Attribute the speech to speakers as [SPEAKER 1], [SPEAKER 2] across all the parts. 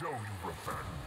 [SPEAKER 1] show you revenge.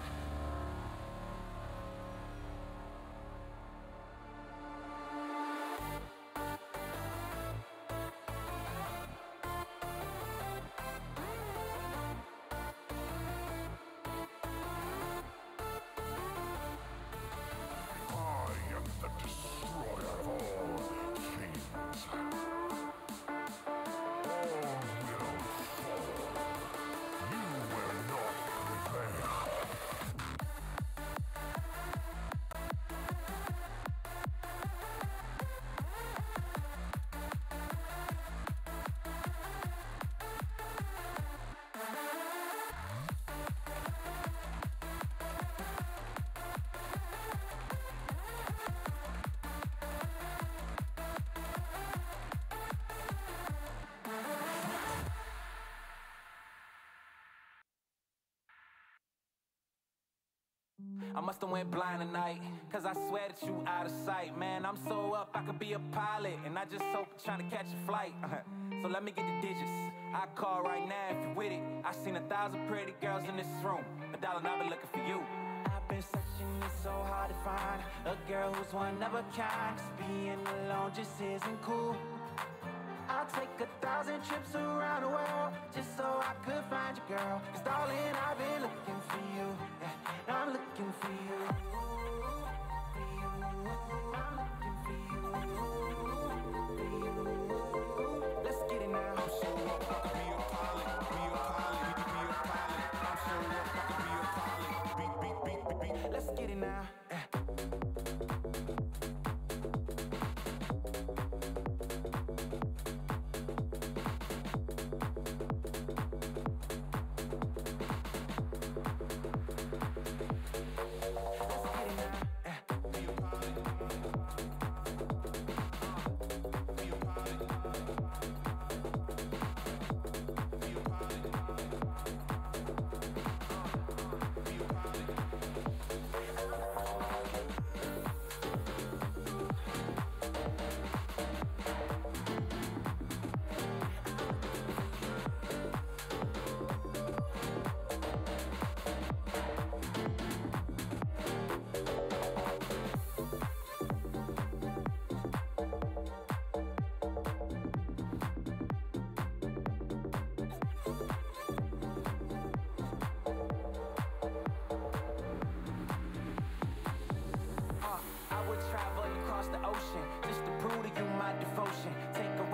[SPEAKER 2] I must have went blind tonight, cause I swear that you out of sight. Man, I'm so up, I could be a pilot, and I just hope trying to catch a flight. so let me get the digits. I call right now if you with it. I seen a thousand pretty girls in this room, but darling, I've been looking for you. I've been searching, it's so hard to find a girl who's one of a kind. being alone just isn't cool. I'll take a thousand trips around the world just so I could find your girl. Cause darling, I've been looking can feel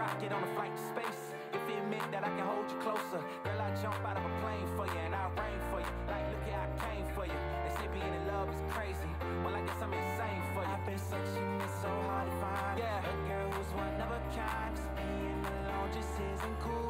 [SPEAKER 2] I get on a flight to space. If it meant that I can hold you closer, girl, I jump out of a plane for you and I rain for you. Like, look at I came for you. They say being in love is crazy. Well, I guess I'm insane for you. I've been searching, it's so hard to find. Yeah. A girl who's one of a kind. Just being alone just isn't cool.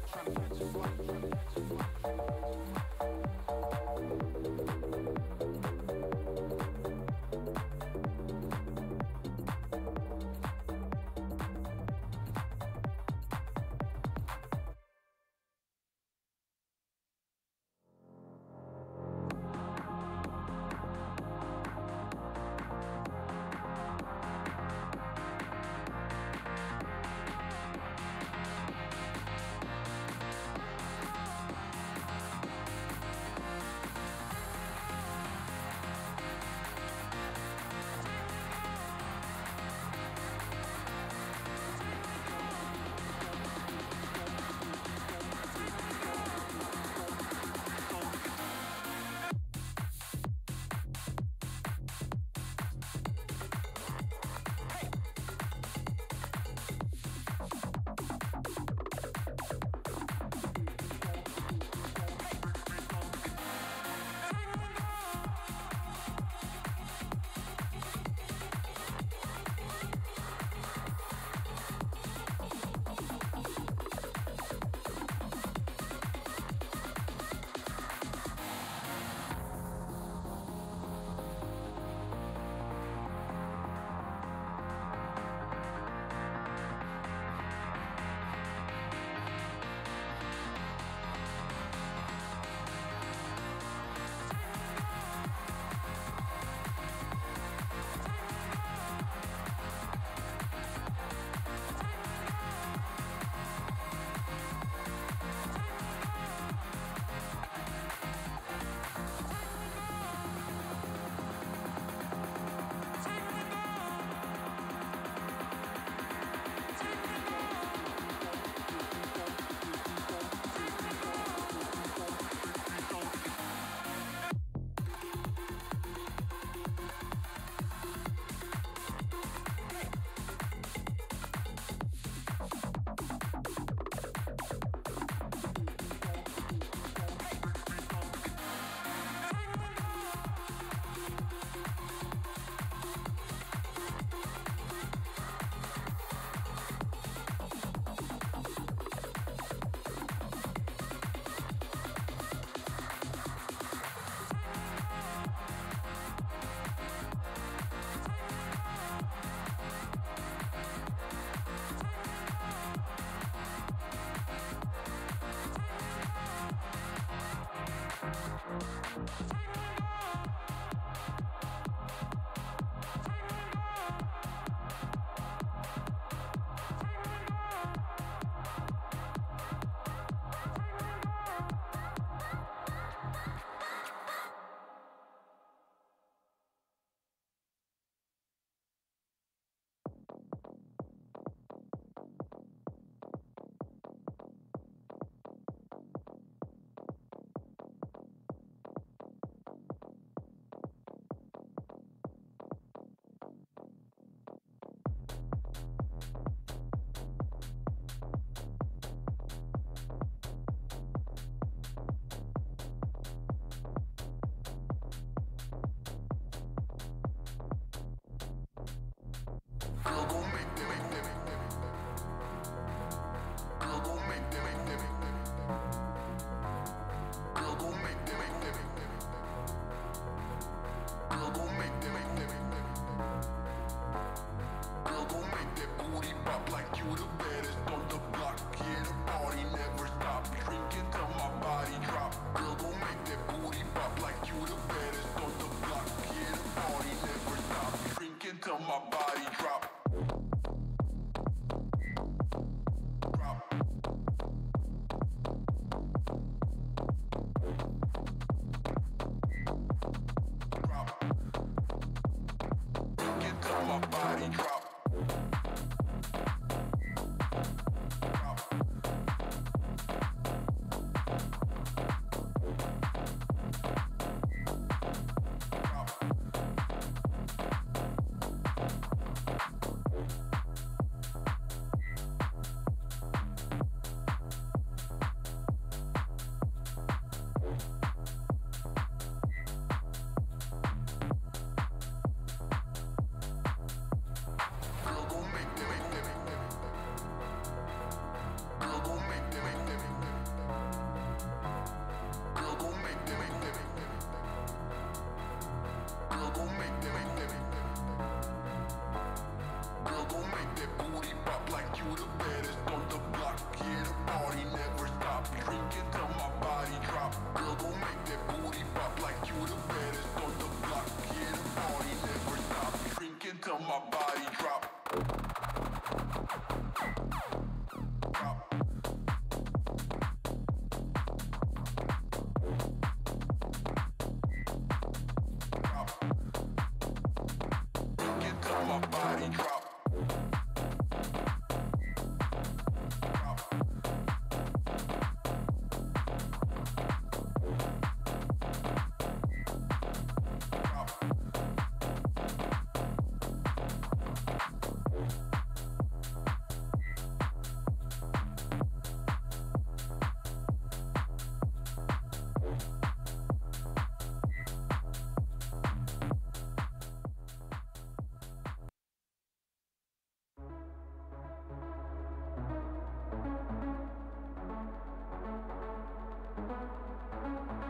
[SPEAKER 3] Bamba come my body.
[SPEAKER 1] Thank you.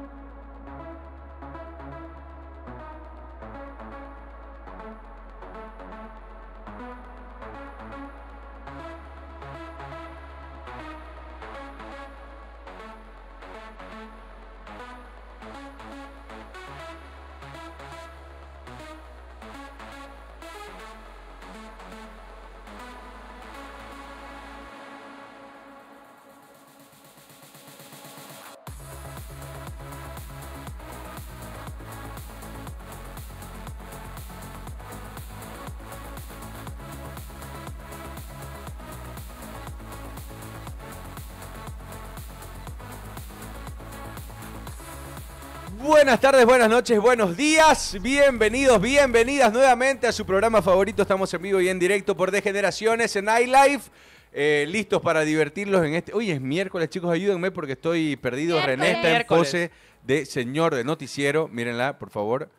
[SPEAKER 4] Buenas tardes, buenas noches, buenos días. Bienvenidos, bienvenidas nuevamente a su programa favorito. Estamos en vivo y en directo por Degeneraciones en iLife. Eh, listos para divertirlos en este. Hoy es miércoles, chicos, ayúdenme porque estoy perdido. René está en pose de señor de noticiero. Mírenla, por favor,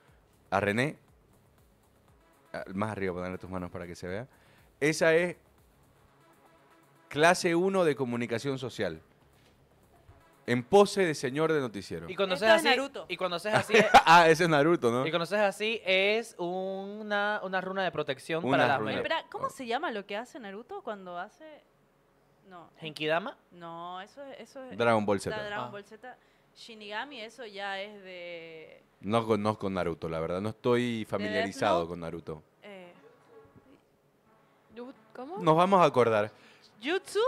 [SPEAKER 4] a René. Ah, más arriba, ponle tus manos para que se vea. Esa es clase 1 de comunicación social en pose de señor de noticiero. Y
[SPEAKER 5] cuando Esto es Naruto. Y cuando seas así, eh, ah, ese es Naruto, ¿no? Y cuando seas así, es una, una runa de protección para la runa. ¿cómo ah.
[SPEAKER 6] se llama lo que hace Naruto cuando hace...? No, ¿Genkidama? no, eso es... Eso Dragon Ball Z. La Dragon ah. Ball Z. Shinigami, eso ya es de...
[SPEAKER 4] No conozco Naruto, la verdad. No estoy familiarizado con Naruto.
[SPEAKER 6] Eh. ¿Cómo? Nos vamos a acordar. Jutsu.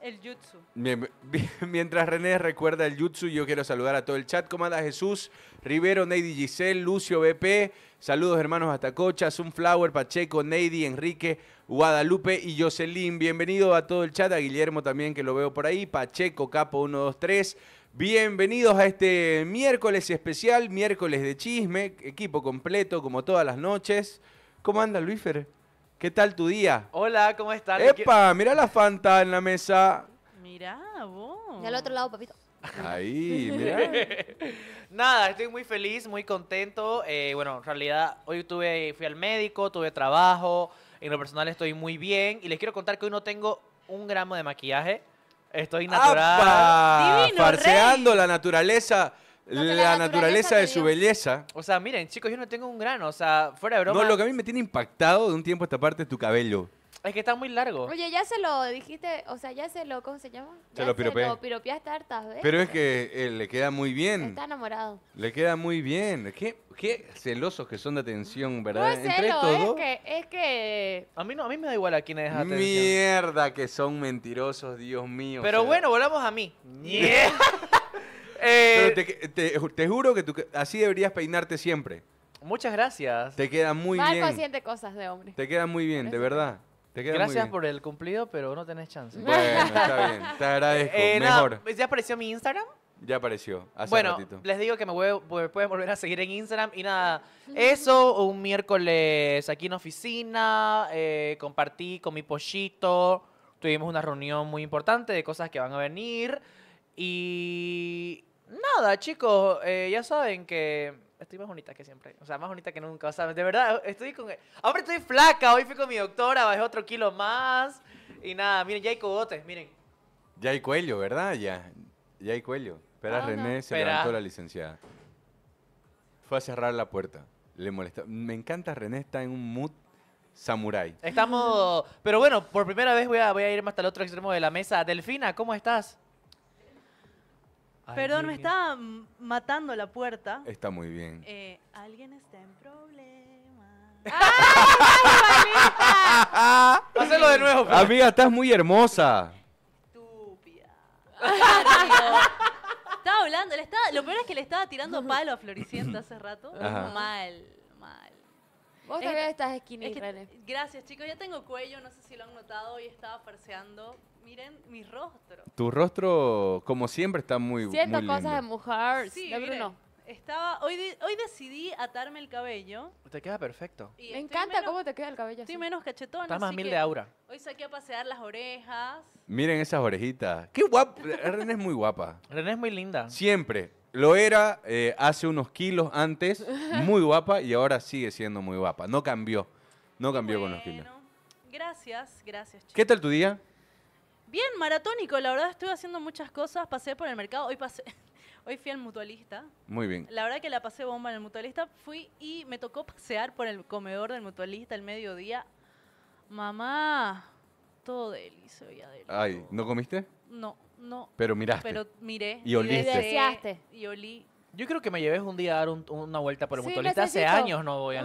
[SPEAKER 6] El
[SPEAKER 1] jutsu.
[SPEAKER 4] mientras René recuerda el jutsu, yo quiero saludar a todo el chat. ¿Cómo anda Jesús? Rivero, Neidy Giselle, Lucio BP. Saludos hermanos hasta Cocha, Sunflower, Pacheco, Neidy, Enrique, Guadalupe y Jocelyn. Bienvenido a todo el chat, a Guillermo también que lo veo por ahí, Pacheco, Capo 123. Bienvenidos a este miércoles especial, miércoles de chisme, equipo completo como todas las noches. ¿Cómo anda Luífer? ¿Qué tal tu día? Hola, ¿cómo están? ¡Epa! Mira la Fanta en la mesa.
[SPEAKER 5] Mira, vos. Ya al otro lado, papito.
[SPEAKER 4] Ahí, mira.
[SPEAKER 5] Nada, estoy muy feliz, muy contento. Eh, bueno, en realidad hoy tuve, fui al médico, tuve trabajo. En lo personal estoy muy bien. Y les quiero contar que hoy no tengo un gramo de maquillaje.
[SPEAKER 4] Estoy natural.
[SPEAKER 5] ¡Apa! Divino,
[SPEAKER 4] la naturaleza la, naturaleza, de, su belleza.
[SPEAKER 5] O sea, miren, chicos, yo no tengo un grano. O sea, fuera de broma. No, lo que a mí
[SPEAKER 4] me tiene impactado de un tiempo a esta parte es tu cabello.
[SPEAKER 5] Es que está muy largo.
[SPEAKER 7] Oye, ya se lo dijiste, o sea, ya se lo, ¿cómo se llama? se lo piropeé. Se lo piropeaste hartas Pero es
[SPEAKER 4] que eh, le queda muy bien. Está enamorado. Le queda muy bien. Qué, qué celosos que son de atención, ¿verdad? No es Entre
[SPEAKER 5] es Que, A mí, no, a mí me da igual a quién es atención.
[SPEAKER 4] Mierda que son mentirosos, Dios mío. Pero
[SPEAKER 5] bueno, volvamos a mí.
[SPEAKER 4] Eh, te, juro que tú, así deberías peinarte siempre. Muchas gracias. Te queda muy bien. Más consciente
[SPEAKER 7] cosas de hombre.
[SPEAKER 4] Te queda muy bien, de verdad. Gracias
[SPEAKER 5] por el cumplido, pero no tenés chance. Bueno, está bien. Te agradezco. Eh, mejor. ¿Ya apareció mi Instagram?
[SPEAKER 4] Ya apareció. bueno,
[SPEAKER 5] les digo que me voy, pueden volver a seguir en Instagram. Y nada, eso, un miércoles aquí en oficina, eh, compartí con mi pollito. Tuvimos una reunión muy importante de cosas que van a venir. Y, Nada, chicos, eh, ya saben que estoy más bonita que siempre. O sea, más bonita que nunca. O sea, de verdad, estoy con. Ahora estoy flaca. Hoy fui con mi doctora, bajé otro kilo más. Y nada, miren, ya hay cogotes, miren.
[SPEAKER 4] Ya hay cuello, ¿verdad? Ya, ya hay cuello. Espera, ah, René se levantó la licenciada. Fue a cerrar la puerta. Le molestó. Me encanta, René está en un mood samurai.
[SPEAKER 5] Estamos. Pero bueno, por primera vez voy a, voy a irme hasta el otro extremo de la mesa. Delfina, ¿cómo estás? Perdón, me
[SPEAKER 6] estaba matando la
[SPEAKER 5] puerta.
[SPEAKER 4] Está muy bien.
[SPEAKER 5] Eh, alguien está en problemas. ¡Ay, Hazlo de
[SPEAKER 4] nuevo. Pues. Amiga, estás muy hermosa. Estúpida.
[SPEAKER 6] estaba hablando, le estaba, lo peor es que le estaba tirando palo a Floricienta hace rato. Mal, mal. Vos Es estás skinny, Es que- gracias, chicos. Ya tengo cuello, no sé si lo han notado. Hoy estaba farseando miren mi rostro.
[SPEAKER 4] Tu rostro, como siempre, está muy Siento cosas de
[SPEAKER 7] mujer. Sí, de Bruno.
[SPEAKER 6] Estaba, hoy, decidí atarme el cabello.
[SPEAKER 4] Te queda perfecto.
[SPEAKER 6] Me encanta cómo te queda el cabello Estoy menos cachetón. Está más mil de aura. Hoy saqué a pasear las orejas.
[SPEAKER 4] Miren esas orejitas. Qué guapa. René es muy guapa. René es muy linda. Siempre. Lo era eh, hace unos kilos antes, muy guapa, y ahora sigue siendo muy guapa. No cambió. No cambió con los kilos.
[SPEAKER 6] Gracias, gracias,
[SPEAKER 4] ¿Qué tal tu día?
[SPEAKER 6] Bien, maratónico, la verdad estuve haciendo muchas cosas, pasé por el mercado, hoy pasé, hoy fui al mutualista. Muy bien. La verdad que la pasé bomba en el mutualista, fui y me tocó pasear por el comedor del mutualista el mediodía. Mamá, todo delicioso
[SPEAKER 4] Ay, ¿no comiste?
[SPEAKER 6] No, no.
[SPEAKER 4] Pero miraste. Pero
[SPEAKER 6] miré. Y
[SPEAKER 5] oliste. y olí yo creo que me lleves un día a dar una vuelta por el mutualista. Hace años no voy al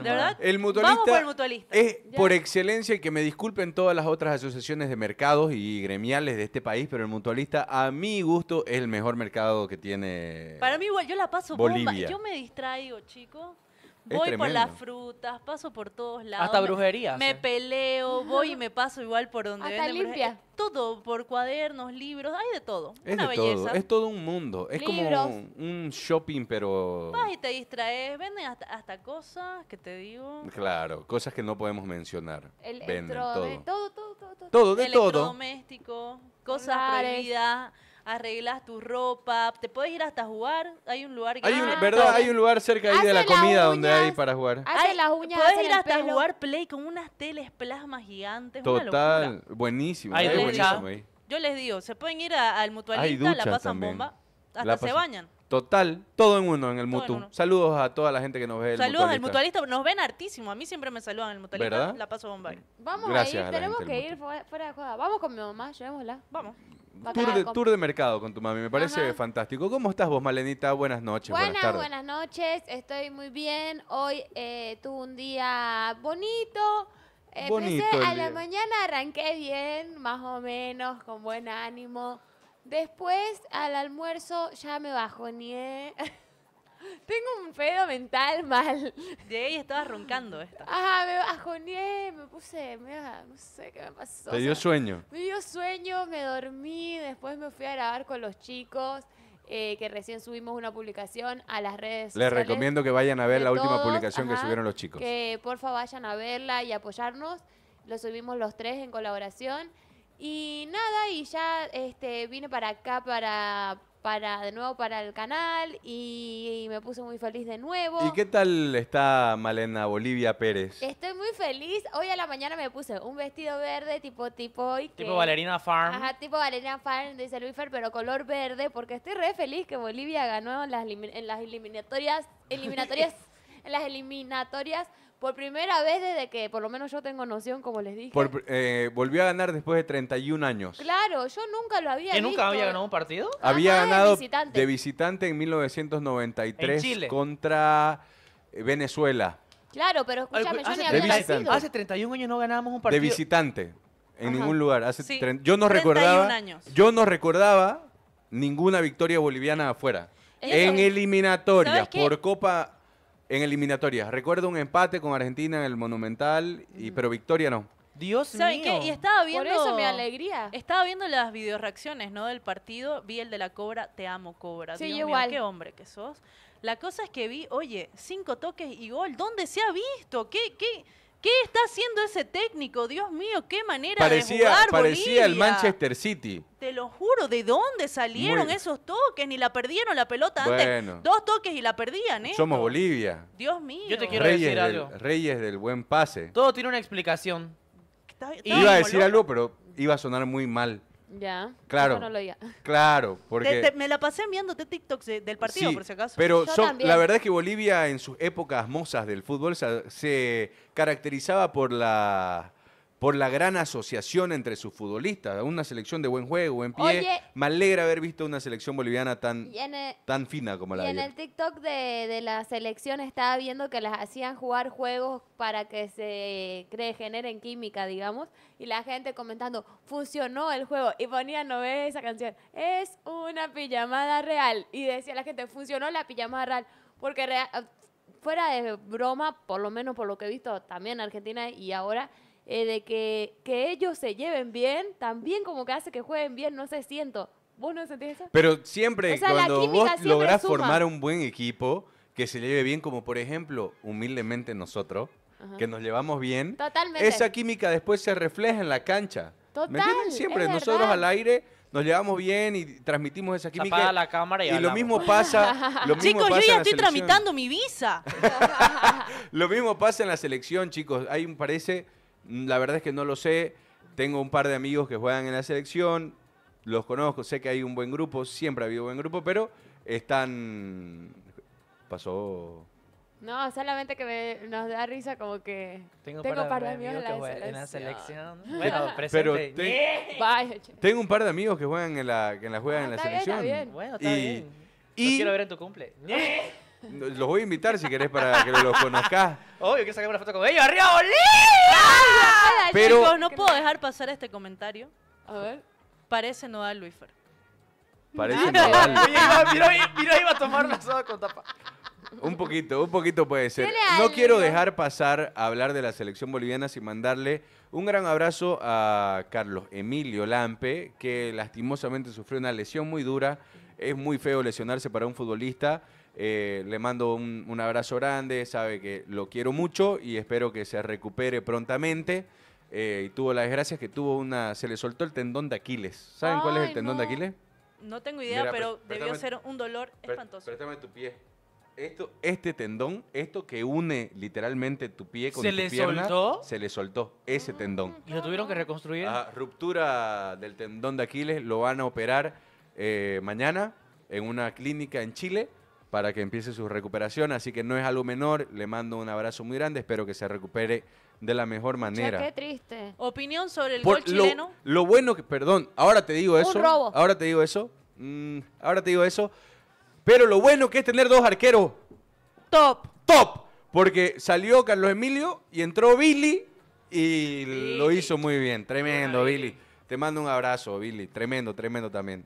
[SPEAKER 5] mutualista, por el mutualista.
[SPEAKER 4] es por excelencia y que me disculpen todas las otras asociaciones de mercados y gremiales de este país, pero el mutualista a mi gusto es el mejor mercado que tiene.
[SPEAKER 6] Para mí igual yo la paso Bolivia. bomba. Yo me distraigo, chico
[SPEAKER 4] voy por las
[SPEAKER 6] frutas, paso por todos lados. Hasta brujería. Me, eh. peleo, voy y me paso igual por donde Hasta limpia. Eh, todo, por cuadernos, libros, hay de todo. Es Una de Todo. Es
[SPEAKER 4] todo un mundo. Es como un, shopping, pero. Vas
[SPEAKER 6] y te distraes. Venden hasta, cosas que te digo.
[SPEAKER 4] Claro, cosas que no podemos mencionar. Venden todo. todo.
[SPEAKER 6] Todo, todo, todo. Todo, de todo. Electrodoméstico, cosas prohibidas arreglas tu ropa, te puedes ir hasta jugar, hay un lugar hay un, ¿Verdad? Hay un
[SPEAKER 4] lugar cerca ahí de la comida donde hay para jugar.
[SPEAKER 6] Hay, las uñas, puedes ir hasta jugar play con unas teles plasma gigantes, Total,
[SPEAKER 4] buenísimo, buenísimo ahí.
[SPEAKER 6] Yo les digo, se pueden ir al mutualista, la pasan bomba,
[SPEAKER 4] hasta se bañan. Total, todo en uno en el Mutu. Saludos a toda la gente que nos ve. Saludos al mutualista,
[SPEAKER 6] nos ven hartísimo. A mí siempre me saludan el mutualista. ¿Verdad? La
[SPEAKER 7] paso bomba. Vamos
[SPEAKER 4] a ir, tenemos que
[SPEAKER 7] ir fuera de joda. Vamos con mi mamá, llevémosla. Vamos. Tour de,
[SPEAKER 4] mercado con tu mami, me parece fantástico. ¿Cómo estás vos, Malenita? Buenas noches. Buenas, buenas, tardes. buenas
[SPEAKER 7] noches, estoy muy bien. Hoy eh, tuve un día bonito. Bonito a la mañana, arranqué bien, más o menos, con buen ánimo. Después, al almuerzo, ya me bajoné. Tengo un pedo mental mal. De y estaba roncando esta. Ajá, me bajoné, me puse, no sé qué me pasó. Te dio sueño. Me dio sueño, me dormí, después me fui a grabar con los chicos. Eh, que recién subimos una publicación a las redes sociales. Les recomiendo que
[SPEAKER 4] vayan a ver la última publicación que subieron los chicos.
[SPEAKER 7] Que porfa vayan a verla y apoyarnos. Lo subimos los tres en colaboración. Y nada, y ya este, vine para acá, para para de nuevo para el canal y, me puse muy feliz de nuevo. ¿Y qué
[SPEAKER 4] tal está Malena Bolivia Pérez?
[SPEAKER 7] Estoy muy feliz. Hoy a la mañana me puse un vestido verde tipo tipo tipo Farm. Ajá, tipo Valerina Farm dice Fer, pero color verde porque estoy re feliz que Bolivia ganó las, en las eliminatorias eliminatorias en las eliminatorias por primera vez desde que por lo menos yo tengo noción, como les dije.
[SPEAKER 4] Eh, volvió a ganar después de 31 años.
[SPEAKER 7] Claro, yo nunca lo había ¿Que
[SPEAKER 5] nunca había ganado un partido? Había ganado de
[SPEAKER 4] visitante en 1993 contra eh, Venezuela.
[SPEAKER 5] Claro, pero pues, escúchame, yo ni había hace 31 años no ganábamos un partido. De
[SPEAKER 4] visitante en ningún lugar. yo no recordaba. Yo no recordaba ninguna victoria boliviana afuera. En eliminatoria, por Copa en eliminatoria. Recuerdo un empate con Argentina en el Monumental, y, pero victoria no. Dios mío. Y estaba
[SPEAKER 6] viendo. Por eso me alegría. Estaba viendo las videoreacciones, ¿no? Del partido. Vi el de la Cobra, te amo, Cobra. Sí, qué hombre que sos. La cosa es que vi, oye, cinco toques y gol. ¿Dónde se ha visto? ¿Qué, qué? ¿Qué está haciendo ese técnico? Dios mío, qué manera de jugar Parecía el Manchester City. Te lo juro, ¿de dónde salieron esos toques? Ni la perdieron la pelota antes. Dos toques y la perdían, ¿eh? Somos
[SPEAKER 4] Bolivia.
[SPEAKER 5] Dios mío. Yo te
[SPEAKER 6] quiero Reyes decir algo. Del,
[SPEAKER 4] Reyes del buen pase.
[SPEAKER 5] Todo tiene una explicación.
[SPEAKER 6] iba a decir
[SPEAKER 4] algo, pero iba a sonar muy mal. Ya. Claro. claro, porque...
[SPEAKER 6] me la pasé enviándote TikToks del partido, por si acaso. Pero la verdad es que
[SPEAKER 4] Bolivia en sus épocas mozas del fútbol se caracterizaba por la por la gran asociación entre sus futbolistas. Una selección de buen juego, buen pie. Me alegra haber visto una selección boliviana tan, tan fina como la de Y en el
[SPEAKER 7] TikTok de, la selección estaba viendo que las hacían jugar juegos para que se cree, generen química, digamos. Y la gente comentando, funcionó el juego. Y ponían, no ves esa canción, es una pijamada real. Y decía la gente, funcionó la pijamada real. Porque fuera de broma, por lo menos por lo que he visto también en Argentina y ahora eh, de que, ellos se lleven bien, también como que hace que jueguen bien, no sé, siento. ¿Vos no sentís
[SPEAKER 4] Pero siempre, cuando vos lográs formar un buen equipo que se lleve bien, como por ejemplo, humildemente nosotros, que nos llevamos bien, esa química después se refleja en la cancha. ¿Me Siempre, nosotros al aire nos llevamos bien y transmitimos esa química. y, lo mismo pasa. Lo Chicos, yo ya estoy tramitando
[SPEAKER 6] mi visa.
[SPEAKER 4] lo mismo pasa en la selección, chicos. Ahí un parece la verdad es que no lo sé. Tengo un par de amigos que juegan en la selección, los conozco, sé que hay un buen grupo, siempre ha habido un buen grupo, pero están... Pasó...
[SPEAKER 7] No, solamente que nos da risa como que tengo, un par de amigos,
[SPEAKER 1] que en, la en la
[SPEAKER 2] selección. Bueno, presente.
[SPEAKER 4] tengo un par de amigos que juegan en la que juegan en la ah, selección. está bien. Bueno, está bien. no
[SPEAKER 2] quiero ver en tu cumple.
[SPEAKER 4] Los voy a invitar si querés para que los conozcas.
[SPEAKER 5] Obvio que sacar una foto con ellos. ¡Arriba Bolivia!
[SPEAKER 6] Pero... Chicos, no puedo dejar pasar este comentario. A ver. Parece no Nodal Luifer.
[SPEAKER 4] Parece ah. Nodal. mira,
[SPEAKER 5] mira, iba a tomar la soda con tapa.
[SPEAKER 4] Un poquito, un poquito puede ser. No quiero dejar pasar a hablar de la selección boliviana sin mandarle un gran abrazo a Carlos Emilio Lampe, que lastimosamente sufrió una lesión muy dura. Es muy feo lesionarse para un futbolista. Eh, le mando un, abrazo grande, sabe que lo quiero mucho y espero que se recupere prontamente. Eh, y tuvo la desgracia que tuvo una, se le soltó el tendón de Aquiles. ¿Saben cuál es el tendón de Aquiles? No tengo idea, pero debió ser
[SPEAKER 6] un dolor espantoso.
[SPEAKER 4] Préstame tu pie. Esto, este tendón, esto que une literalmente tu pie con ¿Se le soltó? se le soltó ese ah, tendón. ¿Y lo tuvieron que reconstruir? La ah, ruptura del tendón de Aquiles, lo van a operar eh, mañana en una clínica en Chile para que empiece su recuperación. Así que no es algo menor. Le mando un abrazo muy grande. Espero que se recupere de la mejor manera. qué
[SPEAKER 6] triste. Opinión sobre el gol chileno.
[SPEAKER 4] Lo bueno que, perdón, ahora te digo eso. Ahora te digo eso. Mm, ahora te digo eso. Pero lo bueno que es tener dos arqueros. Top. Top. Porque salió Carlos Emilio y entró Billy y lo hizo muy bien. Tremendo, Billy. Te mando un abrazo, Billy. Tremendo, tremendo también.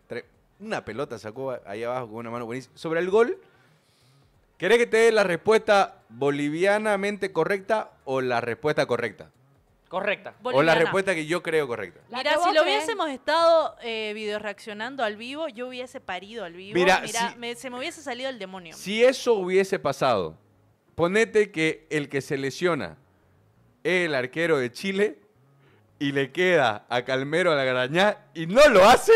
[SPEAKER 4] una pelota sacó ahí abajo con una mano buenísima. Sobre el gol, ¿Querés que te dé la respuesta bolivianamente correcta o la respuesta correcta? Correcta. O la respuesta que yo creo correcta.
[SPEAKER 6] Mira, si lo hubiésemos estado eh, video al vivo, yo hubiese parido al vivo. Mira, se me hubiese salido el demonio.
[SPEAKER 4] Si eso hubiese pasado, ponete que el que se lesiona es el arquero de Chile y le queda a Calmero a la Garaña y no lo hace.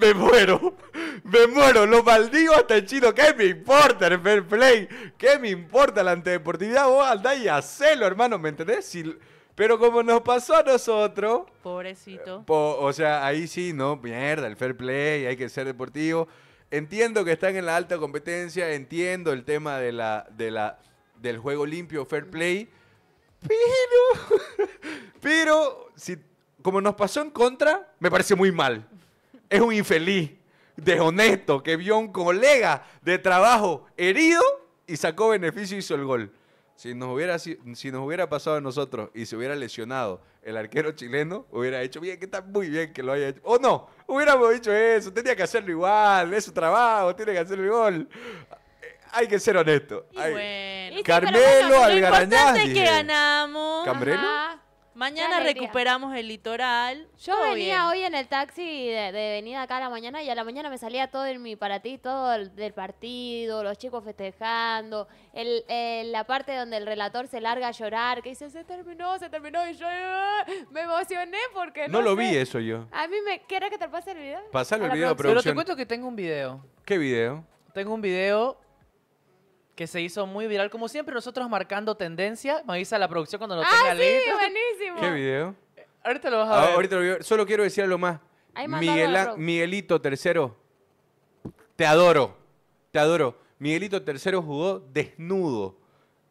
[SPEAKER 4] Me muero, me muero, lo maldigo hasta el chino. ¿Qué me importa el fair play? ¿Qué me importa la antideportividad? Vos andá y hacelo, hermano, ¿me entendés? Pero como nos pasó a nosotros.
[SPEAKER 6] Pobrecito. Eh,
[SPEAKER 4] o sea, ahí sí, no, mierda, el fair play, hay que ser deportivo. Entiendo que están en la alta competencia, entiendo el tema de la, de la, del juego limpio, fair play. Pero, pero si, como nos pasó en contra, me parece muy mal es un infeliz, deshonesto, que vio a un colega de trabajo herido y sacó beneficio y hizo el gol. Si nos, hubiera, si, nos hubiera pasado a nosotros y se hubiera lesionado el arquero chileno, hubiera hecho bien, que está muy bien que lo haya hecho. O no, hubiéramos dicho eso, tenía que hacerlo igual, es su trabajo, tiene que hacer el gol. Hay que ser honesto.
[SPEAKER 6] Y Carmelo sí, Mañana recuperamos el litoral. Yo venía
[SPEAKER 7] hoy en el taxi de, venir acá a la mañana y a la mañana me salía todo en mi para ti, todo del partido, los chicos festejando, el, eh, la parte donde el relator se larga a llorar, que dice, se terminó, se terminó, y yo ah", me emocioné porque... No, no lo vi eso yo. A mí me... querés que te pase el video?
[SPEAKER 4] Pasar el video, Pero te cuento
[SPEAKER 7] que tengo un video.
[SPEAKER 4] ¿Qué video?
[SPEAKER 5] Tengo un video que se hizo muy viral. Como siempre, nosotros marcando tendencia. Me avisa la producción cuando lo ah, sí,
[SPEAKER 7] buenísimo.
[SPEAKER 5] ¿Qué
[SPEAKER 4] video?
[SPEAKER 7] Eh,
[SPEAKER 5] ahorita lo vas a ah, ver. Ahorita
[SPEAKER 4] lo Solo quiero decir algo más. Miguelito tercero, te adoro, te adoro. Miguelito tercero jugó desnudo.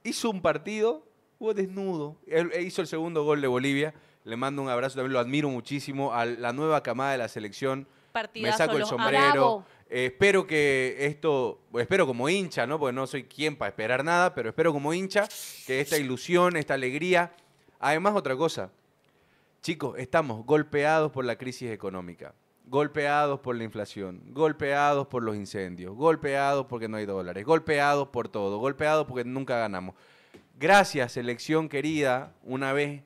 [SPEAKER 4] Hizo un partido, jugó desnudo. Él, eh, hizo el segundo gol de Bolivia. Le mando un abrazo, también lo admiro muchísimo a la nueva camada de la selección. Me saco el sombrero. Eh, espero que esto, pues, espero como hincha, ¿no? Porque no soy quien para esperar nada, pero espero como hincha que esta ilusión, esta alegría. Además, otra cosa, chicos, estamos golpeados por la crisis económica, golpeados por la inflación, golpeados por los incendios, golpeados porque no hay dólares, golpeados por todo, golpeados porque nunca ganamos. Gracias, elección querida, una vez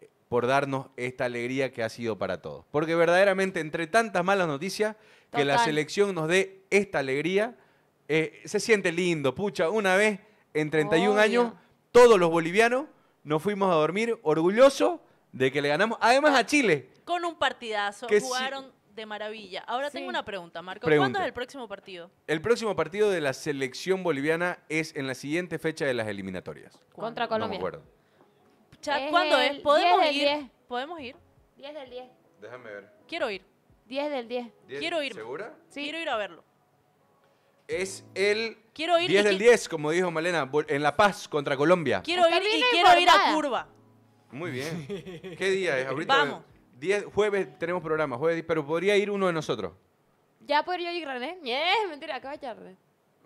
[SPEAKER 4] eh, por darnos esta alegría que ha sido para todos. Porque verdaderamente, entre tantas malas noticias, que la selección nos dé esta alegría. Eh, se siente lindo, pucha, una vez en 31 años, todos los bolivianos nos fuimos a dormir orgullosos de que le ganamos, además a Chile.
[SPEAKER 6] Con un partidazo, jugaron de maravilla. Ahora tengo una pregunta, Marco. ¿Cuándo es el próximo partido?
[SPEAKER 4] El próximo partido de la selección boliviana es en la siguiente fecha de las eliminatorias.
[SPEAKER 6] Contra Colombia. No acuerdo. ¿Cuándo es? ¿Podemos ir? ¿Podemos ir?
[SPEAKER 7] 10 del 10.
[SPEAKER 4] Déjame ver.
[SPEAKER 6] Quiero ir. 10 del 10. Quiero ir ¿Segura? Sí. Quiero ir a verlo.
[SPEAKER 4] Es el 10 del 10, como dijo Malena, en La Paz contra Colombia. Quiero
[SPEAKER 6] ir y quiero ir a curva.
[SPEAKER 4] Muy bien. ¿Qué día es? Ahorita Vamos. jueves tenemos programa, jueves, pero podría ir uno de nosotros.
[SPEAKER 7] ¿Ya podría yo ir, René? Yes, mentira, acaba de René.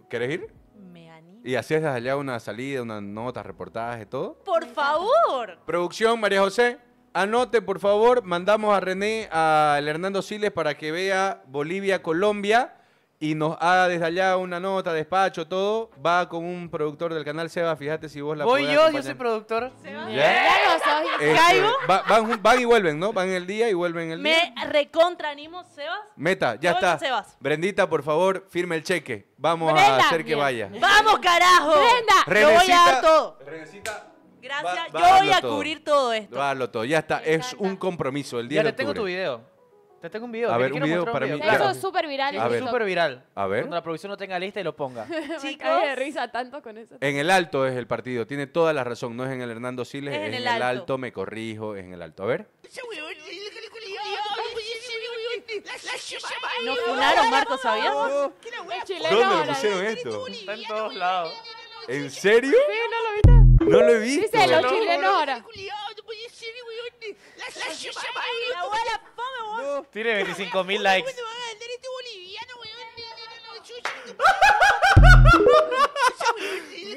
[SPEAKER 4] ¿Querés ir? Me animo. Y hacías allá una salida, unas notas, reportajes, todo.
[SPEAKER 7] Por favor.
[SPEAKER 4] Producción, María José. Anote, por favor, mandamos a René, al Hernando Siles, para que vea Bolivia-Colombia y nos haga desde allá una nota, despacho, todo. Va con un productor del canal Seba, fíjate si vos la Voy yo, yo soy
[SPEAKER 5] productor. ¿Seba? Este,
[SPEAKER 6] caigo. Va,
[SPEAKER 4] van, y vuelven, ¿no? Van el día y vuelven el día.
[SPEAKER 6] Me animo, Sebas.
[SPEAKER 4] Meta, ya está. Brendita, por favor, firme el cheque. Vamos a hacer que vaya.
[SPEAKER 6] ¡Vamos, carajo! ¡Brenda! a
[SPEAKER 5] todo.
[SPEAKER 4] Gracias. yo voy a cubrir todo esto. Va, todo. Ya está. Es un compromiso. El día ya te tengo tu
[SPEAKER 5] video. Te tengo un video. A ver, un video para
[SPEAKER 4] mí. Claro. Eso es súper viral. A ver. Súper viral. Cuando la producción no tenga lista y lo ponga.
[SPEAKER 7] Chicos. de risa tanto con eso.
[SPEAKER 4] En el alto es el partido. Tiene toda la razón. No es en el Hernando Siles. Es, en, el, alto. Me corrijo. Es en el alto. A ver.
[SPEAKER 1] Nos funaron, Marco, ¿sabías? ¿Dónde
[SPEAKER 6] lo ¿eh? pusieron esto?
[SPEAKER 4] Está en todos lados. ¿En serio? Sí,
[SPEAKER 6] no lo
[SPEAKER 5] viste.
[SPEAKER 4] No lo he visto.
[SPEAKER 5] Tiene 25 mil likes.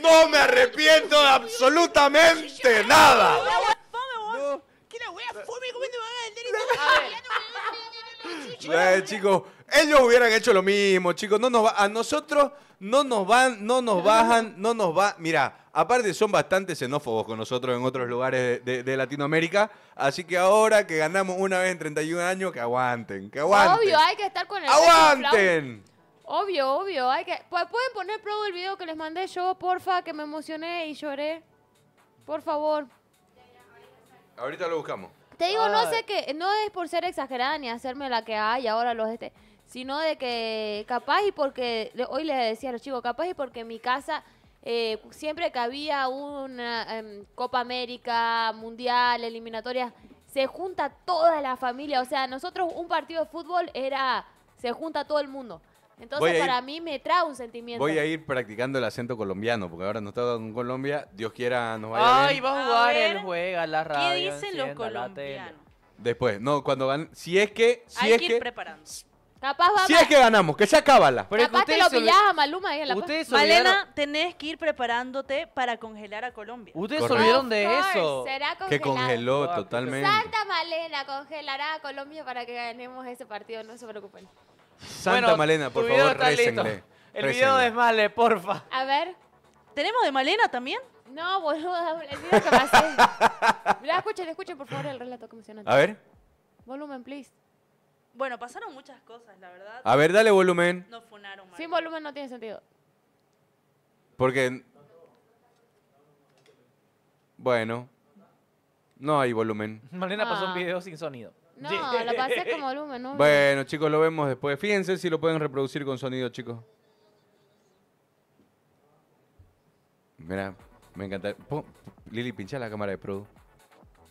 [SPEAKER 4] No me arrepiento de absolutamente nada. Chicos, ellos hubieran hecho lo mismo, chicos. No nos A nosotros no nos van, no nos bajan, no nos va. Mira, aparte son bastante xenófobos con nosotros en otros lugares de, Latinoamérica. Así que ahora que ganamos una vez en 31 años, que aguanten, que aguanten. Obvio,
[SPEAKER 7] hay que estar con el. ¡Aguanten! Obvio, obvio, hay que. Pues, pueden poner pro el video que les mandé yo, porfa, que me emocioné y lloré. Por favor.
[SPEAKER 4] Ahorita lo buscamos.
[SPEAKER 7] Te digo, no ah. sé qué, no es por ser exagerada ni hacerme la que hay ahora los este sino de que capaz y porque, hoy les decía a los chicos, capaz y porque en mi casa eh, siempre que había una em, Copa América, Mundial, eliminatoria, se junta toda la familia. O sea, nosotros un partido de fútbol era, se junta todo el mundo. Entonces para mí me trae un sentimiento. Voy a
[SPEAKER 4] ir practicando el acento colombiano, porque ahora no está en Colombia, Dios quiera nos vaya Ay,
[SPEAKER 5] va a jugar él juega, la radio. ¿Qué dicen los colombianos?
[SPEAKER 4] Después, no, cuando van, si es que, si Hay es que, ir
[SPEAKER 7] preparando.
[SPEAKER 6] Si es que
[SPEAKER 4] ganamos, que sea cábala. Pero
[SPEAKER 5] lo Maluma y la
[SPEAKER 7] Malena, tenés
[SPEAKER 6] que ir preparándote para congelar a Colombia. Ustedes
[SPEAKER 4] se olvidaron
[SPEAKER 5] de eso.
[SPEAKER 4] Que congeló ah, totalmente. Santa
[SPEAKER 7] Malena congelará a Colombia para que ganemos ese partido, no se preocupen.
[SPEAKER 4] Santa Malena, por favor, está El video de Male,
[SPEAKER 5] porfa.
[SPEAKER 7] A ver. ¿Tenemos de Malena también? No, boludo, el video que pasé. escuchen, escuchen por favor el relato que emocionante. A ver. Volumen, please. Bueno, pasaron muchas cosas, la
[SPEAKER 4] verdad. A ver, dale volumen.
[SPEAKER 7] Sin volumen no tiene sentido.
[SPEAKER 4] Porque... Bueno. No hay volumen.
[SPEAKER 5] Malena pasó un ah. video sin sonido. No, lo pasé con
[SPEAKER 7] volumen, Bueno,
[SPEAKER 4] chicos, lo vemos después. Fíjense si lo pueden reproducir con sonido, chicos. Mira, me encanta. Lili, pincha la cámara de producto.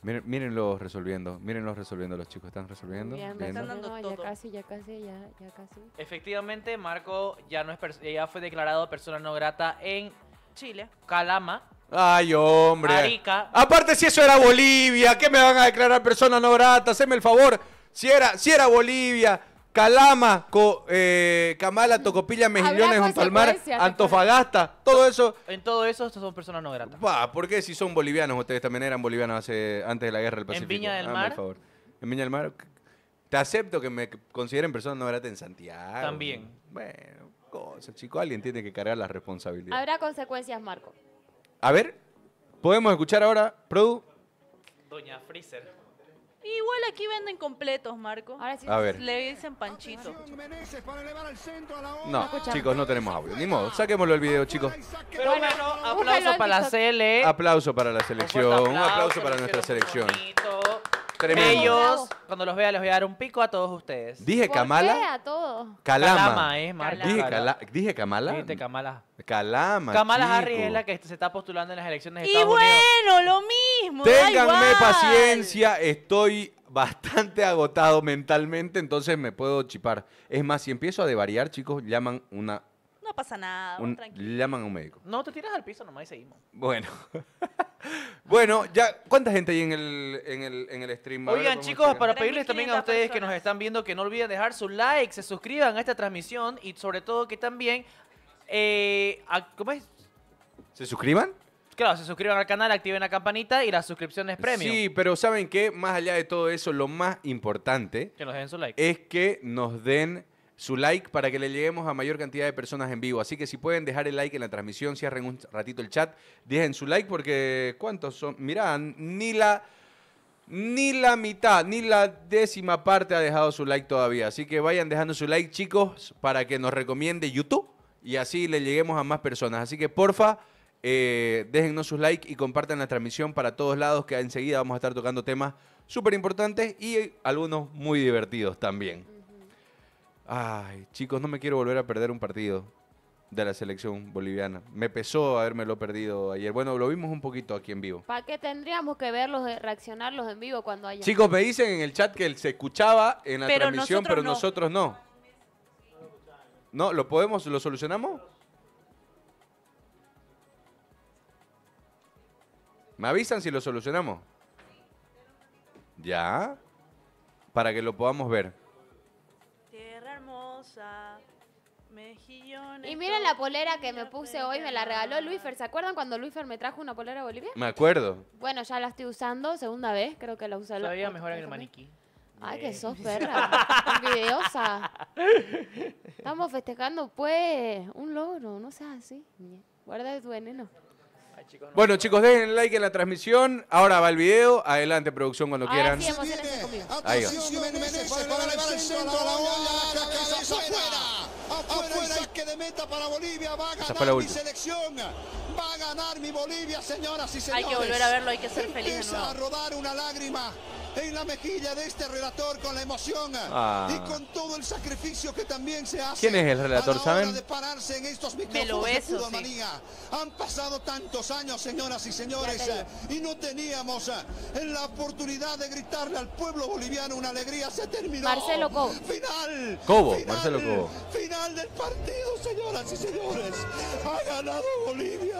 [SPEAKER 4] Miren, resolviendo, Mírenlo resolviendo, los chicos están resolviendo. Ya
[SPEAKER 7] casi, ya casi, ya, casi.
[SPEAKER 5] Efectivamente, Marco ya no es ya fue declarado persona no grata en Chile, Calama.
[SPEAKER 4] Ay, hombre. Arica. Aparte, si eso era Bolivia, ¿qué me van a declarar persona no grata? Haceme el favor. Si era, si era Bolivia, Calama, Camala, eh, Tocopilla, Mejillones, Junto al Mar, Antofagasta, todo eso.
[SPEAKER 5] En todo eso, estas son personas no gratas.
[SPEAKER 4] ¿por qué si son bolivianos? Ustedes también eran bolivianos antes de la guerra del Pacífico. En Viña del Mar. Por favor. En Viña del Mar. Te acepto que me consideren personas no grata en Santiago. También. Bueno, cosa. chico. Alguien tiene que cargar las responsabilidades.
[SPEAKER 7] Habrá consecuencias, Marco.
[SPEAKER 4] A ver, podemos escuchar ahora, Produ.
[SPEAKER 5] Doña Freezer.
[SPEAKER 6] Igual aquí venden completos, Marco. a ver. le dicen panchito. No, chicos, no
[SPEAKER 4] tenemos audio. Ni modo, saquémoslo el video, chicos.
[SPEAKER 5] Pero bueno, aplauso para la
[SPEAKER 4] Aplauso para la selección. Un aplauso, para nuestra selección. Ellos,
[SPEAKER 5] cuando los vea, les voy a dar un pico a todos ustedes. Dije Kamala. a todos. Calama. Eh,
[SPEAKER 4] dije, Kamala. Kamala. Calama. Kamala Harris es
[SPEAKER 5] la que se está postulando en las elecciones de Y bueno, lo mismo. Ténganme
[SPEAKER 4] paciencia, estoy bastante agotado mentalmente, entonces me puedo chipar. Es más, si empiezo a devariar, chicos, llaman una
[SPEAKER 5] pasa nada,
[SPEAKER 4] Llaman a un médico.
[SPEAKER 5] No, te tiras al piso nomás y seguimos.
[SPEAKER 4] Bueno. bueno, ya, ¿cuánta gente hay en el, en el, en el stream? Oigan, chicos, para pedirles también a ustedes que
[SPEAKER 5] nos están viendo que no olviden dejar su like, se suscriban a esta transmisión y sobre todo que también, eh, ¿cómo es? ¿Se suscriban? Claro, se suscriban al canal, activen la campanita y la suscripción es premium. Sí,
[SPEAKER 4] pero ¿saben qué? Más allá de todo eso, lo más importante... Es que nos den su like para que le lleguemos a mayor cantidad de personas en vivo. Así que si pueden dejar el like en la transmisión, cierren un ratito el chat, dejen su like porque ¿cuántos son? Mirá, ni la, ni la mitad, ni la décima parte ha dejado su like todavía. Así que vayan dejando su like, chicos, para que nos recomiende YouTube y así le lleguemos a más personas. Así que porfa, eh, déjennos sus like y compartan la transmisión para todos lados, que enseguida vamos a estar tocando temas súper importantes y algunos muy divertidos también. Ay, chicos, no me quiero volver a perder un partido de la selección boliviana. Me pesó lo perdido ayer. Bueno, lo vimos un poquito aquí en vivo.
[SPEAKER 7] ¿Para qué tendríamos que verlos, eh, reaccionarlos en vivo cuando haya? Chicos, me
[SPEAKER 4] dicen en el chat que se escuchaba en la transmisión, pero nosotros no. No, ¿lo podemos, lo solucionamos? ¿Me avisan si lo solucionamos? Ya. Para que lo podamos ver
[SPEAKER 6] mejillones.
[SPEAKER 7] Y miren la polera que me puse hoy, me la regaló Luifer, ¿Se acuerdan cuando Luifer me trajo una polera a Bolivia?
[SPEAKER 4] Me acuerdo.
[SPEAKER 7] Bueno, ya la estoy usando, segunda vez, creo que la usé. Todavía mejor en el maniquí. Ay, que sos perra, envidiosa. Estamos festejando, pues, un logro, no seas así. Guarda tu veneno.
[SPEAKER 4] Bueno, chicos, dejen like en la transmisión. Ahora va el video. Adelante, producción, cuando quieran. Hay que volver
[SPEAKER 3] a verlo, hay que ser feliz en la mejilla de este relator con la emoción ah. y con todo el sacrificio que también se hace. ¿Quién es el relator, saben? De pararse en estos micrófonos de Han pasado tantos años, señoras y señores, eh, y no teníamos eh, la oportunidad de gritarle al pueblo boliviano una alegría. Se terminó. Marcelo Cobo. Final. Cobo, final, del partido, señoras y señores. Ha ganado Bolivia.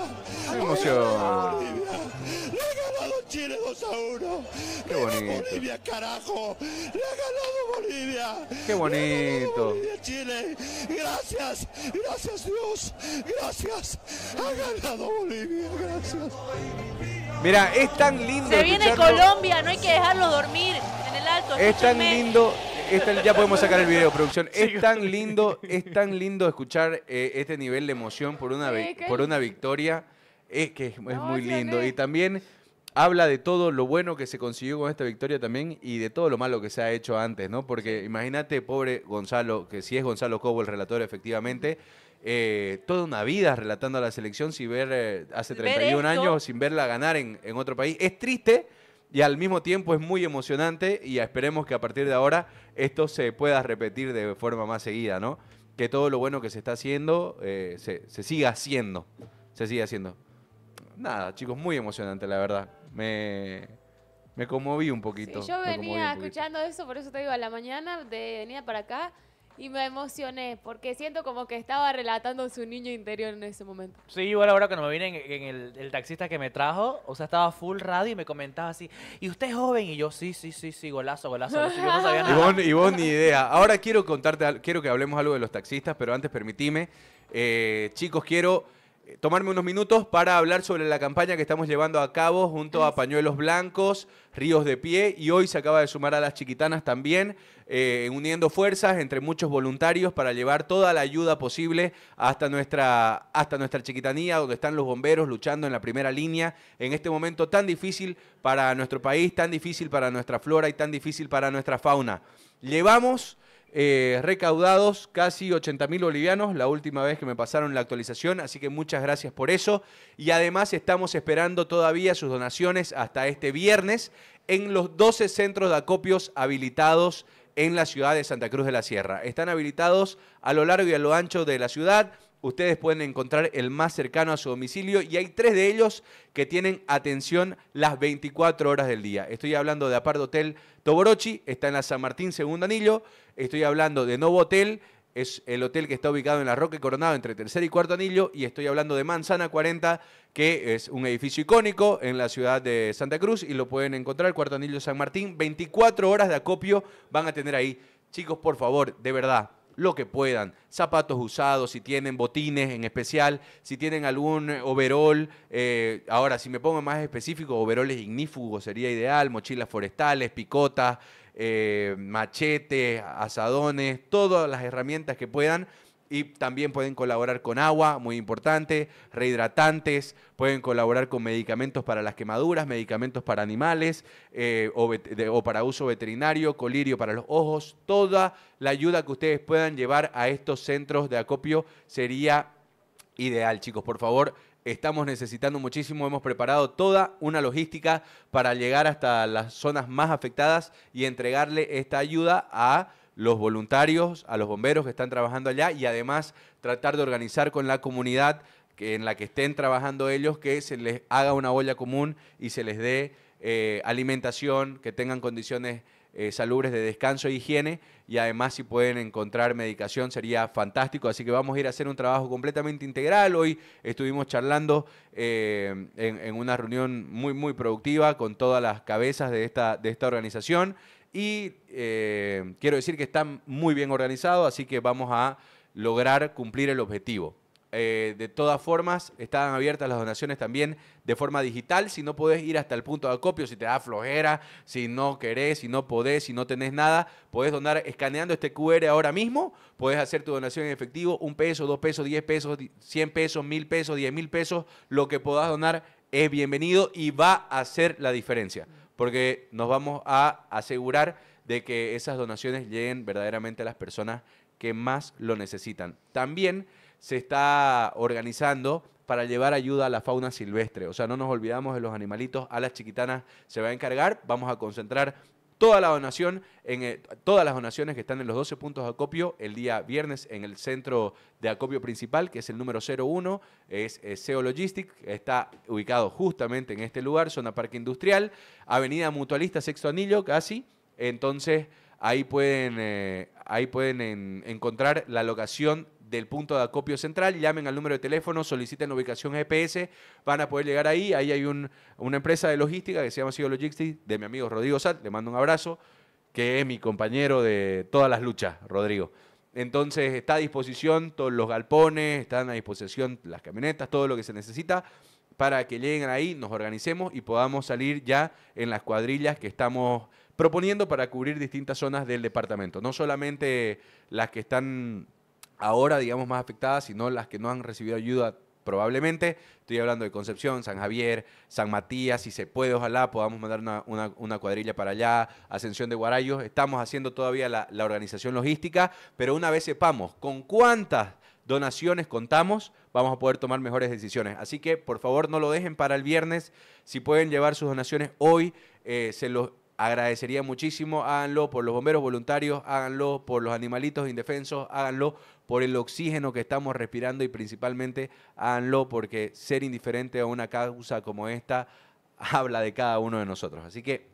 [SPEAKER 4] Qué emoción.
[SPEAKER 1] Bolivia. Le ha ganado Chile 2 a 1.
[SPEAKER 4] Qué bonito. Bolivia,
[SPEAKER 1] carajo. Le ha ganado Bolivia.
[SPEAKER 4] Qué bonito. Bolivia,
[SPEAKER 1] Chile. Gracias, gracias Dios. Gracias. Ha ganado Bolivia, gracias.
[SPEAKER 4] Mira, es tan lindo. Se viene Colombia,
[SPEAKER 1] no
[SPEAKER 6] hay que dejarlo dormir en el alto. Es tan lindo. ya podemos sacar el video,
[SPEAKER 4] producción. Es tan lindo, es tan lindo escuchar eh, este nivel de emoción por una, por una victoria. Es que es muy lindo. Y también habla de todo lo bueno que se consiguió con esta victoria también y de todo lo malo que se ha hecho antes, ¿no? Porque imagínate, pobre Gonzalo, que si es Gonzalo Cobo el relator efectivamente, eh, toda una vida relatando a la selección sin ver eh, hace 31 años, sin verla ganar en, otro país. Es triste, y al mismo tiempo es muy emocionante y esperemos que a partir de ahora esto se pueda repetir de forma más seguida, ¿no? Que todo lo bueno que se está haciendo eh, se, se siga haciendo, se siga haciendo. Nada, chicos, muy emocionante, la verdad me, me conmoví un poquito. yo venía escuchando
[SPEAKER 7] eso, por eso te digo, a la mañana de, venía para acá y me emocioné, porque siento como que estaba relatando su niño interior en ese momento.
[SPEAKER 5] Sí, igual ahora cuando me vine en, el, taxista que me trajo, o sea, estaba full radio y me comentaba así, ¿y usted es joven? Y yo, sí, sí, sí, sí, golazo, golazo.
[SPEAKER 4] Y vos, ni idea. Ahora quiero contarte, quiero que hablemos algo de los taxistas, pero antes permitime, eh, chicos, quiero tomarme unos minutos para hablar sobre la campaña que estamos llevando a cabo junto a Pañuelos Blancos, Ríos de Pie y hoy se acaba de sumar a las chiquitanas también, eh, uniendo fuerzas entre muchos voluntarios para llevar toda la ayuda posible hasta nuestra, hasta nuestra chiquitanía, donde están los bomberos luchando en la primera línea en este momento tan difícil para nuestro país, tan difícil para nuestra flora y tan difícil para nuestra fauna. Llevamos eh, recaudados casi 80 mil bolivianos, la última vez que me pasaron la actualización, así que muchas gracias por eso. Y además estamos esperando todavía sus donaciones hasta este viernes en los 12 centros de acopios habilitados en la ciudad de Santa Cruz de la Sierra. Están habilitados a lo largo y a lo ancho de la ciudad ustedes pueden encontrar el más cercano a su domicilio y hay tres de ellos que tienen atención las 24 horas del día. Estoy hablando de Apart Hotel Toborochi, está en la San Martín Segundo Anillo, estoy hablando de Novo Hotel, es el hotel que está ubicado en la Roque Coronado entre tercer y cuarto anillo y estoy hablando de Manzana 40 que es un edificio icónico en la ciudad de Santa Cruz y lo pueden encontrar, cuarto anillo San Martín, 24 horas de acopio van a tener ahí. Chicos, por favor, de verdad, lo que puedan, zapatos usados, si tienen botines en especial, si tienen algún overol, eh, ahora si me pongo más específico, overoles ignífugos sería ideal, mochilas forestales, picotas, eh, machetes, asadones, todas las herramientas que puedan y también pueden colaborar con agua, muy importante, rehidratantes, pueden colaborar con medicamentos para las quemaduras, medicamentos para animales eh, o, para uso veterinario, colirio para los ojos. Toda la ayuda que ustedes puedan llevar a estos centros de acopio sería ideal, chicos. Por favor, estamos necesitando muchísimo. Hemos preparado toda una logística para llegar hasta las zonas más afectadas y entregarle esta ayuda a los voluntarios, a los bomberos que están trabajando allá y además tratar de organizar con la comunidad que en la que estén trabajando ellos que se les haga una olla común y se les dé eh, alimentación, que tengan condiciones eh, salubres de descanso e higiene y además si pueden encontrar medicación sería fantástico. Así que vamos a ir a hacer un trabajo completamente integral. Hoy estuvimos charlando eh, en, en, una reunión muy, muy productiva con todas las cabezas de esta, de esta organización y eh, quiero decir que están muy bien organizados, así que vamos a lograr cumplir el objetivo. Eh, de todas formas, están abiertas las donaciones también de forma digital. Si no podés ir hasta el punto de acopio, si te da flojera, si no querés, si no podés, si no tenés nada, podés donar escaneando este QR ahora mismo. Podés hacer tu donación en efectivo, un peso, dos pesos, diez pesos, cien pesos, mil pesos, diez mil pesos. Lo que podás donar es bienvenido y va a hacer la diferencia porque nos vamos a asegurar de que esas donaciones lleguen verdaderamente a las personas que más lo necesitan. También se está organizando para llevar ayuda a la fauna silvestre. O sea, no nos olvidamos de los animalitos, a las chiquitanas se va a encargar, vamos a concentrar la donación, en, eh, todas las donaciones que están en los 12 puntos de acopio el día viernes en el centro de acopio principal, que es el número 01, es, eh, SEO Logistic, está ubicado justamente en este lugar, zona Parque Industrial, Avenida Mutualista, sexto anillo, casi. Entonces, ahí pueden, eh, ahí pueden encontrar la locación del punto de acopio central, llamen al número de teléfono, soliciten ubicación GPS, e van a poder llegar ahí. Ahí hay una empresa de logística que se llama Sigo Logistics, de mi amigo Rodrigo Salt, le mando un abrazo, que es mi compañero de todas las luchas, Rodrigo. Entonces está a disposición todos los galpones, están a disposición las camionetas, todo lo que se necesita para que lleguen ahí, nos organicemos y podamos salir ya en las cuadrillas que estamos proponiendo para cubrir distintas zonas del departamento. No solamente las que están ahora, digamos, más afectadas, sino las que no han recibido ayuda probablemente. Estoy hablando de Concepción, San Javier, San Matías, si se puede, ojalá podamos mandar una, cuadrilla para allá, Ascensión de Guarayos. Estamos haciendo todavía la, organización logística, pero una vez sepamos con cuántas donaciones contamos, vamos a poder tomar mejores decisiones. Así que, por favor, no lo dejen para el viernes. Si pueden llevar sus donaciones hoy, eh, se los Agradecería muchísimo, háganlo por los bomberos voluntarios, háganlo por los animalitos indefensos, háganlo por el oxígeno que estamos respirando y principalmente háganlo porque ser indiferente a una causa como esta habla de cada uno de nosotros. Así que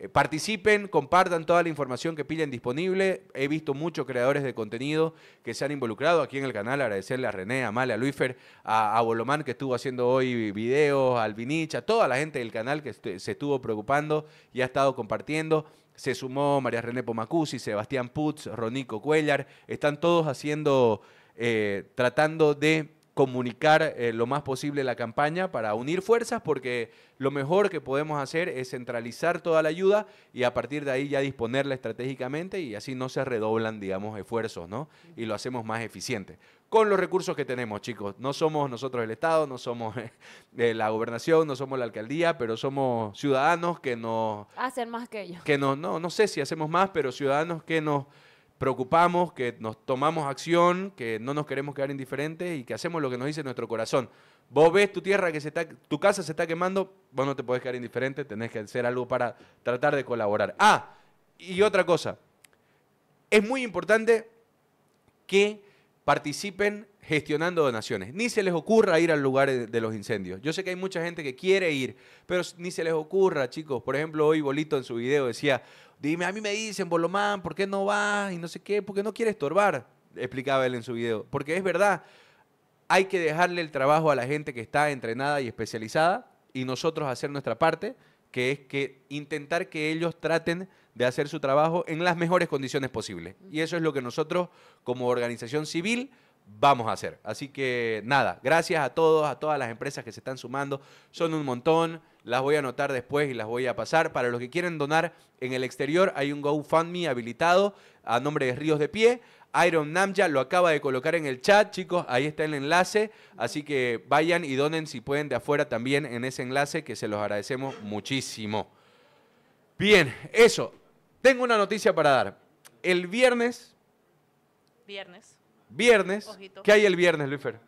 [SPEAKER 4] eh, participen, compartan toda la información que pillen disponible. He visto muchos creadores de contenido que se han involucrado aquí en el canal. Agradecerle a René, a Male, a Luífer, a, Bolomán que estuvo haciendo hoy videos, a Alvinich, a toda la gente del canal que este, se estuvo preocupando y ha estado compartiendo. Se sumó María René Pomacuzzi, Sebastián Putz, Ronico Cuellar. Están todos haciendo, eh, tratando de comunicar eh, lo más posible la campaña para unir fuerzas, porque lo mejor que podemos hacer es centralizar toda la ayuda y a partir de ahí ya disponerla estratégicamente y así no se redoblan, digamos, esfuerzos, ¿no? Y lo hacemos más eficiente. Con los recursos que tenemos, chicos. No somos nosotros el Estado, no somos eh, la gobernación, no somos la alcaldía, pero somos ciudadanos que nos...
[SPEAKER 7] Hacen más que ellos.
[SPEAKER 4] Que no, no sé si hacemos más, pero ciudadanos que nos preocupamos, que nos tomamos acción, que no nos queremos quedar indiferentes y que hacemos lo que nos dice nuestro corazón. Vos ves tu tierra que se está, tu casa se está quemando, vos no te podés quedar indiferente, tenés que hacer algo para tratar de colaborar. Ah, y otra cosa, es muy importante que participen gestionando donaciones. Ni se les ocurra ir al lugar de los incendios. Yo sé que hay mucha gente que quiere ir, pero ni se les ocurra, chicos. Por ejemplo, hoy Bolito en su video decía, dime, a mí me dicen, Bolomán, ¿por qué no vas? Y no sé qué, porque no quiere estorbar? Explicaba él en su video. Porque es verdad, hay que dejarle el trabajo a la gente que está entrenada y especializada y nosotros hacer nuestra parte, que es que intentar que ellos traten de hacer su trabajo en las mejores condiciones posibles. Y eso es lo que nosotros como organización civil vamos a hacer. Así que nada, gracias a todos, a todas las empresas que se están sumando. Son un montón, las voy a anotar después y las voy a pasar. Para los que quieren donar en el exterior, hay un GoFundMe habilitado a nombre de Ríos de Pie. Iron Namja lo acaba de colocar en el chat, chicos, ahí está el enlace, así que vayan y donen si pueden de afuera también en ese enlace que se los agradecemos muchísimo. Bien, eso. Tengo una noticia para dar. El viernes Viernes. Viernes. ¿Qué hay el viernes, Lucifer?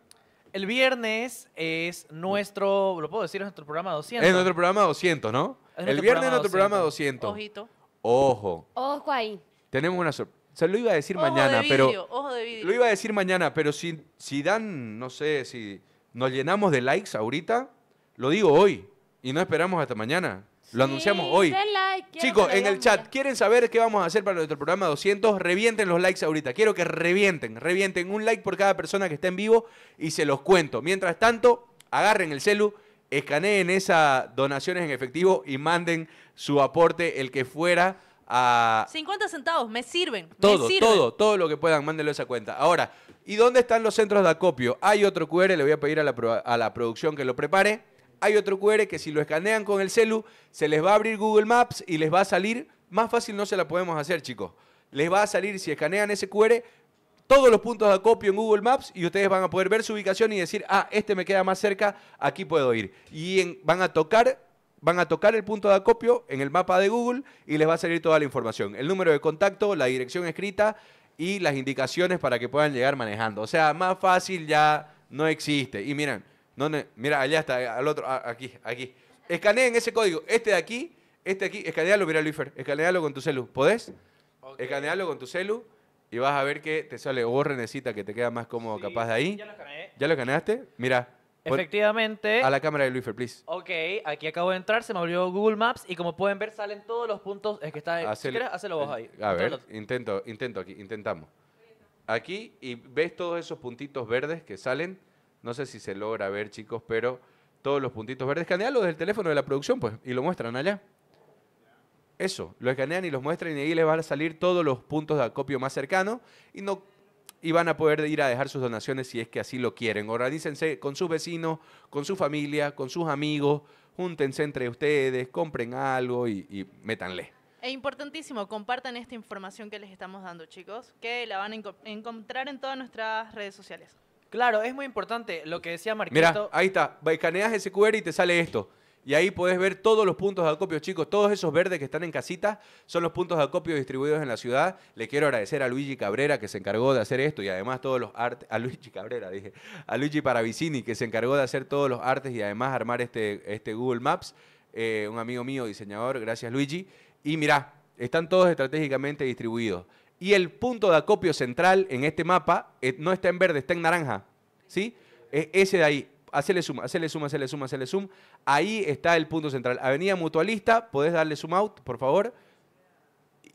[SPEAKER 4] El viernes es
[SPEAKER 5] nuestro, lo puedo decir, es nuestro programa 200. Es nuestro programa
[SPEAKER 4] 200, ¿no? el viernes es nuestro programa 200. Ojito. Ojo.
[SPEAKER 7] Ojo ahí.
[SPEAKER 4] Tenemos una sorpresa. O lo iba a decir mañana, pero. Ojo de Lo iba a decir mañana, pero si, si dan, no sé, si nos llenamos de likes ahorita, lo digo hoy y no esperamos hasta mañana. Lo anunciamos hoy.
[SPEAKER 7] Chicos, en el
[SPEAKER 4] chat, ¿quieren saber qué vamos a hacer para nuestro programa 200? Revienten los likes ahorita. Quiero que revienten, revienten un like por cada persona que está en vivo y se los cuento. Mientras tanto, agarren el celu, escaneen esas donaciones en efectivo y manden su aporte, el que fuera. A
[SPEAKER 6] 50 centavos, me sirven. Todo, todo,
[SPEAKER 4] todo lo que puedan, mándenlo a esa cuenta. Ahora, ¿y dónde están los centros de acopio? Hay otro QR, le voy a pedir a la producción que lo prepare hay otro QR que si lo escanean con el celu, se les va a abrir Google Maps y les va a salir, más fácil no se la podemos hacer, chicos. Les va a salir, si escanean ese QR, todos los puntos de acopio en Google Maps y ustedes van a poder ver su ubicación y decir, ah, este me queda más cerca, aquí puedo ir. Y van a tocar van a tocar el punto de acopio en el mapa de Google y les va a salir toda la información. El número de contacto, la dirección escrita y las indicaciones para que puedan llegar manejando. O sea, más fácil ya no existe. Y miren, Mira, allá está, al otro, aquí, aquí. Escaneen ese código, este de aquí, este de aquí, escanealo, mira Luifer, escanealo con tu celu, ¿podés? Escanealo con tu celu y vas a ver que te sale o necesita que te queda más cómodo capaz de ahí. Ya lo escaneé. ¿Ya lo escaneaste? Mira. Efectivamente. A la cámara de Luifer, please.
[SPEAKER 5] Ok, aquí acabo de entrar, se me abrió Google Maps y como pueden ver salen todos los puntos. Es que está. si quieres, hacelo vos ahí. A ver,
[SPEAKER 4] intento, intento aquí, intentamos. Aquí y ves todos esos puntitos verdes que salen. No sé si se logra ver, chicos, pero todos los puntitos verdes. Escanealo desde el teléfono de la producción, pues, y lo muestran allá. Eso, lo escanean y los muestran y ahí les van a salir todos los puntos de acopio más cercanos y, no, y van a poder ir a dejar sus donaciones si es que así lo quieren. Organícense con sus vecinos, con su familia, con sus amigos, júntense entre ustedes, compren algo y, métanle.
[SPEAKER 6] Es importantísimo, compartan esta información que les estamos dando, chicos, que la van a encontrar
[SPEAKER 5] en todas nuestras redes sociales. Claro, es muy importante lo que decía Marquito. Mira,
[SPEAKER 4] ahí está. Baicaneas ese y te sale esto. Y ahí puedes ver todos los puntos de acopio, chicos. Todos esos verdes que están en casitas son los puntos de acopio distribuidos en la ciudad. Le quiero agradecer a Luigi Cabrera que se encargó de hacer esto y además todos los artes. A Luigi Cabrera, dije. A Luigi Paravicini que se encargó de hacer todos los artes y además armar este, este Google Maps. Eh, un amigo mío, diseñador. Gracias, Luigi. Y mirá, están todos estratégicamente distribuidos y el punto de acopio central en este mapa eh, no está en verde, está en naranja. ¿Sí? Es ese de ahí. Hacele zoom, hacele zoom, hacele zoom, hacele zoom. Ahí está el punto central. Avenida Mutualista, podés darle zoom out, por favor.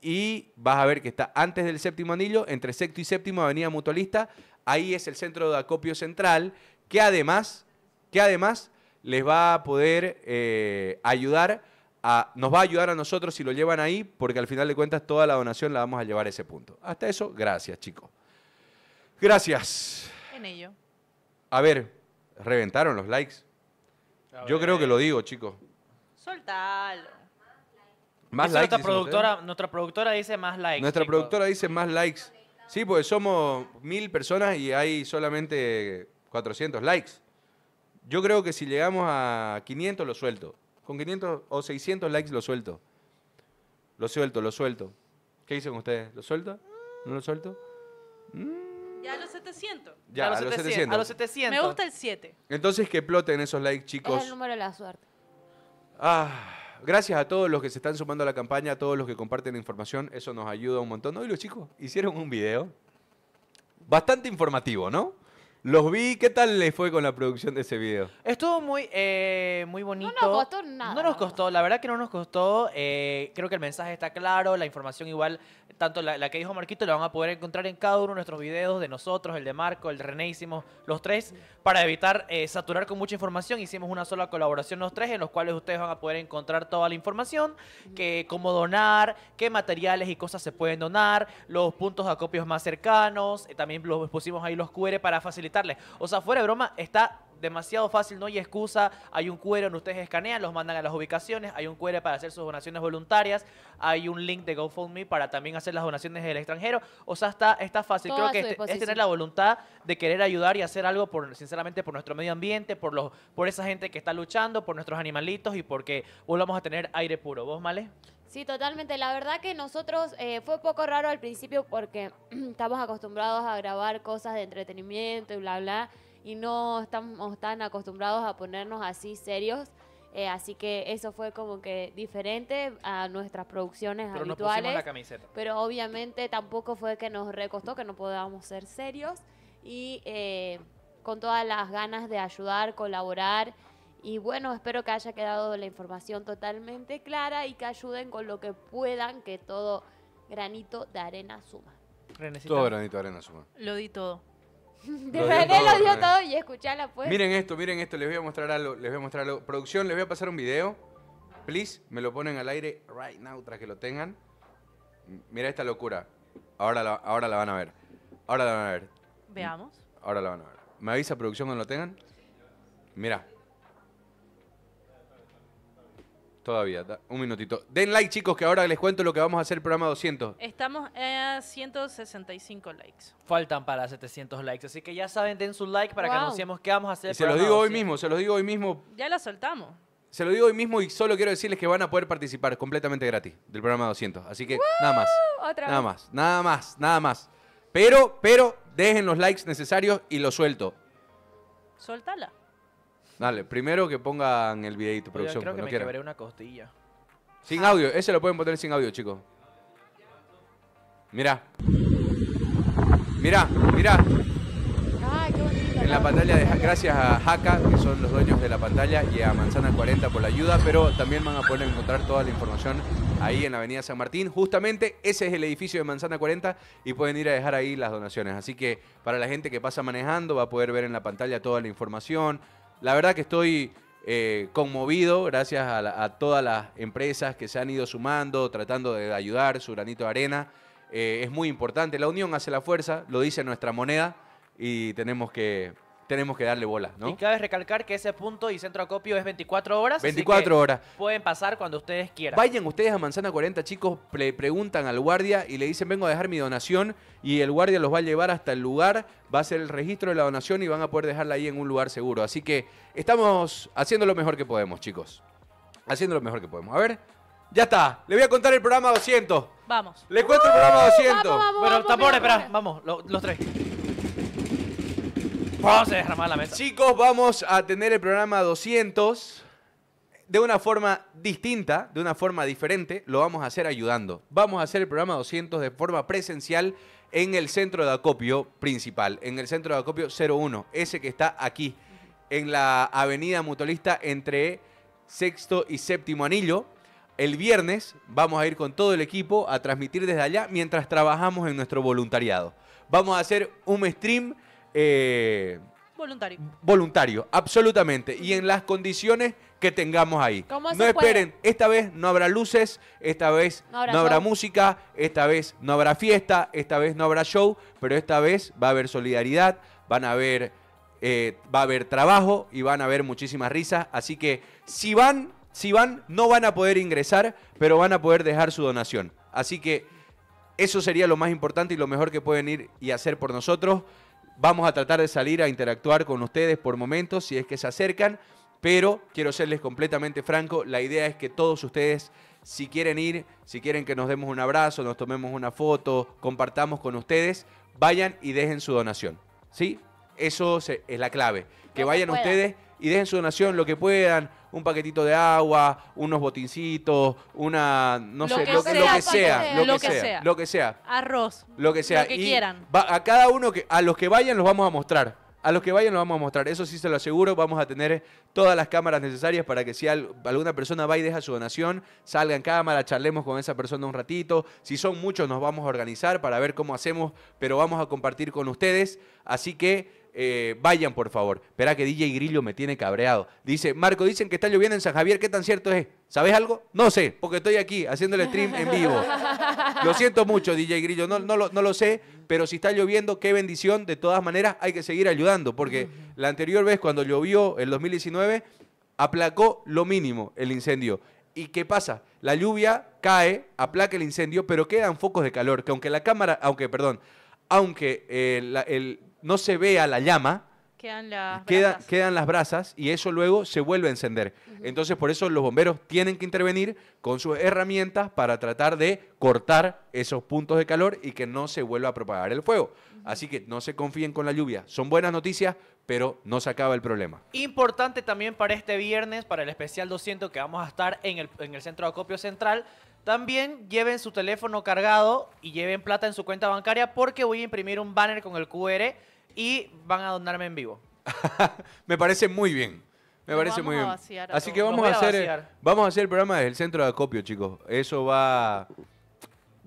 [SPEAKER 4] Y vas a ver que está antes del séptimo anillo, entre sexto y séptimo, Avenida Mutualista. Ahí es el centro de acopio central, que además, que además les va a poder eh, ayudar nos va a ayudar a nosotros si lo llevan ahí, porque al final de cuentas toda la donación la vamos a llevar a ese punto. Hasta eso, gracias, chicos. Gracias. En ello. A ver, reventaron los likes. Yo creo que lo digo, chicos.
[SPEAKER 5] Soltalo.
[SPEAKER 4] Más likes. Nuestra productora,
[SPEAKER 5] nuestra productora dice más likes. Nuestra productora
[SPEAKER 4] dice más likes. Sí, pues somos mil personas y hay solamente 400 likes. Yo creo que si llegamos a 500 lo suelto. Con 500 o 600 likes lo suelto. Lo suelto, lo suelto. ¿Qué dicen ustedes? ¿Lo suelto? ¿No lo suelto? Mm.
[SPEAKER 6] Ya a los 700. Ya, a los, 700. A los 700. Me gusta el 7.
[SPEAKER 4] Entonces que ploten esos likes, chicos. Es el
[SPEAKER 7] número de la suerte.
[SPEAKER 4] Ah, gracias a todos los que se están sumando a la campaña, a todos los que comparten información. Eso nos ayuda un montón. Hoy los chicos hicieron un video bastante informativo, ¿no? Los vi, ¿qué tal les fue con la producción de ese video?
[SPEAKER 5] Estuvo muy, eh, muy bonito. No nos costó nada. No nos costó, la verdad que no nos costó. Eh, creo que el mensaje está claro, la información igual, tanto la, que dijo Marquito, la van a poder encontrar en cada uno de nuestros videos, de nosotros, el de Marco, el de René, hicimos los tres, para evitar eh, saturar con mucha información, hicimos una sola colaboración los tres, en los cuales ustedes van a poder encontrar toda la información, que cómo donar, qué materiales y cosas se pueden donar, los puntos de acopio más cercanos, también los pusimos ahí los QR para facilitar o sea, fuera de broma, está demasiado fácil, no hay excusa. Hay un QR en ustedes escanean, los mandan a las ubicaciones. Hay un QR para hacer sus donaciones voluntarias. Hay un link de GoFundMe para también hacer las donaciones del extranjero. O sea, está, está fácil. Creo que este es tener la voluntad de querer ayudar y hacer algo, por, sinceramente, por nuestro medio ambiente, por, los, por esa gente que está luchando, por nuestros animalitos y porque volvamos a tener aire puro. ¿Vos, Male?
[SPEAKER 7] Sí, totalmente. La verdad que nosotros eh, fue poco raro al principio porque estamos acostumbrados a grabar cosas de entretenimiento y bla, bla, y no estamos tan acostumbrados a ponernos así serios. Eh, así que eso fue como que diferente a nuestras producciones pero habituales. la camiseta. Pero obviamente tampoco fue que nos recostó, que no podamos ser serios. Y eh, con todas las ganas de ayudar, colaborar y bueno, espero que haya quedado la información totalmente clara y que ayuden con lo que puedan, que todo granito de arena suma.
[SPEAKER 4] Todo granito de arena suma.
[SPEAKER 7] Lo di todo. De
[SPEAKER 4] lo que lo dio todo
[SPEAKER 7] y la pues. Miren
[SPEAKER 4] esto, miren esto, les voy a mostrar algo, les voy a mostrar algo. Producción, les voy a pasar un video. Please, me lo ponen al aire right now tras que lo tengan. Mira esta locura. Ahora la, ahora la van a ver. Ahora la van a ver. Veamos. Ahora la van a ver. ¿Me avisa producción cuando lo tengan? Mira. todavía. Un minutito. Den like, chicos, que ahora les cuento lo que vamos a hacer el programa 200.
[SPEAKER 6] Estamos a 165 likes.
[SPEAKER 4] Faltan para
[SPEAKER 5] 700 likes. Así que ya saben, den su like para que anunciemos qué vamos a hacer. se lo digo hoy
[SPEAKER 4] mismo, se los digo hoy mismo.
[SPEAKER 5] Ya la soltamos.
[SPEAKER 4] Se lo digo hoy mismo y solo quiero decirles que van a poder participar completamente gratis del programa 200. Así que nada más. Nada más, nada más, nada más. Pero, pero, dejen los likes necesarios y lo suelto. Suéltala. Dale, primero que pongan el videito, producción. Yo creo que me quebré
[SPEAKER 5] una costilla.
[SPEAKER 4] Sin audio, ese lo pueden poner sin audio, chicos. Mira. Mira, mira. En la pantalla de gracias a Haka, que son los dueños de la pantalla, y a Manzana 40 por la ayuda, pero también van a poder encontrar toda la información ahí en la Avenida San Martín. Justamente ese es el edificio de Manzana 40 y pueden ir a dejar ahí las donaciones. Así que para la gente que pasa manejando va a poder ver en la pantalla toda la información, la verdad que estoy eh, conmovido gracias a, todas las empresas que se han ido sumando, tratando de ayudar, su granito de arena. Eh, es muy importante, la unión hace la fuerza, lo dice nuestra moneda y tenemos que tenemos que darle bola, ¿no? Y
[SPEAKER 5] cabe recalcar que ese punto y centro acopio es 24 horas. 24 horas. Pueden pasar cuando ustedes quieran. Vayan
[SPEAKER 4] ustedes a Manzana 40, chicos, le preguntan al guardia y le dicen, vengo a dejar mi donación y el guardia los va a llevar hasta el lugar, va a hacer el registro de la donación y van a poder dejarla ahí en un lugar seguro. Así que estamos haciendo lo mejor que podemos, chicos. Haciendo lo mejor que podemos. A ver, ya está. Le voy a contar el programa 200.
[SPEAKER 1] Vamos.
[SPEAKER 6] Le cuento el programa 200. Uh, vamos, Pero vamos, espera.
[SPEAKER 4] Vamos, los tres la mesa. Chicos, vamos a tener el programa 200 de una forma distinta, de una forma diferente. Lo vamos a hacer ayudando. Vamos a hacer el programa 200 de forma presencial en el centro de acopio principal, en el centro de acopio 01, ese que está aquí, en la avenida Mutualista entre sexto y séptimo anillo. El viernes vamos a ir con todo el equipo a transmitir desde allá mientras trabajamos en nuestro voluntariado. Vamos a hacer un stream eh, voluntario. Voluntario, absolutamente. Y en las condiciones que tengamos ahí. no esperen, esta vez no habrá luces, esta vez no habrá, música, esta vez no habrá fiesta, esta vez no habrá show, pero esta vez va a haber solidaridad, van a haber, eh, va a haber trabajo y van a haber muchísimas risas. Así que si van, si van, no van a poder ingresar, pero van a poder dejar su donación. Así que eso sería lo más importante y lo mejor que pueden ir y hacer por nosotros. Vamos a tratar de salir a interactuar con ustedes por momentos si es que se acercan, pero quiero serles completamente franco, la idea es que todos ustedes, si quieren ir, si quieren que nos demos un abrazo, nos tomemos una foto, compartamos con ustedes, vayan y dejen su donación. ¿Sí? Eso es la clave. Que vayan ustedes y dejen su donación, lo que puedan, un paquetito de agua, unos botincitos, una, no sé, lo, que sea, lo, que sea, lo que sea. Arroz. Lo que sea. quieran. a cada uno, que, a los que vayan los vamos a mostrar. A los que vayan los vamos a mostrar, eso sí se lo aseguro, vamos a tener todas las cámaras necesarias para que si alguna persona va y deja su donación, salga en cámara, charlemos con esa persona un ratito. Si son muchos nos vamos a organizar para ver cómo hacemos, pero vamos a compartir con ustedes. Así que eh, vayan por favor. Espera que DJ Grillo me tiene cabreado. Dice, Marco, dicen que está lloviendo en San Javier, ¿qué tan cierto es? ¿Sabes algo? No sé, porque estoy aquí haciendo el stream en vivo. Lo siento mucho, DJ Grillo, no, no, lo, no lo sé, pero si está lloviendo, qué bendición. De todas maneras, hay que seguir ayudando, porque la anterior vez cuando llovió, el 2019, aplacó lo mínimo el incendio. ¿Y qué pasa? La lluvia cae, aplaca el incendio, pero quedan focos de calor, que aunque la cámara, aunque, perdón, aunque eh, el, no se vea la llama,
[SPEAKER 1] quedan las,
[SPEAKER 4] brasas. quedan las brasas y eso luego se vuelve a encender. Entonces, por eso los bomberos tienen que intervenir con sus herramientas para tratar de cortar esos puntos de calor y que no se vuelva a propagar el fuego. Así que no se confíen con la lluvia. Son buenas noticias, pero no se acaba el problema.
[SPEAKER 5] Importante también para este viernes, para el especial 200 que vamos a estar en el centro de acopio central, también lleven su teléfono cargado y lleven plata en su cuenta bancaria porque voy a imprimir un banner con el QR y van a donarme en vivo.
[SPEAKER 4] Me parece muy bien. Me parece muy bien. Así que vamos a, hacer, vamos a hacer el programa del centro de acopio, chicos. Eso va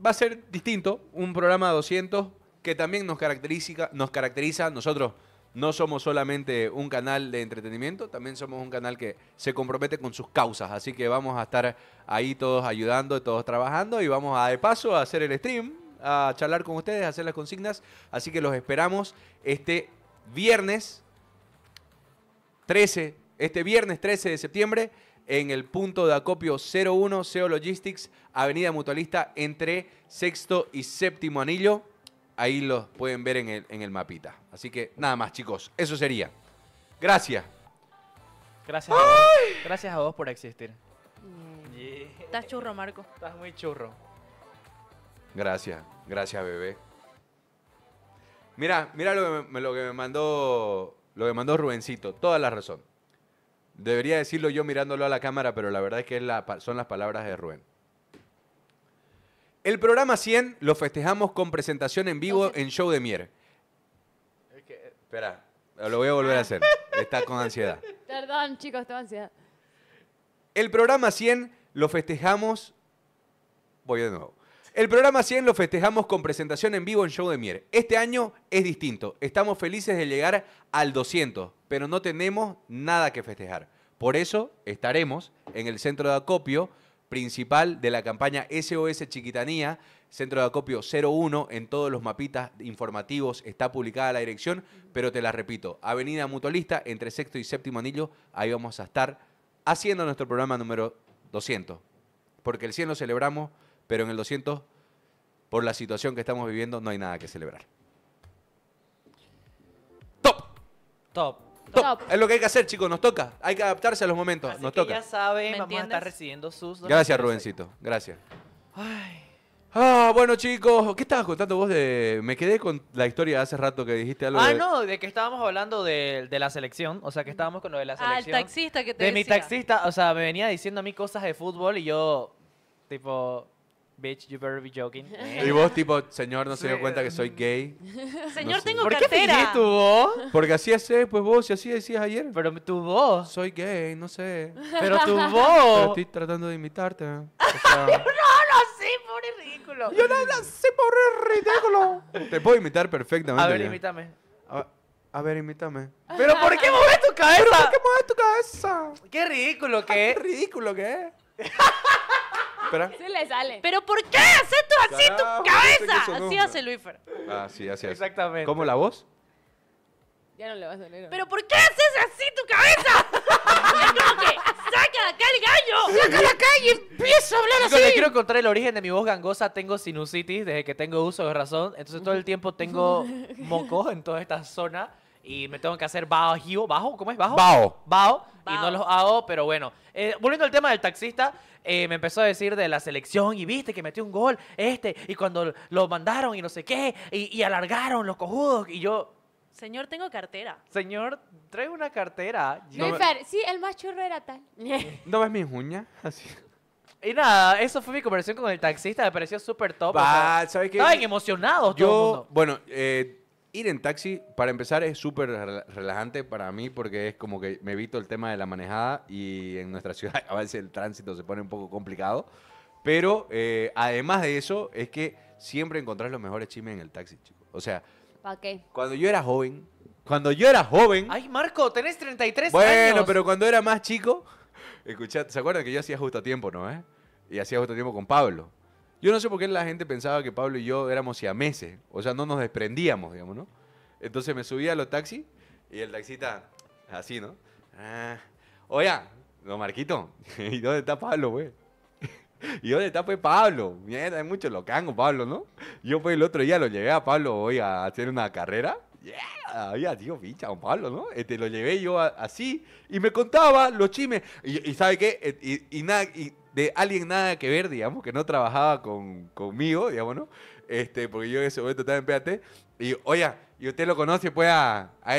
[SPEAKER 4] va a ser distinto, un programa 200 que también nos caracteriza, nos caracteriza nosotros no somos solamente un canal de entretenimiento, también somos un canal que se compromete con sus causas. Así que vamos a estar ahí todos ayudando, todos trabajando y vamos a de paso a hacer el stream, a charlar con ustedes, a hacer las consignas. Así que los esperamos este viernes 13, este viernes 13 de septiembre en el punto de acopio 01 SEO Logistics, Avenida Mutualista entre sexto y séptimo anillo ahí los pueden ver en el, mapita. Así que nada más, chicos. Eso sería. Gracias.
[SPEAKER 5] Gracias a, vos. Gracias a vos por existir.
[SPEAKER 6] Estás churro, Marco. Estás muy
[SPEAKER 5] churro.
[SPEAKER 4] Gracias, gracias, bebé. Mira, mira lo que, me, mandó lo que mandó Rubencito, toda la razón. Debería decirlo yo mirándolo a la cámara, pero la verdad es que son las palabras de Rubén. El programa 100 lo festejamos con presentación en vivo en Show de Mier. Eh, Espera, lo voy a volver a hacer. Está con ansiedad.
[SPEAKER 7] Perdón, chicos, tengo ansiedad.
[SPEAKER 4] El programa 100 lo festejamos... Voy de nuevo. El programa 100 lo festejamos con presentación en vivo en Show de Mier. Este año es distinto. Estamos felices de llegar al 200, pero no tenemos nada que festejar. Por eso estaremos en el centro de acopio principal de la campaña SOS Chiquitanía, centro de acopio 01, en todos los mapitas informativos está publicada la dirección, pero te la repito, Avenida Mutualista, entre sexto y séptimo anillo, ahí vamos a estar haciendo nuestro programa número 200, porque el 100 lo celebramos, pero en el 200, por la situación que estamos viviendo, no hay nada que celebrar. Top. Top. Es lo que hay que hacer, chicos, nos toca. Hay que adaptarse a los momentos, nos toca. ya
[SPEAKER 5] saben, vamos recibiendo sus Gracias,
[SPEAKER 4] rubéncito gracias. Ah, bueno, chicos, ¿qué estabas contando vos de...? Me quedé con la historia hace rato que dijiste algo Ah,
[SPEAKER 5] no, de que estábamos hablando de, la selección, o sea, que estábamos con lo de la Ah, el taxista que te de mi taxista, o sea, me venía diciendo a mí cosas de fútbol y yo, tipo, bitch, you better be joking. Eh. Y vos, tipo, señor, no se dio cuenta que soy
[SPEAKER 4] gay. Señor, tengo tengo ¿Por qué fingí tu voz? Porque así es, eh, pues vos, y así decías ayer. Pero tu voz. Soy gay, no sé. Pero tu voz. estoy tratando de imitarte. Eh. no sea,
[SPEAKER 1] Sí, pobre
[SPEAKER 5] ridículo. yo no no sé, pobre ridículo.
[SPEAKER 4] Te puedo imitar perfectamente. A ver, imítame. A, ver, imítame.
[SPEAKER 5] ¿Pero por qué mueves tu cabeza? ¿Por qué mueves tu cabeza? Qué
[SPEAKER 4] ridículo que Qué ridículo que es
[SPEAKER 5] le
[SPEAKER 6] sale. ¿Pero por qué haces tú así tu cabeza? Así hace Luífer.
[SPEAKER 4] Ah, sí, así es. Exactamente. ¿Cómo la voz?
[SPEAKER 7] Ya no le vas a salir. ¿Pero por qué haces así tu cabeza?
[SPEAKER 1] es como que
[SPEAKER 7] saca de acá el gallo. Saca de acá y empieza a hablar así. Yo quiero
[SPEAKER 5] encontrar el origen de mi voz gangosa. Tengo sinusitis desde que tengo uso de razón. Entonces todo el tiempo tengo moco en toda esta zona y me tengo que hacer bajo, bajo, ¿cómo es? Bajo. Bajo. Bajo. Y no los hago, pero bueno. Eh, volviendo al tema del taxista, eh, me empezó a decir de la selección y viste que metió un gol este y cuando lo mandaron y no sé qué y, alargaron los cojudos y yo...
[SPEAKER 6] Señor, tengo cartera.
[SPEAKER 5] Señor, trae una cartera. No,
[SPEAKER 6] sí, el más churro era tal.
[SPEAKER 4] ¿No ves mis uñas? Así.
[SPEAKER 5] Y nada, eso fue mi conversación con el taxista, me pareció súper top. ¿sabes qué? Estaban emocionados Yo, todo el mundo.
[SPEAKER 4] bueno, eh, Ir en taxi, para empezar, es súper relajante para mí porque es como que me evito el tema de la manejada y en nuestra ciudad a veces el tránsito se pone un poco complicado. Pero eh, además de eso, es que siempre encontrás los mejores chismes en el taxi, chicos. O sea, ¿para qué? Cuando yo era joven, cuando yo era joven.
[SPEAKER 5] Ay, Marco, tenés 33 años. Bueno, pero
[SPEAKER 4] cuando era más chico, escuchad, ¿se acuerdan que yo hacía justo a tiempo, no? Eh? Y hacía justo a tiempo con Pablo. Yo no sé por qué la gente pensaba que Pablo y yo éramos siameses, o sea, no nos desprendíamos, digamos, ¿no? Entonces me subía a los taxis y el taxista, así, ¿no? Ah, Oiga, Marquito, ¿y dónde está Pablo, pues? güey? ¿Y dónde está, pues, Pablo? Mierda, hay mucho locango, Pablo, ¿no? Yo, pues, el otro día lo llevé a Pablo hoy a hacer una carrera. Yeah, había tío ficha, don Pablo, ¿no? te este, lo llevé yo así y me contaba los chimes. Y, ¿sabe qué? Eh, y, nada, de alguien nada que ver, digamos, que no trabajaba conmigo, digamos, ¿no? Este, porque yo en ese momento estaba en PAT. Y, oiga, ¿y usted lo conoce, pues, e,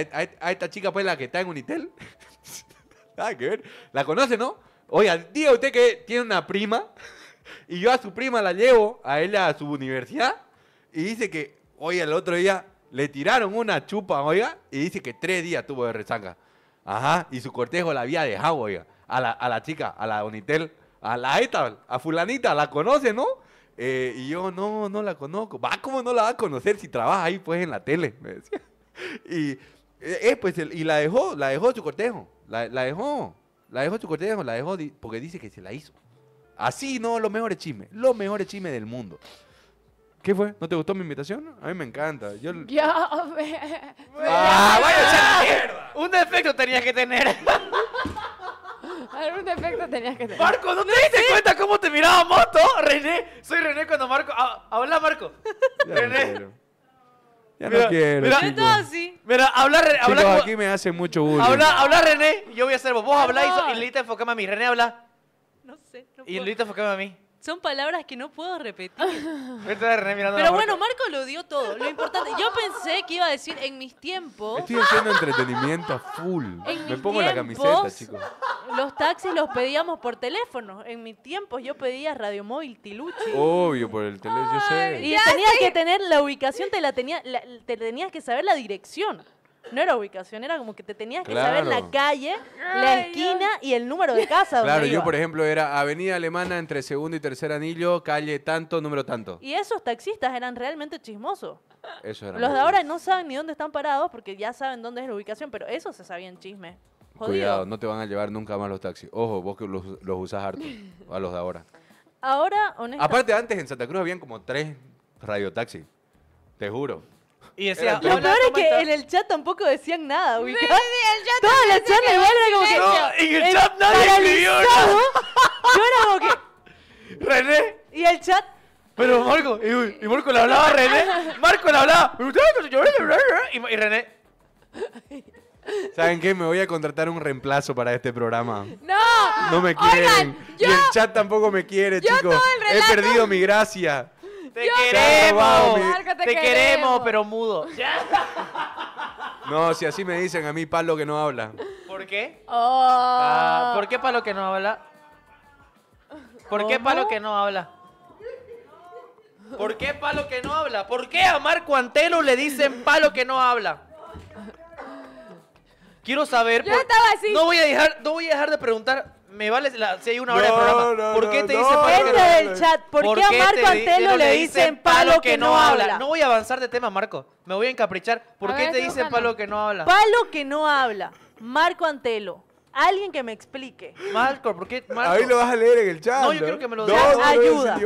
[SPEAKER 4] e, a, esta chica, pues, la que está en Unitel? nada que ver. ¿La conoce, no? Oiga, diga usted que tiene una prima y yo a su prima la llevo a ella a su universidad y dice que, oiga, el otro día le tiraron una chupa, oiga, y dice que tres días tuvo de rezanga. Ajá, y su cortejo la había dejado, oiga, a la chica, a la Unitel a la Eta, a fulanita, la conoce, ¿no? Eh, y yo, no, no la conozco. Va, ¿cómo no la va a conocer si trabaja ahí, pues, en la tele? Y, eh, eh, pues, y la dejó, la dejó su cortejo. La, dejó, la dejó su cortejo, la dejó porque dice que se la hizo. Así, no, los mejores chismes, los mejores chismes del mundo. ¿Qué fue? ¿No te gustó mi invitación? A mí me encanta. Yo...
[SPEAKER 1] Ah,
[SPEAKER 5] vaya Un defecto tenía que tener.
[SPEAKER 7] Algún defecto tenías que tener. Marco, ¿no te diste cuenta cómo te miraba Moto? René, soy
[SPEAKER 5] René cuando Marco. Ah, habla, Marco.
[SPEAKER 3] Ya René. No ya no quiero. Mira, todo
[SPEAKER 5] así. Mira, habla, Habla aquí
[SPEAKER 4] me hace mucho bullying. Habla, habla
[SPEAKER 5] René, yo voy a ser vos. Vos ah, habláis y, Lita enfocame a mí. René habla. No sé. No y Lita enfocame a mí. Son palabras que no puedo repetir.
[SPEAKER 4] Pero bueno,
[SPEAKER 6] Marco lo dio todo. Lo importante, yo pensé que iba a decir en mis tiempos. Estoy haciendo entretenimiento
[SPEAKER 4] a full. Me pongo la camiseta, chicos.
[SPEAKER 6] Los taxis los pedíamos por teléfono. En mis tiempos yo pedía radio móvil Tiluchi.
[SPEAKER 4] Obvio, por el teléfono, yo sé. Y tenías
[SPEAKER 6] que tener la ubicación, te la tenía, te tenías que saber la dirección no era ubicación, era como que te tenías que saber la calle, la esquina y el número de casa. Claro, yo por
[SPEAKER 4] ejemplo era Avenida Alemana entre segundo y tercer anillo, calle tanto, número tanto. Y
[SPEAKER 6] esos taxistas eran realmente chismosos.
[SPEAKER 4] Eso era Los de ahora
[SPEAKER 6] no saben ni dónde están parados porque ya saben dónde es la ubicación, pero eso se sabían chisme.
[SPEAKER 4] Cuidado, no te van a llevar nunca más los taxis. Ojo, vos que los, usás harto, a los de ahora.
[SPEAKER 6] Ahora, honestamente. Aparte,
[SPEAKER 4] antes en Santa Cruz habían como tres radiotaxis. Te juro.
[SPEAKER 5] Y
[SPEAKER 6] decía,
[SPEAKER 4] Lo peor es que en
[SPEAKER 6] el chat tampoco decían nada, ubica. No, Toda la igual era
[SPEAKER 1] como
[SPEAKER 4] que. en el, chat nadie
[SPEAKER 1] escribió nada. Yo era como que. René.
[SPEAKER 5] Y el chat. Pero
[SPEAKER 4] Marco, y,
[SPEAKER 5] Marco le hablaba a René. Marco le hablaba. Y, y René.
[SPEAKER 4] ¿Saben qué? Me voy a contratar un reemplazo para este programa. ¡No! No me quieren. y el chat tampoco me quiere, chicos. He perdido mi gracia. Te queremos. te, queremos. pero mudo. No, si así me dicen a mí, palo que no habla.
[SPEAKER 5] ¿Por qué? Oh. Ah, ¿Por qué palo que no habla? ¿Por qué palo que no habla? ¿Por qué palo que no habla? ¿Por qué a Marco Antelo le dicen palo que no habla? Quiero saber. No voy a dejar, no voy a dejar de preguntar me vale la, si hay una hora de programa. No, ¿Por qué te dicen palo Gente que del chat, ¿por, qué a Marco Antelo le dicen palo que no habla? No voy a avanzar de tema, Marco. Me voy a encaprichar. ¿Por qué te dicen palo que no habla?
[SPEAKER 6] Palo que no habla. Marco Antelo. Alguien que me explique.
[SPEAKER 5] Marco, ¿por qué?
[SPEAKER 4] Marco? Ahí lo vas a leer en el chat. No, yo creo que me lo digas. Ayuda.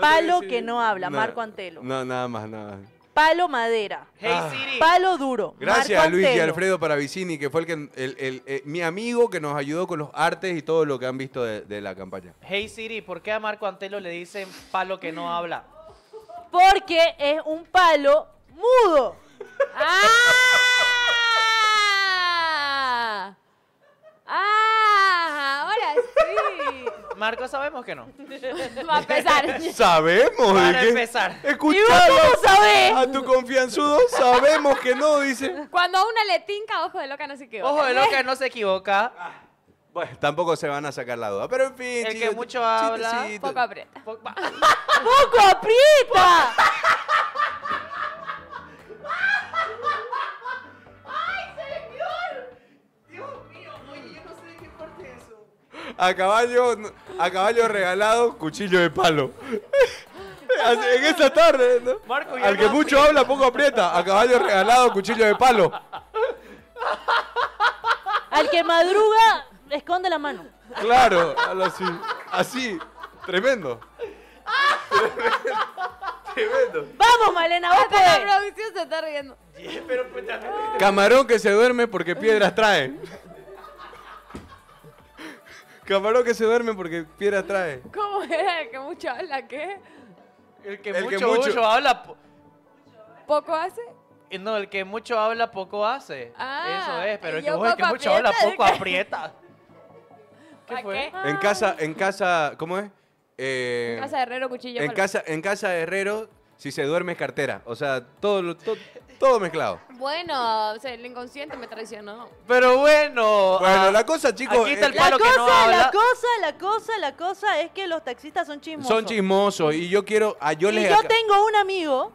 [SPEAKER 6] Palo que no habla, Marco Antelo.
[SPEAKER 4] No, nada más, nada más.
[SPEAKER 6] Palo madera. Ah.
[SPEAKER 5] Palo duro.
[SPEAKER 6] Gracias a Luis y
[SPEAKER 4] Alfredo Paravicini, que fue el que eh, mi amigo que nos ayudó con los artes y todo lo que han visto de, la campaña.
[SPEAKER 5] Hey Siri, ¿por qué a Marco Antelo le dicen palo que no habla?
[SPEAKER 6] Porque es un palo mudo. ¡Ah!
[SPEAKER 7] ah.
[SPEAKER 5] Marco, sabemos que no.
[SPEAKER 7] Va a empezar.
[SPEAKER 5] Sabemos. Para a empezar. Escuchalo. A tu confianzudo, sabemos
[SPEAKER 4] que no, dice.
[SPEAKER 7] Cuando a una le tinca, ojo de loca no se equivoca. Ojo de loca
[SPEAKER 4] no se equivoca. Ah, bueno, tampoco se van a sacar la duda. Pero en
[SPEAKER 5] fin. El que mucho habla.
[SPEAKER 7] Poco aprieta. poco aprieta.
[SPEAKER 4] a caballo, a caballo regalado, cuchillo de palo. en esta tarde, ¿no? Al que mucho habla, poco aprieta. A caballo regalado, cuchillo de palo.
[SPEAKER 6] Al que madruga, esconde la mano.
[SPEAKER 4] Claro, así. Así. Tremendo.
[SPEAKER 5] Tremendo. Vamos, Malena, vos La producción se está riendo.
[SPEAKER 7] Pues,
[SPEAKER 4] Camarón que se duerme porque piedras trae. Camarón que se duerme porque piedra trae.
[SPEAKER 7] ¿Cómo es? ¿El que mucho habla? ¿Qué?
[SPEAKER 4] El que, mucho, habla. ¿Poco hace? Eh,
[SPEAKER 7] no, el que
[SPEAKER 5] mucho habla, poco hace. Ah, Eso es, pero el que, mucho habla, poco aprieta.
[SPEAKER 7] ¿Qué fue?
[SPEAKER 4] En casa, en casa, ¿cómo es? Eh, en casa
[SPEAKER 7] de Herrero, cuchillo.
[SPEAKER 4] En casa, en casa de Herrero, si se duerme es cartera. O sea, todo, todo, todo mezclado.
[SPEAKER 7] Bueno, o el inconsciente me traicionó.
[SPEAKER 4] Pero bueno. Bueno, ah, la cosa, chicos. Aquí el eh, palo la cosa, La
[SPEAKER 6] cosa, la cosa, la cosa es que los taxistas son chismosos. Son
[SPEAKER 4] chismosos. Y yo quiero. a ah, yo y yo tengo
[SPEAKER 6] un amigo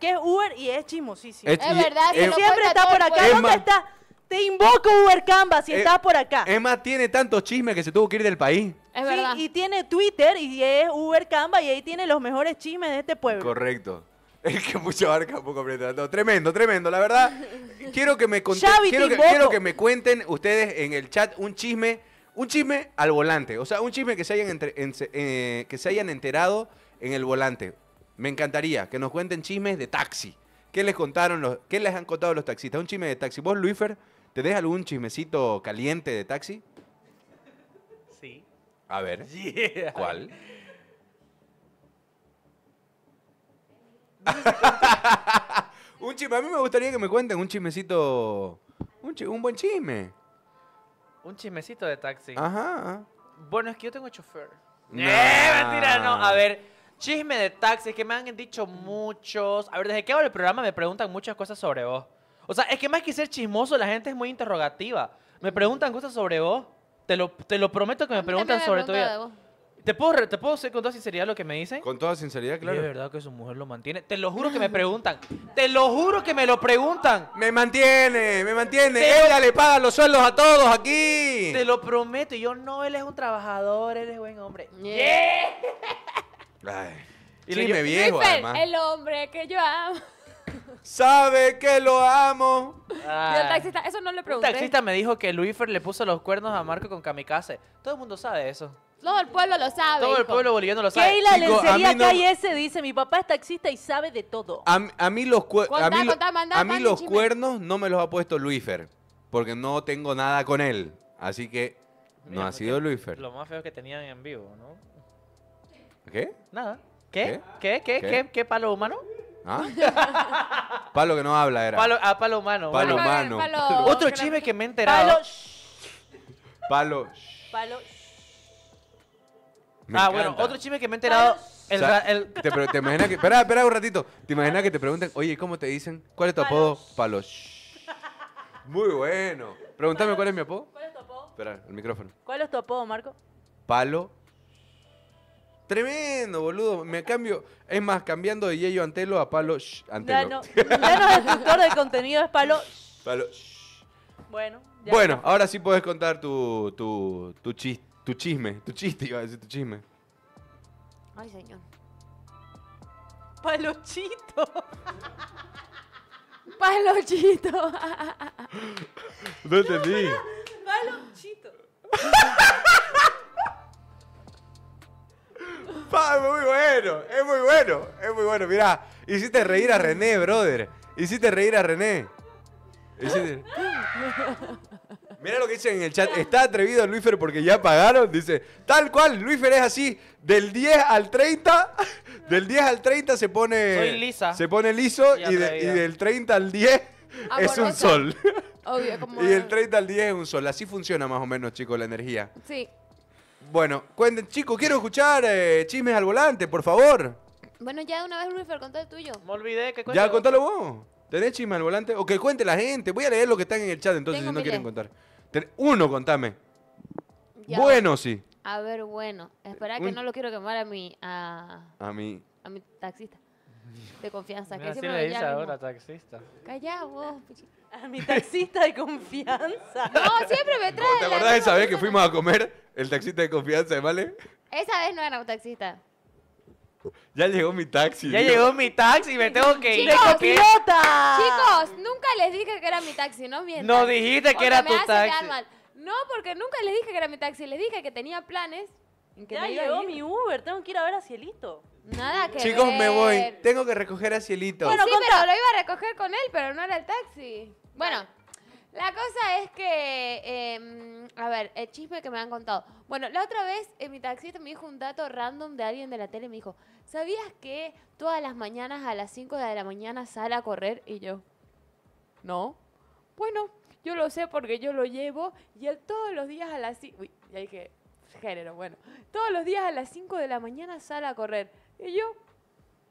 [SPEAKER 6] que es Uber y es chismosísimo. Es, verdad. Es, siempre está por acá. Pues. ¿Dónde está? Te invoco
[SPEAKER 4] Uber Canva si eh, estás por acá. Emma tiene tantos chismes que se tuvo que ir del país.
[SPEAKER 6] verdad. Y tiene Twitter y es Uber Canva y ahí tiene los mejores chismes de este pueblo.
[SPEAKER 4] Correcto. Es que mucho barca poco no, Tremendo, tremendo. La verdad, quiero que me quiero, que, me cuenten ustedes en el chat un chisme, un chisme al volante. O sea, un chisme que se hayan, eh, que se hayan enterado en el volante. Me encantaría que nos cuenten chismes de taxi. ¿Qué les contaron los, qué les han contado los taxistas? Un chisme de taxi. Vos, Luifer, ¿Te deja algún chismecito caliente de taxi? Sí. A ver. ¿Cuál? un chisme. A mí me gustaría que me cuenten un chismecito. Un, un buen chisme.
[SPEAKER 5] Un chismecito de taxi.
[SPEAKER 4] Ajá.
[SPEAKER 5] Bueno, es que yo tengo chofer.
[SPEAKER 4] No. Eh, mentira, no. A
[SPEAKER 5] ver, chisme de taxi, que me han dicho muchos. A ver, desde que hago el programa me preguntan muchas cosas sobre vos. O sea, es que más que ser chismoso, la gente es muy interrogativa. Me preguntan cosas sobre vos. Te lo, te lo prometo que me preguntan sobre tu ¿Te puedo, ¿Te puedo decir con toda sinceridad lo que me dicen? Con toda sinceridad, claro. es verdad que su mujer lo mantiene. Te lo juro que me preguntan. Te lo juro que me lo preguntan.
[SPEAKER 4] Me mantiene, me mantiene. Él le paga los sueldos a todos aquí. Te lo
[SPEAKER 5] prometo. yo no, él es un trabajador, él es buen hombre. y
[SPEAKER 4] sí, viejo,
[SPEAKER 5] El
[SPEAKER 7] hombre que yo amo.
[SPEAKER 4] Sabe que lo
[SPEAKER 5] amo. Ah. el taxista,
[SPEAKER 7] eso no le pregunté. El taxista
[SPEAKER 5] me dijo que Luífer le puso los cuernos a Marco con kamikaze.
[SPEAKER 7] Todo el mundo sabe eso. Todo el pueblo lo sabe.
[SPEAKER 5] Todo el pueblo boliviano lo sabe. Lencería que hay
[SPEAKER 6] ese dice, mi papá es taxista y sabe de todo.
[SPEAKER 4] A, mí los, cuernos no me los ha puesto Luífer, porque no tengo nada con él. Así que no ha sido Luífer.
[SPEAKER 5] Lo más feo que tenían en vivo, ¿no? ¿Qué? Nada.
[SPEAKER 4] ¿Qué? ¿Qué? ¿Qué? ¿Qué? ¿Qué, ¿Qué?
[SPEAKER 5] ¿Qué palo humano? ¿Ah?
[SPEAKER 4] palo que no habla era. Palo, ah, palo humano. Palo humano. Otro
[SPEAKER 5] chisme que me he enterado. Palo.
[SPEAKER 4] Palo. Palo. ah, bueno,
[SPEAKER 5] otro chisme que me he enterado. te, imaginas que. Espera, espera
[SPEAKER 4] un ratito. ¿Te imaginas que te pregunten, oye, ¿cómo te dicen? ¿Cuál es tu apodo? Palo. Muy bueno. Pregúntame cuál es mi apodo. ¿Cuál es tu apodo? Espera, el micrófono.
[SPEAKER 6] ¿Cuál es tu apodo, Marco?
[SPEAKER 4] Palo. Tremendo, boludo. Me cambio. Es más, cambiando de Yeyo Antelo a Palo. Antelo. Ya no,
[SPEAKER 6] no el de contenido, es Palo. Shh. Palo. Bueno. Ya bueno, ahora
[SPEAKER 4] sí Puedes contar tu, tu, tu, tu chisme. Tu chiste, iba a decir tu chisme.
[SPEAKER 7] Ay, señor. Palochito. Palochito.
[SPEAKER 2] No entendí.
[SPEAKER 1] palochito.
[SPEAKER 2] es muy bueno,
[SPEAKER 4] es muy bueno, es muy bueno. Mirá, hiciste reír a René, brother. Hiciste reír a René.
[SPEAKER 1] Mirá
[SPEAKER 4] Mira lo que dicen en el chat. Está atrevido Luisfer porque ya pagaron. Dice, tal cual, Luisfer es así. Del 10 al 30, del 10 al 30 se pone... lisa. Se pone liso y, del 30 al 10 ah, es un sol. Y del 30 al 10 es un sol. Así funciona más o menos, chicos, la energía. Sí. Bueno, cuenten, chicos, quiero escuchar eh, chismes al volante, por favor.
[SPEAKER 7] Bueno, ya una vez, Ruifer, contá el tuyo. Me olvidé que Ya, contalo
[SPEAKER 4] vos. ¿Tenés chismes al volante? O que cuente la gente. Voy a leer lo que están en el chat entonces si no quieren contar. Uno, contame. Bueno,
[SPEAKER 7] sí. A ver, bueno. Espera que no lo quiero quemar a mi, a, A a mi taxista de confianza. siempre dice ahora
[SPEAKER 8] taxista.
[SPEAKER 7] Callá vos. A mi taxista de confianza. No, siempre me trae.
[SPEAKER 4] ¿Te acordás de esa vez que fuimos a comer el taxista de confianza, ¿vale?
[SPEAKER 7] Esa vez no era un taxista.
[SPEAKER 4] Ya llegó mi taxi. Ya llegó
[SPEAKER 5] mi taxi, me tengo que ir. Chicos, copilota. Chicos,
[SPEAKER 7] nunca les dije que era mi taxi, no mientas. No dijiste que era tu taxi. No, porque nunca les dije que era mi taxi, les dije que tenía planes. que Ya llegó mi Uber, tengo que ir a ver a Cielito. Nada que Chicos, me voy.
[SPEAKER 4] Tengo que recoger a Cielito. Bueno, sí,
[SPEAKER 7] pero lo iba a recoger con él, pero no era el taxi. Bueno, la cosa es que, em, a ver, el chisme que me han contado. Bueno, la otra vez en mi taxi me dijo un dato random de alguien de la tele, me dijo, ¿sabías que todas las mañanas a las 5 de la mañana sale a correr? Y yo, no. Bueno, yo lo sé porque yo lo llevo y todos los días a las 5, uy, ya género, bueno, todos los días a las 5 de la mañana sale a correr. Y yo,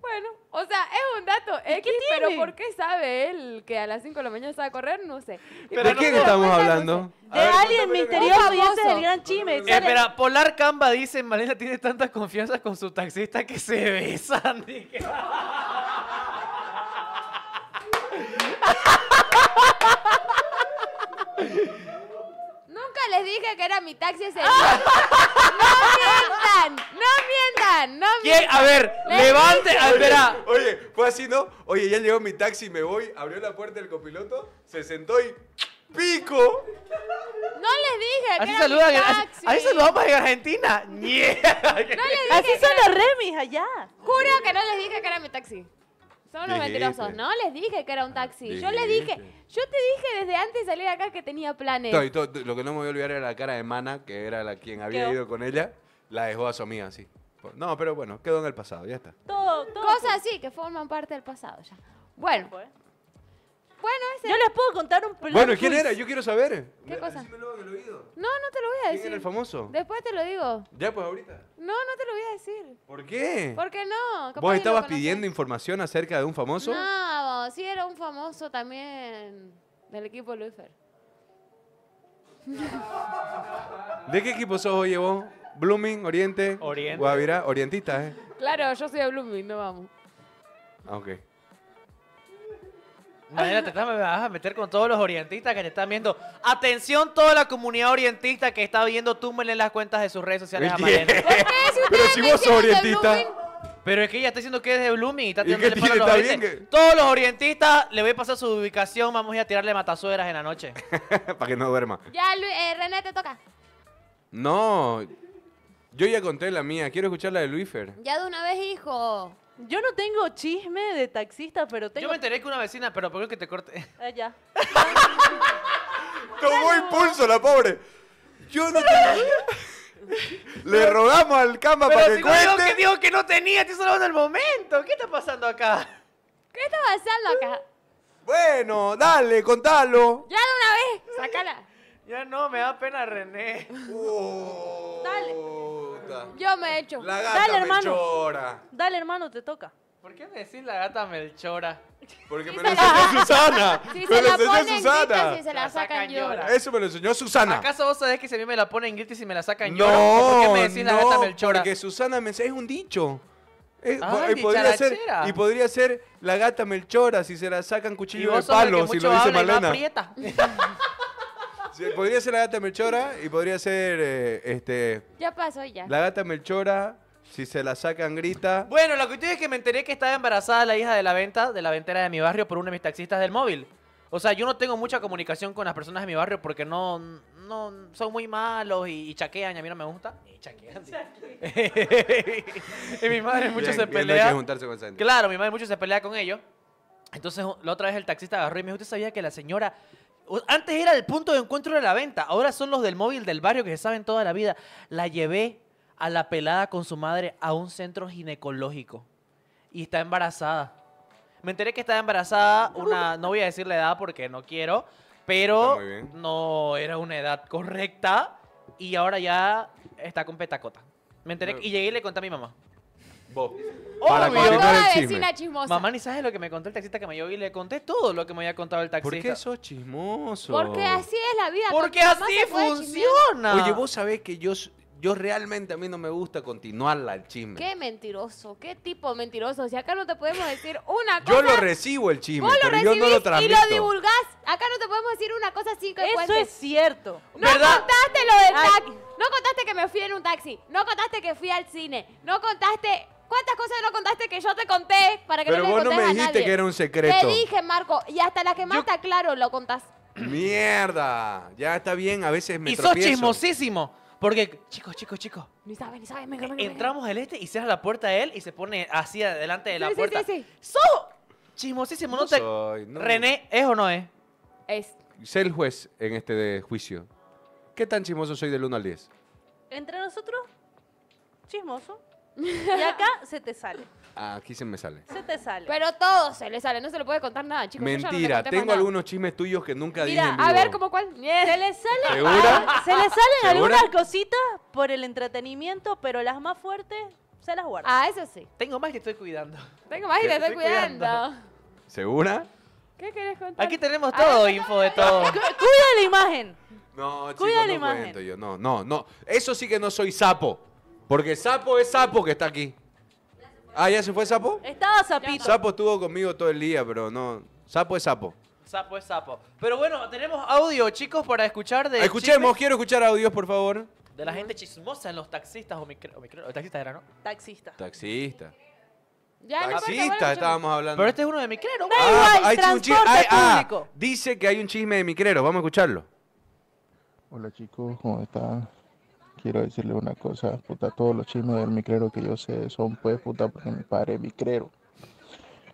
[SPEAKER 7] bueno, o sea, es un dato X, pero ¿por qué sabe él que a las 5 de la mañana a correr? No sé.
[SPEAKER 4] ¿De, ¿De quién estamos hablando?
[SPEAKER 7] De
[SPEAKER 1] alguien misterioso
[SPEAKER 7] y ese es el gran
[SPEAKER 2] Chime. Eh, espera,
[SPEAKER 5] Polar Camba dice, Malena tiene tantas confianzas con su taxista que se besan.
[SPEAKER 7] les dije que era mi taxi ese día. ¡No mientan! ¡No mientan! ¡No mientan! A ver,
[SPEAKER 4] levante. Espera. Oye, fue así, ¿no? Oye, ya llegó mi taxi, me voy. Abrió la puerta del copiloto, se sentó y. ¡Pico!
[SPEAKER 7] No les dije que era mi taxi.
[SPEAKER 6] Así, saludamos en
[SPEAKER 5] Argentina. No les dije
[SPEAKER 7] así son los
[SPEAKER 6] remis allá.
[SPEAKER 7] Juro que no les dije que era mi taxi. Son los mentirosos, ¿no? Les dije que era un ah, taxi. Yo le dije, yo te dije desde antes de salir acá que tenía planes.
[SPEAKER 4] lo que no me voy a olvidar era la cara de Mana, que era la quien había ido con ella, la dejó a su así. No, pero bueno, quedó en el pasado, ya está.
[SPEAKER 7] Todo, Cosas así que forman parte del pasado ya. Bueno, ¿eh? Bueno, ese. Yo les puedo contar un
[SPEAKER 4] Bueno, ¿quién era? Yo quiero saber.
[SPEAKER 7] ¿Qué eh, cosa? el oído. No, no te lo voy a decir. ¿Quién era el famoso? Después te lo digo.
[SPEAKER 4] Ya, pues ahorita.
[SPEAKER 7] No, no te lo voy a decir.
[SPEAKER 4] ¿Por qué?
[SPEAKER 7] Porque no? ¿Vos estabas
[SPEAKER 4] pidiendo información acerca de un famoso?
[SPEAKER 7] No, sí era un famoso también del equipo Luther.
[SPEAKER 4] ¿De qué equipo sos ¿Llevó vos? Blooming, Oriente, Oriente. Guavirá, Orientista, ¿eh?
[SPEAKER 7] Claro, yo soy de Blooming, no vamos.
[SPEAKER 2] Ah, ok me
[SPEAKER 4] vas a
[SPEAKER 5] meter con todos los orientistas que te están viendo. Atención toda la comunidad orientista que está viendo, en las cuentas de sus redes sociales Pero
[SPEAKER 4] si vos sos orientista. Pero es
[SPEAKER 5] que ella está diciendo que es de Blooming y está Todos los orientistas, le voy a pasar su ubicación, vamos a tirarle matazueras en la noche.
[SPEAKER 4] Para que no duerma.
[SPEAKER 7] Ya, eh, René, te toca.
[SPEAKER 4] No, yo ya conté la mía. Quiero escuchar la de Luífer.
[SPEAKER 7] Ya de una vez, hijo.
[SPEAKER 6] Yo no tengo chisme de taxista, pero tengo. Yo me enteré que una vecina, pero por que te corte. Ah, ya.
[SPEAKER 4] Tomó impulso la pobre. Yo no tengo.
[SPEAKER 3] Le rogamos al cama para que cuente. Digo
[SPEAKER 5] que dijo que no tenía, te solo en el momento. ¿Qué está pasando acá? ¿Qué está pasando acá? Bueno, dale,
[SPEAKER 4] contalo.
[SPEAKER 7] Ya de una vez, sácala.
[SPEAKER 5] Ya no, me da pena René.
[SPEAKER 8] Oh.
[SPEAKER 5] Dale.
[SPEAKER 7] Yo me he hecho. La gata
[SPEAKER 5] Melchora. Dale, hermano, te toca. ¿Por qué me decís la gata Melchora? Porque me lo enseñó Susana. se la enseñó Susana, si se la sacan, llora. Eso
[SPEAKER 4] me lo enseñó Susana.
[SPEAKER 5] ¿Acaso vos sabés que si a mí me la ponen grita y si me la sacan llora? ¿Por qué me decís la gata Melchora? porque
[SPEAKER 4] Susana me es un dicho.
[SPEAKER 5] y, ah, eh, podría ser, y
[SPEAKER 4] podría ser la gata Melchora si se la sacan cuchillo de palo, si lo dice Malena. podría ser la gata Melchora y podría ser eh, este. Ya pasó
[SPEAKER 1] ya.
[SPEAKER 5] La
[SPEAKER 4] gata Melchora, si se la sacan, grita.
[SPEAKER 5] Bueno, la cuestión es que me enteré que estaba embarazada la hija de la venta, de la ventera de mi barrio, por uno de mis taxistas del móvil. O sea, yo no tengo mucha comunicación con las personas de mi barrio porque no, no son muy malos y, chaquean y a mí no me gusta. Y chaquean. y mi madre mucho se pelea. claro, mi madre mucho se pelea con ellos. Entonces, la otra vez el taxista agarró y me dijo, ¿usted sabía que la señora antes era el punto de encuentro de la venta, ahora son los del móvil del barrio que se saben toda la vida. La llevé a la pelada con su madre a un centro ginecológico y está embarazada. Me enteré que estaba embarazada, una, no voy a decir la edad porque no quiero, pero no era una edad correcta y ahora ya está con petacota. Me enteré y llegué y le conté a mi mamá.
[SPEAKER 4] Vos. Para continuar
[SPEAKER 5] el chismosa. Mamá, ni sabes lo que me contó el taxista que me llevó y le conté todo lo que me había contado el taxista. ¿Por qué
[SPEAKER 4] sos chismoso? Porque así
[SPEAKER 7] es la vida. Porque así funciona. Oye,
[SPEAKER 4] vos sabés que yo, yo realmente a mí no me gusta continuar el chisme.
[SPEAKER 7] Qué mentiroso, qué tipo mentiroso. Si acá no te podemos decir una cosa. Yo lo recibo el chisme, pero yo no lo transmito y lo divulgás. Acá no te podemos decir una cosa sin que Eso es cierto. No contaste lo del taxi. No contaste que me fui en un taxi. No contaste que fui al cine. No contaste ¿Cuántas cosas no contaste que yo te conté para que Pero no le vos no me dijiste que era un secreto. Te dije, Marco, y hasta la que más está claro lo contás.
[SPEAKER 4] Mierda, ya está bien, a veces me Y sos chismosísimo. Porque, chicos, chicos, chicos,
[SPEAKER 5] Ni sabes, ni sabes. Me, entramos al este y cierras la puerta a él y se pone así adelante de la puerta. sí, sí. ¡Sos chismosísimo! No sé, René, ¿es o no es? Es.
[SPEAKER 4] Sé el juez en este de juicio. ¿Qué tan chismoso soy del 1 al 10?
[SPEAKER 6] Entre nosotros, chismoso. Y acá se te sale.
[SPEAKER 4] Ah, aquí se me sale.
[SPEAKER 7] Se te sale. Pero todo se le sale, no se lo puede contar nada,
[SPEAKER 6] chicos. Mentira, tengo algunos
[SPEAKER 4] chismes tuyos que nunca dije. Mira, a ver, ¿cómo
[SPEAKER 7] cuál? Se le
[SPEAKER 4] sale. Se salen algunas
[SPEAKER 7] cositas
[SPEAKER 6] por el entretenimiento, pero las más fuertes se las guardo Ah, eso sí. Tengo más que estoy cuidando. Tengo más y te estoy cuidando. ¿Segura? ¿Qué querés contar? Aquí tenemos
[SPEAKER 4] todo, info de todo.
[SPEAKER 6] Cuida la imagen.
[SPEAKER 4] No, Cuida la imagen. No, no, no. Eso sí que no soy sapo. Porque Sapo es Sapo que está aquí. Ah, ¿ya se fue Sapo?
[SPEAKER 5] Estaba Sapito. Sapo
[SPEAKER 4] estuvo conmigo todo el día, pero no. Sapo es Sapo.
[SPEAKER 5] Sapo es Sapo. Pero bueno, tenemos audio, chicos, para escuchar de. Escuchemos, quiero escuchar
[SPEAKER 4] audios, por favor.
[SPEAKER 5] De la gente chismosa en los taxistas o micro. O taxistas era, ¿no? Taxista.
[SPEAKER 4] Taxista. Ya, Taxista, estábamos hablando. Pero este es uno de micrero. ah, ah dice que hay un chisme de micrero, vamos a escucharlo.
[SPEAKER 3] Hola chicos, ¿cómo están? quiero decirle una cosa, puta, todos los chinos del micrero que yo sé son pues puta porque mi padre es micrero.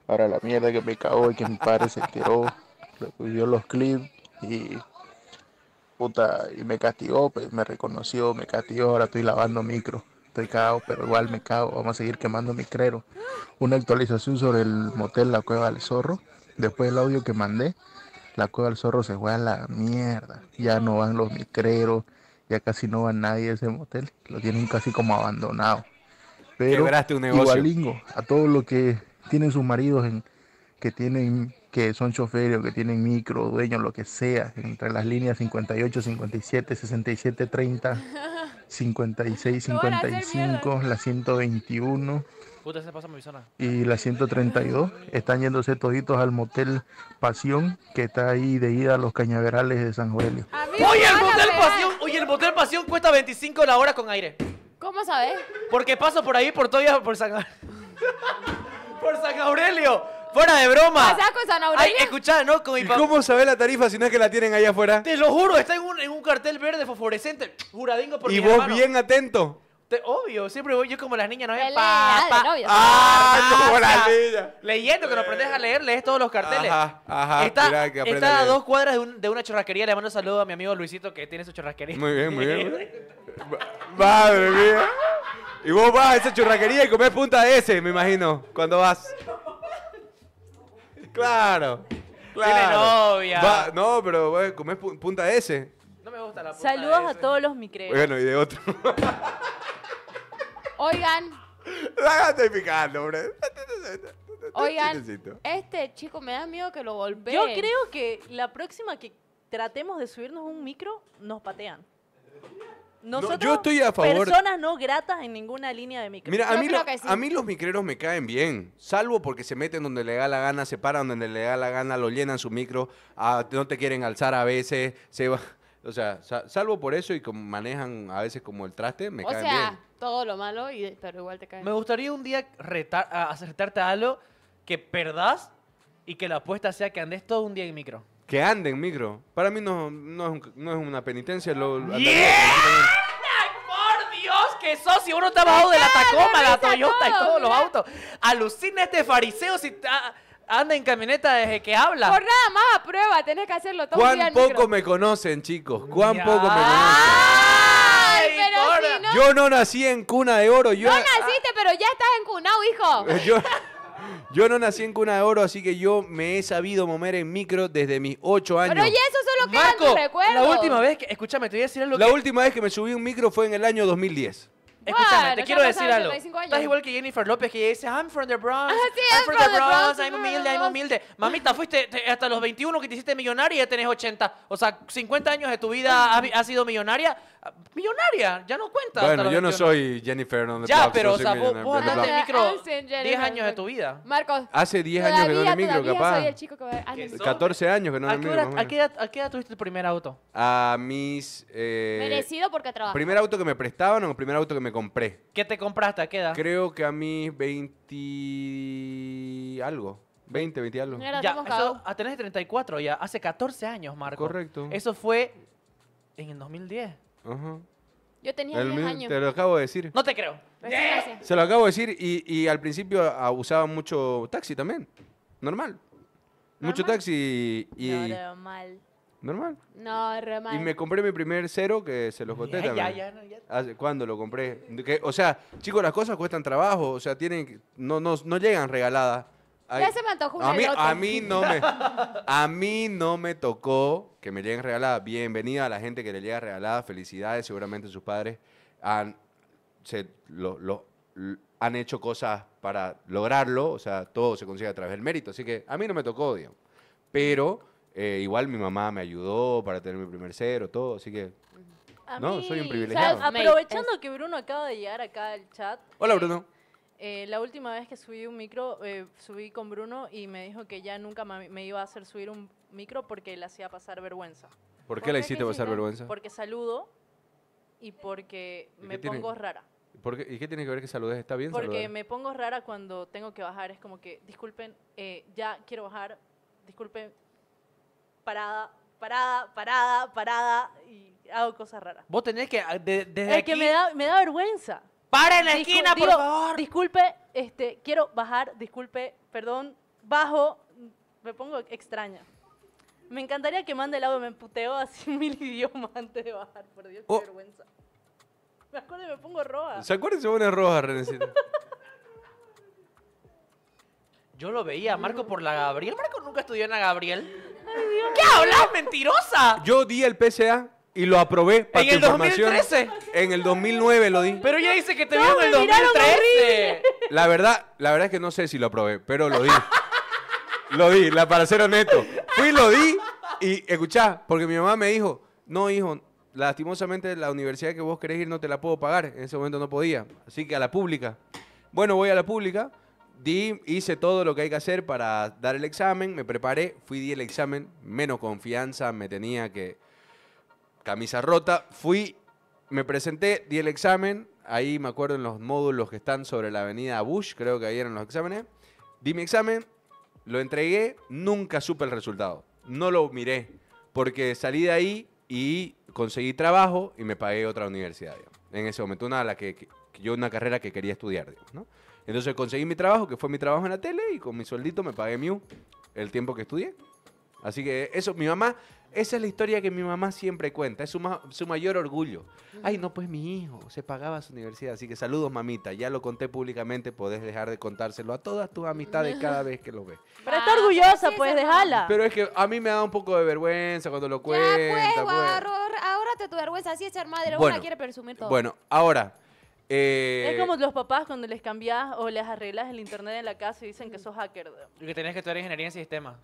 [SPEAKER 3] Ahora la mierda que me cagó y que mi padre se enteró, los clips y puta, y me castigó, pues me reconoció, me castigó, ahora estoy lavando micro. Estoy cagado, pero igual me cago, vamos a seguir quemando micrero. Una actualización sobre el motel La Cueva del Zorro. Después del audio que mandé, La Cueva del Zorro se fue a la mierda. Ya no van los micreros, ya casi no va nadie a ese motel, lo tienen casi como abandonado. Pero igualingo a todo lo que tienen sus maridos que tienen que son choferes que tienen micro, dueños, lo que sea, entre las líneas 58, 57, 67, 30, 56, 55, la 121 y la 132. Están yéndose toditos al motel Pasión que está ahí de ida a los cañaverales de San Joelio.
[SPEAKER 5] ¡Oye, el motel Pasión! el motel Pasión cuesta 25 la hora con aire. ¿Cómo sabes? Porque paso por ahí, por todavía, por San... por San Aurelio.
[SPEAKER 4] Fuera de broma. ¿Pasás con San Aurelio? Ay, escuchá, ¿no? ¿Y cómo sabés la tarifa si no es que la tienen ahí afuera? Te lo juro, está
[SPEAKER 5] en un, en un cartel verde fosforescente. Juradingo por Y vos bien
[SPEAKER 4] atento
[SPEAKER 5] obvio, siempre voy yo como las niñas, no es eh, ah, ah, como las niñas. Leyendo, que nos aprendes a eh. leer, lees todos los carteles. Ajá,
[SPEAKER 4] ajá. está está a dos
[SPEAKER 5] cuadras de, una churrasquería. Le mando un saludo a mi amigo Luisito que tiene su churrasquería. Muy bien, muy bien.
[SPEAKER 4] Madre mía. Y vos vas a esa churraquería y comés punta S me imagino, cuando vas. Claro. Claro. Tiene novia. no, pero voy, eh, comés punta S
[SPEAKER 6] Saludos a todos los micreros. Bueno, y de otro.
[SPEAKER 7] Oigan,
[SPEAKER 4] La hombre.
[SPEAKER 1] oigan,
[SPEAKER 7] este chico me da miedo que lo golpee. Yo creo que la
[SPEAKER 6] próxima que tratemos de subirnos un micro, nos patean. Nosotros,
[SPEAKER 4] yo estoy a favor- personas
[SPEAKER 6] no gratas en ninguna línea de micro. Mira, a mí,
[SPEAKER 4] los micreros me caen bien, salvo porque se meten donde le da la gana, se paran donde le da la gana, lo llenan su micro, ah, no te quieren alzar a veces, se va- o sea, salvo por eso y como manejan a veces como el traste, me o sea,
[SPEAKER 7] todo lo malo, y, pero igual te caen Me gustaría un día
[SPEAKER 5] a, acertarte a algo que perdás y que la apuesta sea que andes todo un día en micro.
[SPEAKER 4] Que ande en micro. Para mí no, no, es, no es, una penitencia. Lo, ¡Por Dios!
[SPEAKER 7] que socio! si uno está bajado de la Tacoma, la Toyota y todos los autos.
[SPEAKER 5] Alucina este fariseo si está, anda en camioneta desde que habla.
[SPEAKER 4] Por
[SPEAKER 7] nada más a prueba, tenés que hacerlo todo ¿Cuán poco me
[SPEAKER 4] conocen, chicos? ¿Cuán poco me conocen? Ay, Yo no nací en cuna de oro. Yo... No naciste,
[SPEAKER 7] pero ya estás en cuna, hijo.
[SPEAKER 4] Eh, yo... no nací en cuna de oro, así que yo me he sabido mover en micro desde mis ocho años. Pero y eso
[SPEAKER 5] solo queda Marco, La última vez que,
[SPEAKER 4] escúchame, te voy a decir algo. La última vez que me subí un micro fue en el año 2010.
[SPEAKER 5] Escúchame, te quiero decir algo. Estás igual que Jennifer López, que dice, I'm from the Bronx, ah, I'm, from, the, Bronx, Bronx, I'm humilde, I'm humilde. Mamita, fuiste hasta los 21 que te hiciste millonaria y ya tenés 80. O sea, 50 años de tu vida has, has sido millonaria millonaria, ya no cuenta. Bueno, yo no soy
[SPEAKER 4] Jennifer Ya, pero vos, micro
[SPEAKER 5] 10 ah, años de tu vida. Marcos. Hace 10 años que no micro, capaz. que a... 14 años que no micro. ¿A qué, edad, tuviste el primer auto?
[SPEAKER 4] A mis... Eh, Merecido porque trabajo. Primer auto que me prestaban o el primer auto que me compré.
[SPEAKER 5] ¿Qué te compraste? ¿A qué
[SPEAKER 4] edad? Creo que a mis 20... algo. 20, 20 algo. ya, a
[SPEAKER 5] ah, tenés 34 ya, hace 14 años, Marco. Correcto. Eso fue en el 2010. Yo tenía 10 Te lo acabo de decir. No te creo. Pues
[SPEAKER 4] se lo acabo de decir y, al principio abusaba ah, mucho taxi también. Normal. Mucho taxi y...
[SPEAKER 7] Normal. Normal. Normal. Y me
[SPEAKER 4] compré mi primer cero que se los conté también. ya, ya, ya. ¿Cuándo lo compré? o sea, chicos, las cosas cuestan trabajo, o sea, tienen no, no llegan regaladas ya se me a mí, no me A mí no me tocó que me lleguen regaladas. Bienvenida a la gente que le llega regalada. Felicidades. Seguramente sus padres han, se, lo, han hecho cosas para lograrlo. O sea, todo se consigue a través del mérito. Así que a mí no me tocó, digamos. Pero eh, igual mi mamá me ayudó para tener mi primer cero, todo. Así que no, soy un privilegiado.
[SPEAKER 6] aprovechando que Bruno acaba de llegar acá al chat. Hola, Bruno. Eh, la última vez que subí un micro, eh, subí con Bruno y me dijo que ya nunca me iba a hacer subir un micro porque le hacía pasar vergüenza. ¿Por qué le hiciste pasar vergüenza? Porque saludo y porque me pongo rara.
[SPEAKER 4] ¿Por ¿Y qué tiene que ver que saludes? ¿Está bien Porque
[SPEAKER 6] me pongo rara cuando tengo que bajar. Es como que, disculpen, eh, ya quiero bajar, disculpen, parada, parada, parada, parada, y hago cosas raras.
[SPEAKER 5] Vos tenés que... desde aquí...
[SPEAKER 6] que me da, me da vergüenza. ¡Para en la esquina, por favor! Disculpe, este, quiero bajar, disculpe, perdón, bajo, me pongo extraña. Me encantaría que mande el audio, me puteo así mil idiomas antes de bajar, por Dios, qué oh.
[SPEAKER 1] vergüenza.
[SPEAKER 5] Me acuerdo me pongo roja.
[SPEAKER 6] ¿Se
[SPEAKER 4] acuerda se pone roja, Renecita? Yo
[SPEAKER 5] lo veía, Marco por la Gabriel. Marco nunca estudió en la Gabriel. ¿Qué hablas, mentirosa?
[SPEAKER 4] Yo di el PSA y lo aprobé para ¿En el 2013? En el 2009 lo di. Pero
[SPEAKER 5] ya dice que te vi en el 2013.
[SPEAKER 4] La verdad, la verdad es que no sé si lo aprobé, pero lo di. lo di, la, para ser honesto. Fui, lo di y escuchá, porque mi mamá me dijo, no hijo, lastimosamente la universidad que vos querés ir no te la puedo pagar. En ese momento no podía. Así que a la pública. Bueno, voy a la pública. Di, hice todo lo que hay que hacer para dar el examen, me preparé, fui di el examen, menos confianza me tenía que, camisa rota. Fui, me presenté, di el examen. Ahí me acuerdo en los módulos que están sobre la avenida Bush, creo que ahí eran los exámenes. Di mi examen, lo entregué, nunca supe el resultado. No lo miré, porque salí de ahí y conseguí trabajo y me pagué otra universidad. En ese momento, una, la que, yo una carrera que quería estudiar. Entonces conseguí mi trabajo, que fue mi trabajo en la tele, y con mi sueldito me pagué mi el tiempo que estudié. Así que eso, mi mamá esa es la historia que mi mamá siempre cuenta, es su, mayor orgullo. Ay, no, pues mi hijo se pagaba su universidad, así que saludos mamita, ya lo conté públicamente, podés dejar de contárselo a todas tus amistades cada vez que lo ves.
[SPEAKER 7] Pero está orgullosa, pues déjala.
[SPEAKER 4] Pero es que a mí me da un poco de vergüenza cuando lo cuenta. Ya, pues, pues.
[SPEAKER 7] Ahora, te tu vergüenza, así es ser madre, bueno, quiere presumir
[SPEAKER 6] todo. Bueno,
[SPEAKER 4] ahora... Eh, es como
[SPEAKER 6] los papás cuando les cambias o les arreglas el internet en la casa y dicen que sos hacker.
[SPEAKER 5] Y que tenés que estudiar ingeniería en sistemas.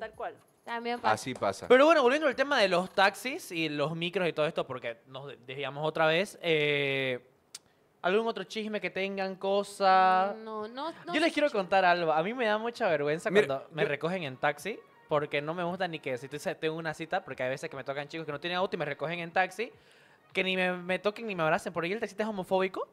[SPEAKER 6] Tal cual. También pasa. Así pasa. Pero
[SPEAKER 5] bueno, volviendo al tema de los taxis y los micros y todo esto, porque nos desviamos otra vez. Eh, ¿Algún otro chisme que tengan, cosa?
[SPEAKER 7] No, no, Yo les quiero
[SPEAKER 5] contar algo. A mí me da mucha vergüenza cuando me recogen en taxi porque no me gusta ni que si tengo una cita, porque hay veces que me tocan chicos que no tienen auto y me recogen en taxi que ni me, toquen ni me abracen.
[SPEAKER 7] ¿Por ahí el taxista es homofóbico?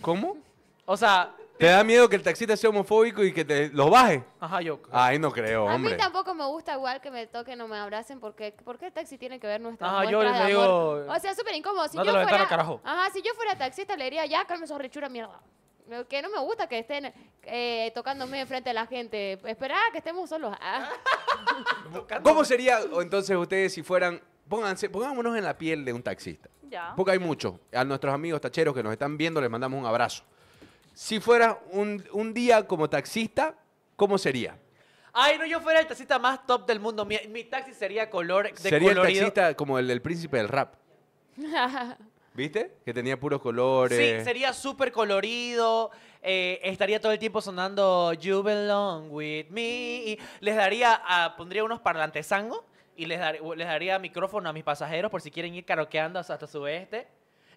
[SPEAKER 4] ¿Cómo? O sea, ¿Te da miedo que el taxista sea homofóbico y que te los baje? ajá, yo. Ay, no creo, A mí
[SPEAKER 7] tampoco me gusta igual que me toquen o me abracen porque ¿por qué el taxi tiene que ver nuestra Ajá, yo le digo, O sea, súper incómodo. "No te lo fuera, carajo". Ajá, si yo fuera taxista le diría, ya, cálmese, esos mierda. Que no me gusta que estén eh, tocándome enfrente de la gente. Esperá que estemos solos. Ah.
[SPEAKER 4] ¿Cómo sería entonces ustedes si fueran pónganse, pongámonos en la piel de un taxista. Porque hay muchos. A nuestros amigos tacheros que nos están viendo les mandamos un abrazo. Si fuera un, día como taxista, ¿cómo sería?
[SPEAKER 5] Ay, no, yo fuera el taxista más top del mundo. Mi, taxi sería color de Sería el taxista
[SPEAKER 4] como el del príncipe del rap. ¿Viste? Que tenía puros colores. Sí,
[SPEAKER 5] sería súper colorido. Eh, estaría todo el tiempo sonando You belong with me. les daría, a- ah, pondría unos parlantes sango y les, les daría micrófono a mis pasajeros por si quieren ir karaokeando hasta este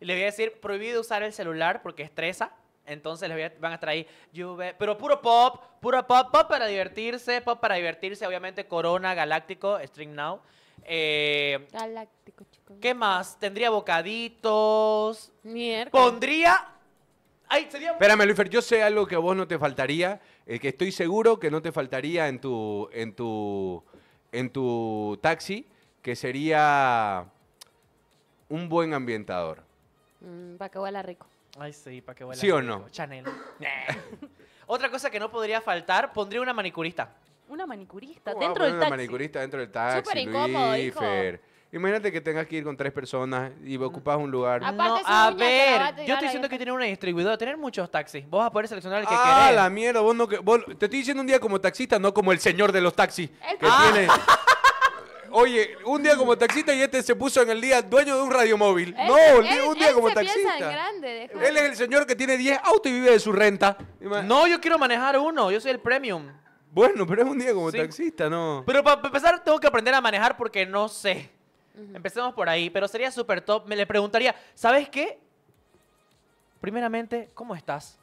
[SPEAKER 5] Y les voy a decir, prohibido usar el celular porque estresa. Entonces les van a traer pero puro pop, puro pop, pop para divertirse, pop para divertirse, obviamente Corona, Galáctico, String Now. Eh,
[SPEAKER 7] Galáctico,
[SPEAKER 5] chicos. ¿Qué más? Tendría bocaditos. Mierda. Pondría Ay, sería... Espérame,
[SPEAKER 4] yo sé algo que a vos no te faltaría, eh, que estoy seguro que no te faltaría en tu, en tu en tu taxi que sería un buen ambientador?
[SPEAKER 5] Mm, para que huela rico. Ay, sí, para que huela ¿Sí o no? Chanel. Otra cosa que no podría faltar, pondría una manicurista. Una manicurista,
[SPEAKER 6] dentro del taxi. Una manicurista
[SPEAKER 4] dentro del taxi, Súper incómodo, hijo. Imagínate que tengas que ir con tres personas y mm. ocupas un lugar. a ver, yo estoy diciendo que tiene una distribuidora, tener muchos taxis. Vos vas a poder seleccionar el que ah, la mierda, vos no te estoy diciendo un día como taxista, no como el señor de los taxis Oye, un día como taxista y este se puso en el día dueño de un radiomóvil. no, un día- como taxista.
[SPEAKER 7] él
[SPEAKER 5] es el
[SPEAKER 4] señor que tiene 10 autos y vive de su renta.
[SPEAKER 5] No, yo quiero manejar uno, yo soy el premium.
[SPEAKER 4] Bueno, pero es un día como taxista, ¿no?
[SPEAKER 5] Pero para empezar tengo que aprender a manejar porque no sé. Empecemos por ahí, pero sería súper top. Me le preguntaría, ¿sabes qué? Primeramente, ¿cómo estás?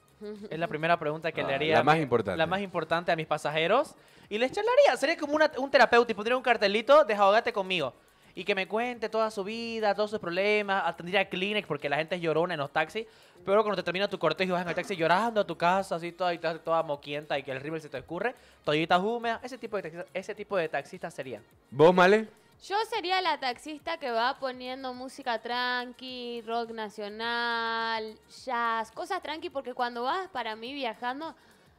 [SPEAKER 5] Es la primera pregunta que le ah, haría. La más importante. La más importante a mis pasajeros. Y les charlaría. Sería como un terapeuta y pondría un cartelito, desahogate conmigo. Y que me cuente toda su vida, todos sus problemas. Atendría Kleenex porque la gente es llorona en los taxis. Pero cuando te termina tu cortejo vas en el taxi llorando a tu casa, así toda, toda moquienta y que el rímel se te ocurre, toallitas húmedas. Ese tipo de, taxista, ese tipo de taxistas serían.
[SPEAKER 4] ¿Vos, Male?
[SPEAKER 7] Yo sería la taxista que va poniendo música tranqui, rock nacional, jazz, cosas tranqui, porque cuando vas para mí viajando,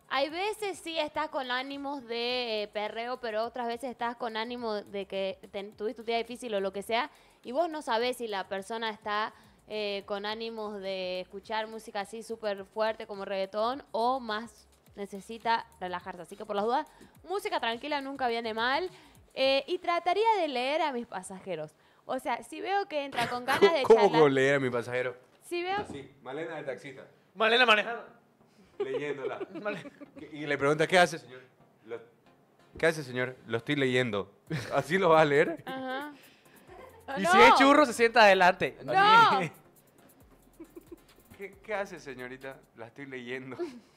[SPEAKER 7] hay veces sí estás con ánimos de eh, perreo, pero otras veces estás con ánimo de que tuviste un día difícil o lo que sea, y vos no sabes si la persona está eh, con ánimos de escuchar música así súper fuerte como reggaetón o más necesita relajarse. Así que por las dudas, música tranquila nunca viene mal. Eh, y trataría de leer a mis pasajeros. O sea, si veo que entra con ganas de ¿Cómo, charlar...
[SPEAKER 4] leer a mi pasajero? Si veo... Sí, Malena de taxista. Malena manejando. Leyéndola. Y le pregunta, ¿qué hace, señor? ¿Qué hace, señor? Lo estoy leyendo. ¿Así lo vas a leer? Ajá. Y si es churro, se sienta adelante. No. ¿Qué, ¿Qué hace, señorita? La estoy leyendo.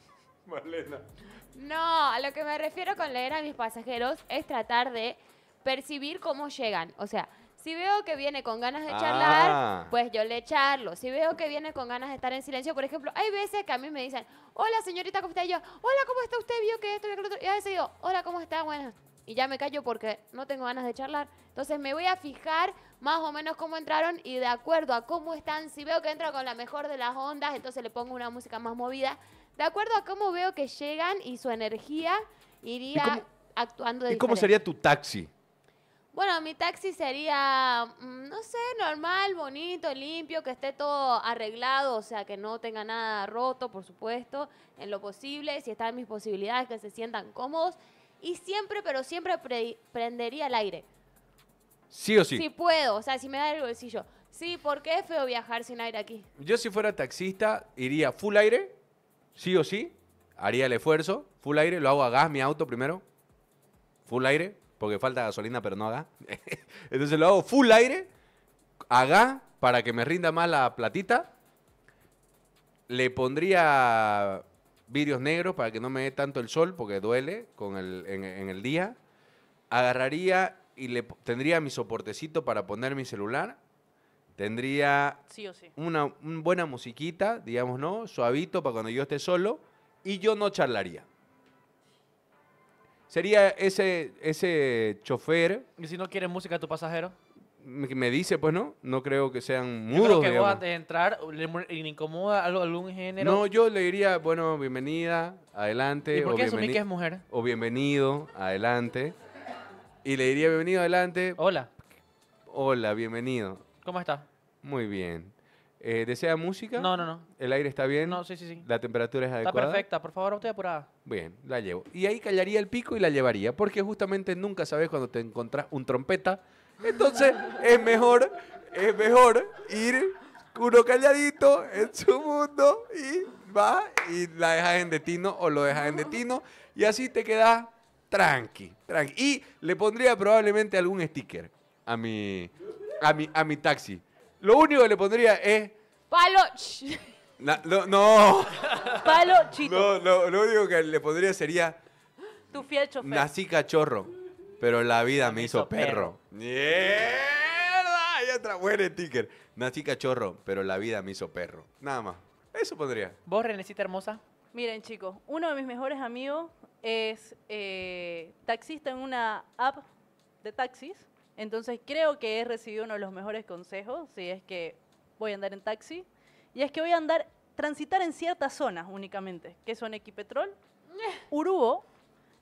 [SPEAKER 7] No, a lo que me refiero con leer a mis pasajeros es tratar de percibir cómo llegan. O sea, si veo que viene con ganas de charlar, ah. pues yo le charlo. Si veo que viene con ganas de estar en silencio, por ejemplo, hay veces que a mí me dicen, hola señorita, ¿cómo está? Y yo, hola, ¿cómo está usted? Vio que esto, vio que lo otro. Y a veces digo, hola, ¿cómo está? bueno Y ya me callo porque no tengo ganas de charlar. Entonces me voy a fijar más o menos cómo entraron y de acuerdo a cómo están, si veo que entra con la mejor de las ondas, entonces le pongo una música más movida de acuerdo a cómo veo que llegan y su energía, iría actuando de ¿Y cómo sería
[SPEAKER 4] tu taxi?
[SPEAKER 7] Bueno, mi taxi sería, mm, no sé, normal, bonito, limpio, que esté todo arreglado, o sea, que no tenga nada roto, por supuesto, en lo posible, si están mis posibilidades, que se sientan cómodos. Y siempre, pero siempre prendería el aire. Sí o sí. Si puedo, o sea, si me da el bolsillo. Sí, porque es feo viajar sin aire aquí.
[SPEAKER 4] Yo si fuera taxista, iría full aire, sí o sí, haría el esfuerzo, full aire, lo hago a gas mi auto primero, full aire, porque falta gasolina pero no a Entonces lo hago full aire, a gas, para que me rinda más la platita. Le pondría vidrios negros para que no me dé tanto el sol, porque duele con el, en, en el día. Agarraría y le tendría mi soportecito para poner mi celular Tendría Una, buena musiquita, digamos, ¿no? Suavito para cuando yo esté solo. Y yo no charlaría. Sería ese, ese chofer. ¿Y si no quiere música tu pasajero? Me, dice, pues no, no creo que sean muros. Yo creo
[SPEAKER 5] que a entrar, le, incomoda algún género. No, yo
[SPEAKER 4] le diría, bueno, bienvenida, adelante. ¿Y por qué que es mujer? O bienvenido, adelante. Y le diría, bienvenido, adelante. Hola. Hola, bienvenido. ¿Cómo estás? Muy bien. Eh, ¿Desea música? No, no, no. ¿El aire está bien? No, sí, sí, sí. ¿La temperatura es adecuada? Está perfecta,
[SPEAKER 5] por favor, no estoy apurada.
[SPEAKER 4] Bien, la llevo. Y ahí callaría el pico y la llevaría, porque justamente nunca sabes cuando te encontrás un trompeta. Entonces es mejor, es mejor ir uno calladito en su mundo y va y la dejas en destino o lo dejas en destino y así te quedas tranqui, tranqui. Y le pondría probablemente algún sticker a mi, a mi, a mi taxi. Lo único que le pondría es. Palo. no, Palo chito. lo, único que le pondría sería
[SPEAKER 6] Tu fiel chofer. nací
[SPEAKER 4] cachorro, pero la vida me hizo perro. ¡Mierda! Hay otra buena sticker. Nací cachorro, pero la vida me hizo perro. Nada más. Eso pondría. ¿Vos, necesita hermosa?
[SPEAKER 6] Miren, chicos, uno de mis mejores amigos es eh, taxista en una app de taxis entonces creo que he recibido uno de los mejores consejos, si es que voy a andar en taxi, y es que voy a andar, transitar en ciertas zonas únicamente, que son Equipetrol, Urubo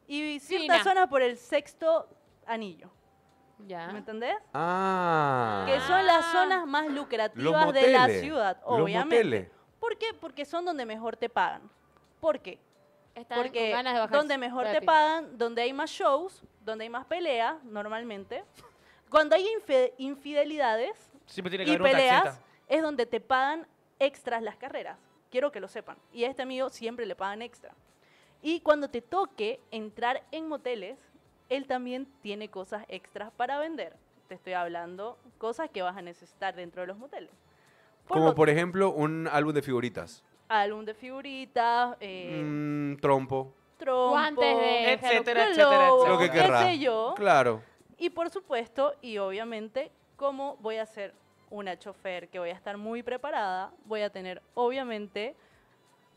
[SPEAKER 6] y ciertas zonas por el sexto anillo. ¿Me entendés?
[SPEAKER 4] Ah. Que
[SPEAKER 6] son las ah. zonas más lucrativas de la ciudad, obviamente. ¿Por qué? Porque son donde mejor te pagan. ¿Por qué?
[SPEAKER 4] Porque de donde mejor te pagan,
[SPEAKER 6] donde hay más shows, donde hay más peleas, normalmente. Cuando hay infidelidades
[SPEAKER 5] y peleas,
[SPEAKER 6] es donde te pagan extras las carreras. Quiero que lo sepan. Y a este amigo siempre le pagan extra. Y cuando te toque entrar en moteles, él también tiene cosas extras para vender. Te estoy hablando cosas que vas a necesitar dentro de los moteles.
[SPEAKER 4] Como por ejemplo un álbum de figuritas.
[SPEAKER 6] Álbum de figuritas. Eh,
[SPEAKER 4] mm, trompo.
[SPEAKER 6] Trompo. Guantes etcétera, etcétera, etcétera, Lo que querrá. Claro. Y por supuesto, y obviamente, como voy a ser una chofer que voy a estar muy preparada, voy a tener obviamente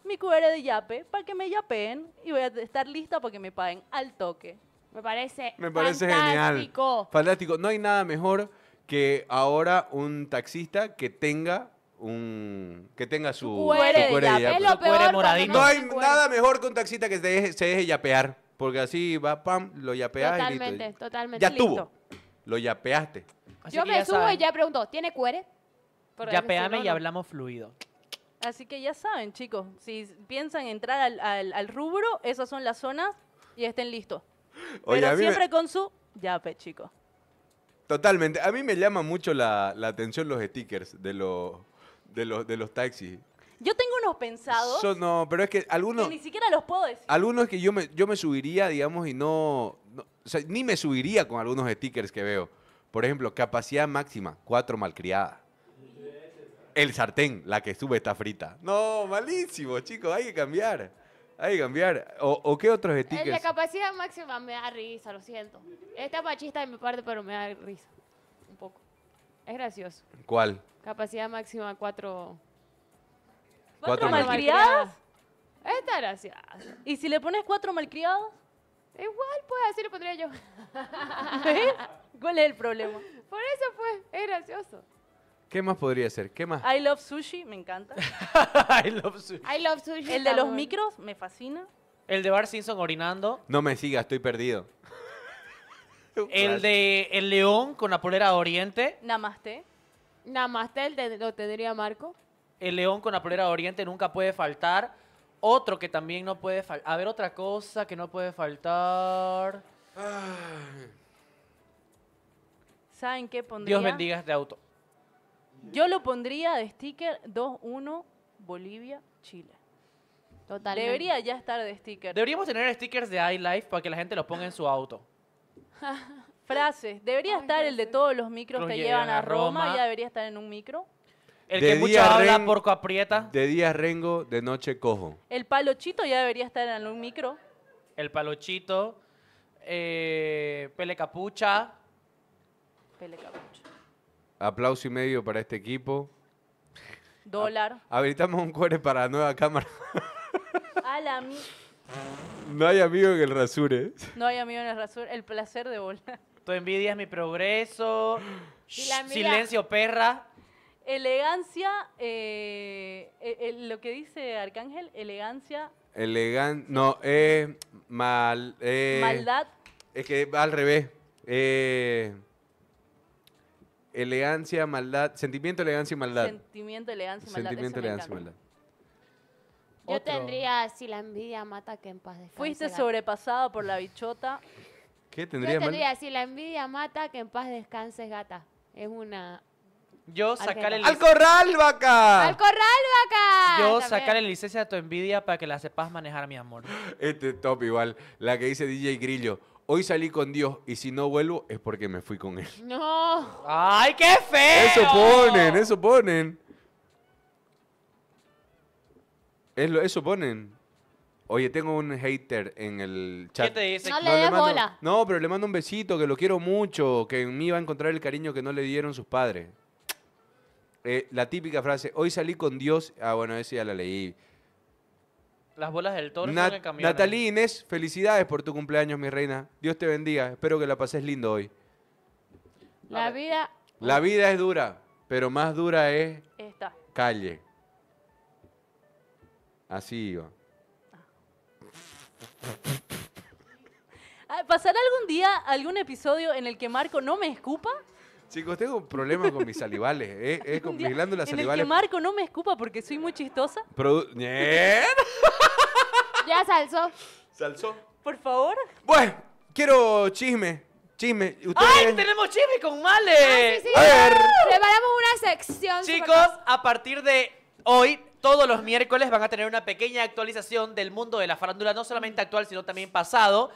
[SPEAKER 6] mi QR de yape para que me yapeen y voy a estar lista para que me paguen al toque. Me parece Me parece fantástico. genial.
[SPEAKER 4] Fantástico. No hay nada mejor que ahora un taxista que tenga un que tenga su, de yape. no hay nada mejor que un taxista que se deje, se deje yapear. Porque así va, pam, lo yapeas y listo. Totalmente, Ya tuvo, Lo yapeaste.
[SPEAKER 6] Yo me subo y
[SPEAKER 7] ya pregunto, ¿tiene cuere?
[SPEAKER 5] Yapeame y hablamos fluido.
[SPEAKER 6] Así que ya saben, chicos, si piensan entrar al, rubro, esas son las zonas y estén listos. Pero siempre con su yape, chicos.
[SPEAKER 4] Totalmente. A mí me llama mucho la, la atención los stickers de los, de los, de los taxis.
[SPEAKER 6] Yo tengo unos pensados.
[SPEAKER 4] no, pero es que algunos. ni
[SPEAKER 6] siquiera los puedo decir.
[SPEAKER 4] Algunos que yo me, yo me subiría, digamos, y no, O sea, ni me subiría con algunos stickers que veo. Por ejemplo, capacidad máxima, cuatro malcriadas. El sartén, la que sube está frita. No, malísimo, chicos, hay que cambiar. Hay que cambiar. ¿O, qué otros eh, stickers? La
[SPEAKER 7] capacidad máxima me da risa, lo siento. Está machista de mi parte, pero me da risa. Un poco. Es gracioso. ¿Cuál? Capacidad máxima, cuatro. ¿Cuatro, malcriados? Está gracioso. Ah, ¿Y si le pones cuatro malcriados? Igual, pues, así lo pondría yo.
[SPEAKER 6] ¿Cuál es el problema? Por eso, fue, pues, es gracioso.
[SPEAKER 4] ¿Qué más podría ser? ¿Qué más?
[SPEAKER 6] I love sushi, me encanta. I love sushi. I love sushi. El de los micros, me fascina.
[SPEAKER 4] El de Bar Simpson
[SPEAKER 5] orinando.
[SPEAKER 4] No me sigas, estoy perdido. El de El León con
[SPEAKER 5] la polera Oriente.
[SPEAKER 7] Namaste. Namaste, el de, lo tendría Marco.
[SPEAKER 5] El león con la polera de Oriente nunca puede faltar. Otro que también no puede faltar. A ver, otra cosa que no puede faltar.
[SPEAKER 6] ¿Saben qué pondría? Dios bendiga este auto. Yo lo pondría de sticker 2-1
[SPEAKER 5] Bolivia, Chile.
[SPEAKER 6] Total. Debería ya estar de sticker. Deberíamos
[SPEAKER 5] tener stickers de iLife para que la gente los ponga en su auto.
[SPEAKER 6] Frases. Debería estar el de todos los micros que llevan a Roma. Ya debería estar en un micro. El
[SPEAKER 4] que mucho habla, porco aprieta. De día rengo, de noche cojo.
[SPEAKER 6] El palochito ya debería estar en un micro.
[SPEAKER 5] El palochito. Eh, Pele Capucha.
[SPEAKER 1] Pele
[SPEAKER 4] Aplauso y medio para este equipo. Dólar. Habilitamos un cuore para nueva cámara. No hay amigo en el rasure.
[SPEAKER 6] No hay amigo en el rasure. El placer de volar.
[SPEAKER 5] Tu envidia es mi progreso. Silencio, perra.
[SPEAKER 6] Elegancia, eh, eh, eh, lo que dice Arcángel, elegancia.
[SPEAKER 4] Elegan, no, es mal, maldad. Es que va al revés. elegancia, maldad, sentimiento, elegancia y maldad. Sentimiento, elegancia y maldad. Sentimiento, elegancia maldad. Yo tendría,
[SPEAKER 7] si la envidia mata, que en paz descanse. Fuiste sobrepasado por la bichota.
[SPEAKER 4] ¿Qué tendría? Yo tendría,
[SPEAKER 7] si la envidia mata, que en paz descanses, gata. Es una
[SPEAKER 5] yo el ¡Al corral, vaca! ¡Al corral,
[SPEAKER 7] vaca!
[SPEAKER 5] Yo sacarle licencia a tu envidia para que la sepas manejar, mi amor.
[SPEAKER 4] Este top igual. La que dice DJ Grillo. Hoy salí con Dios y si no vuelvo es porque me fui con él.
[SPEAKER 5] No. ¡Ay, qué feo! Eso ponen,
[SPEAKER 4] eso ponen. eso ponen. Oye, tengo un hater en el chat. ¿Qué te dice? No, le No, pero le mando un besito, que lo quiero mucho, que en mí va a encontrar el cariño que no le dieron sus padres. Eh, la típica frase, hoy salí con Dios. Ah, bueno, esa ya la leí.
[SPEAKER 5] Las bolas del toro Nat
[SPEAKER 4] Inés, felicidades por tu cumpleaños, mi reina. Dios te bendiga. Espero que la pases lindo hoy.
[SPEAKER 7] La vida.
[SPEAKER 4] La vida es dura, pero más dura es. Esta. Calle. Así iba.
[SPEAKER 6] Ah, ¿Pasará algún día algún episodio en el que Marco no me escupa?
[SPEAKER 4] Chicos, tengo un problema con mis salivales. ¿eh? eh con mis glándulas en salivales. el que
[SPEAKER 6] Marco no me escupa porque soy muy chistosa. Ya salsó.
[SPEAKER 4] ¿Salsó? Por favor. Bueno, quiero chisme. Chisme. ¡Ay! ¡Tenemos chisme con ah, Male! A ver. Preparamos
[SPEAKER 7] una sección. Chicos,
[SPEAKER 5] a partir de hoy, todos los miércoles van a tener una pequeña actualización del mundo de la farándula, no solamente actual, sino también pasado.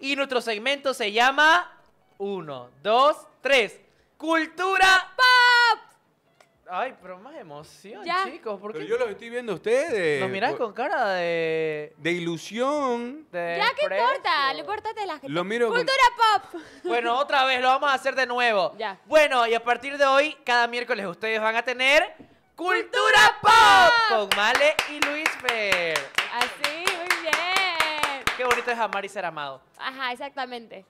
[SPEAKER 5] Y nuestro segmento se llama Uno, dos, tres... Cultura Pop. Ay, pero más emoción, chicos. Porque yo los estoy viendo a ustedes. Los miran con cara de. De ilusión. Ya que
[SPEAKER 7] importa, lo importante es la gente. Cultura pop. Bueno,
[SPEAKER 5] otra vez, lo vamos a hacer de nuevo. Ya. Bueno, y a partir de hoy, cada miércoles ustedes van a tener Cultura Pop Pop. con Male y Luis Fer.
[SPEAKER 7] Así, muy bien. Qué
[SPEAKER 5] bonito es amar y ser amado.
[SPEAKER 7] Ajá, exactamente.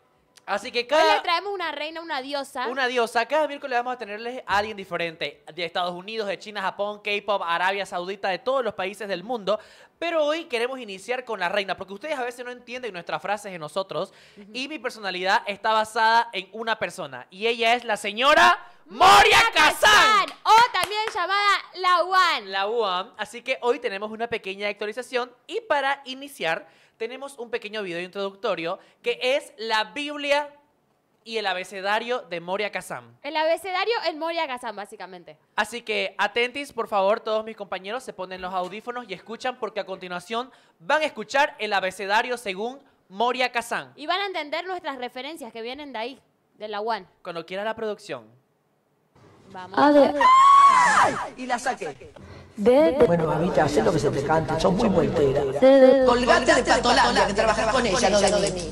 [SPEAKER 5] Así que cada. Hoy
[SPEAKER 7] traemos una reina, una diosa. Una
[SPEAKER 5] diosa. Cada miércoles vamos a tenerles a alguien diferente. De Estados Unidos, de China, Japón, K-pop, Arabia Saudita, de todos los países del mundo. Pero hoy queremos iniciar con la reina, porque ustedes a veces no entienden nuestras frases de nosotros. Y mi personalidad está basada en una persona. Y ella es la señora. Moria
[SPEAKER 7] Kazan. O también llamada La UAN. La
[SPEAKER 5] UAM. Así que hoy tenemos una pequeña actualización. Y para iniciar, tenemos un pequeño video introductorio que es la Biblia y el abecedario de Moria Kazam.
[SPEAKER 7] El abecedario en Moria Kazam, básicamente.
[SPEAKER 5] Así que atentis, por favor, todos mis compañeros se ponen los audífonos y escuchan porque a continuación van a escuchar el abecedario según Moria Kazam.
[SPEAKER 7] Y van a entender nuestras referencias que vienen de ahí, de la UAN.
[SPEAKER 5] Cuando quiera la
[SPEAKER 8] producción. Vamos. Y la saqué bueno, mamita, haz lo que se te cante, Son muy volteras. Colgate de Patolandia, que trabajas con ella, no de mí.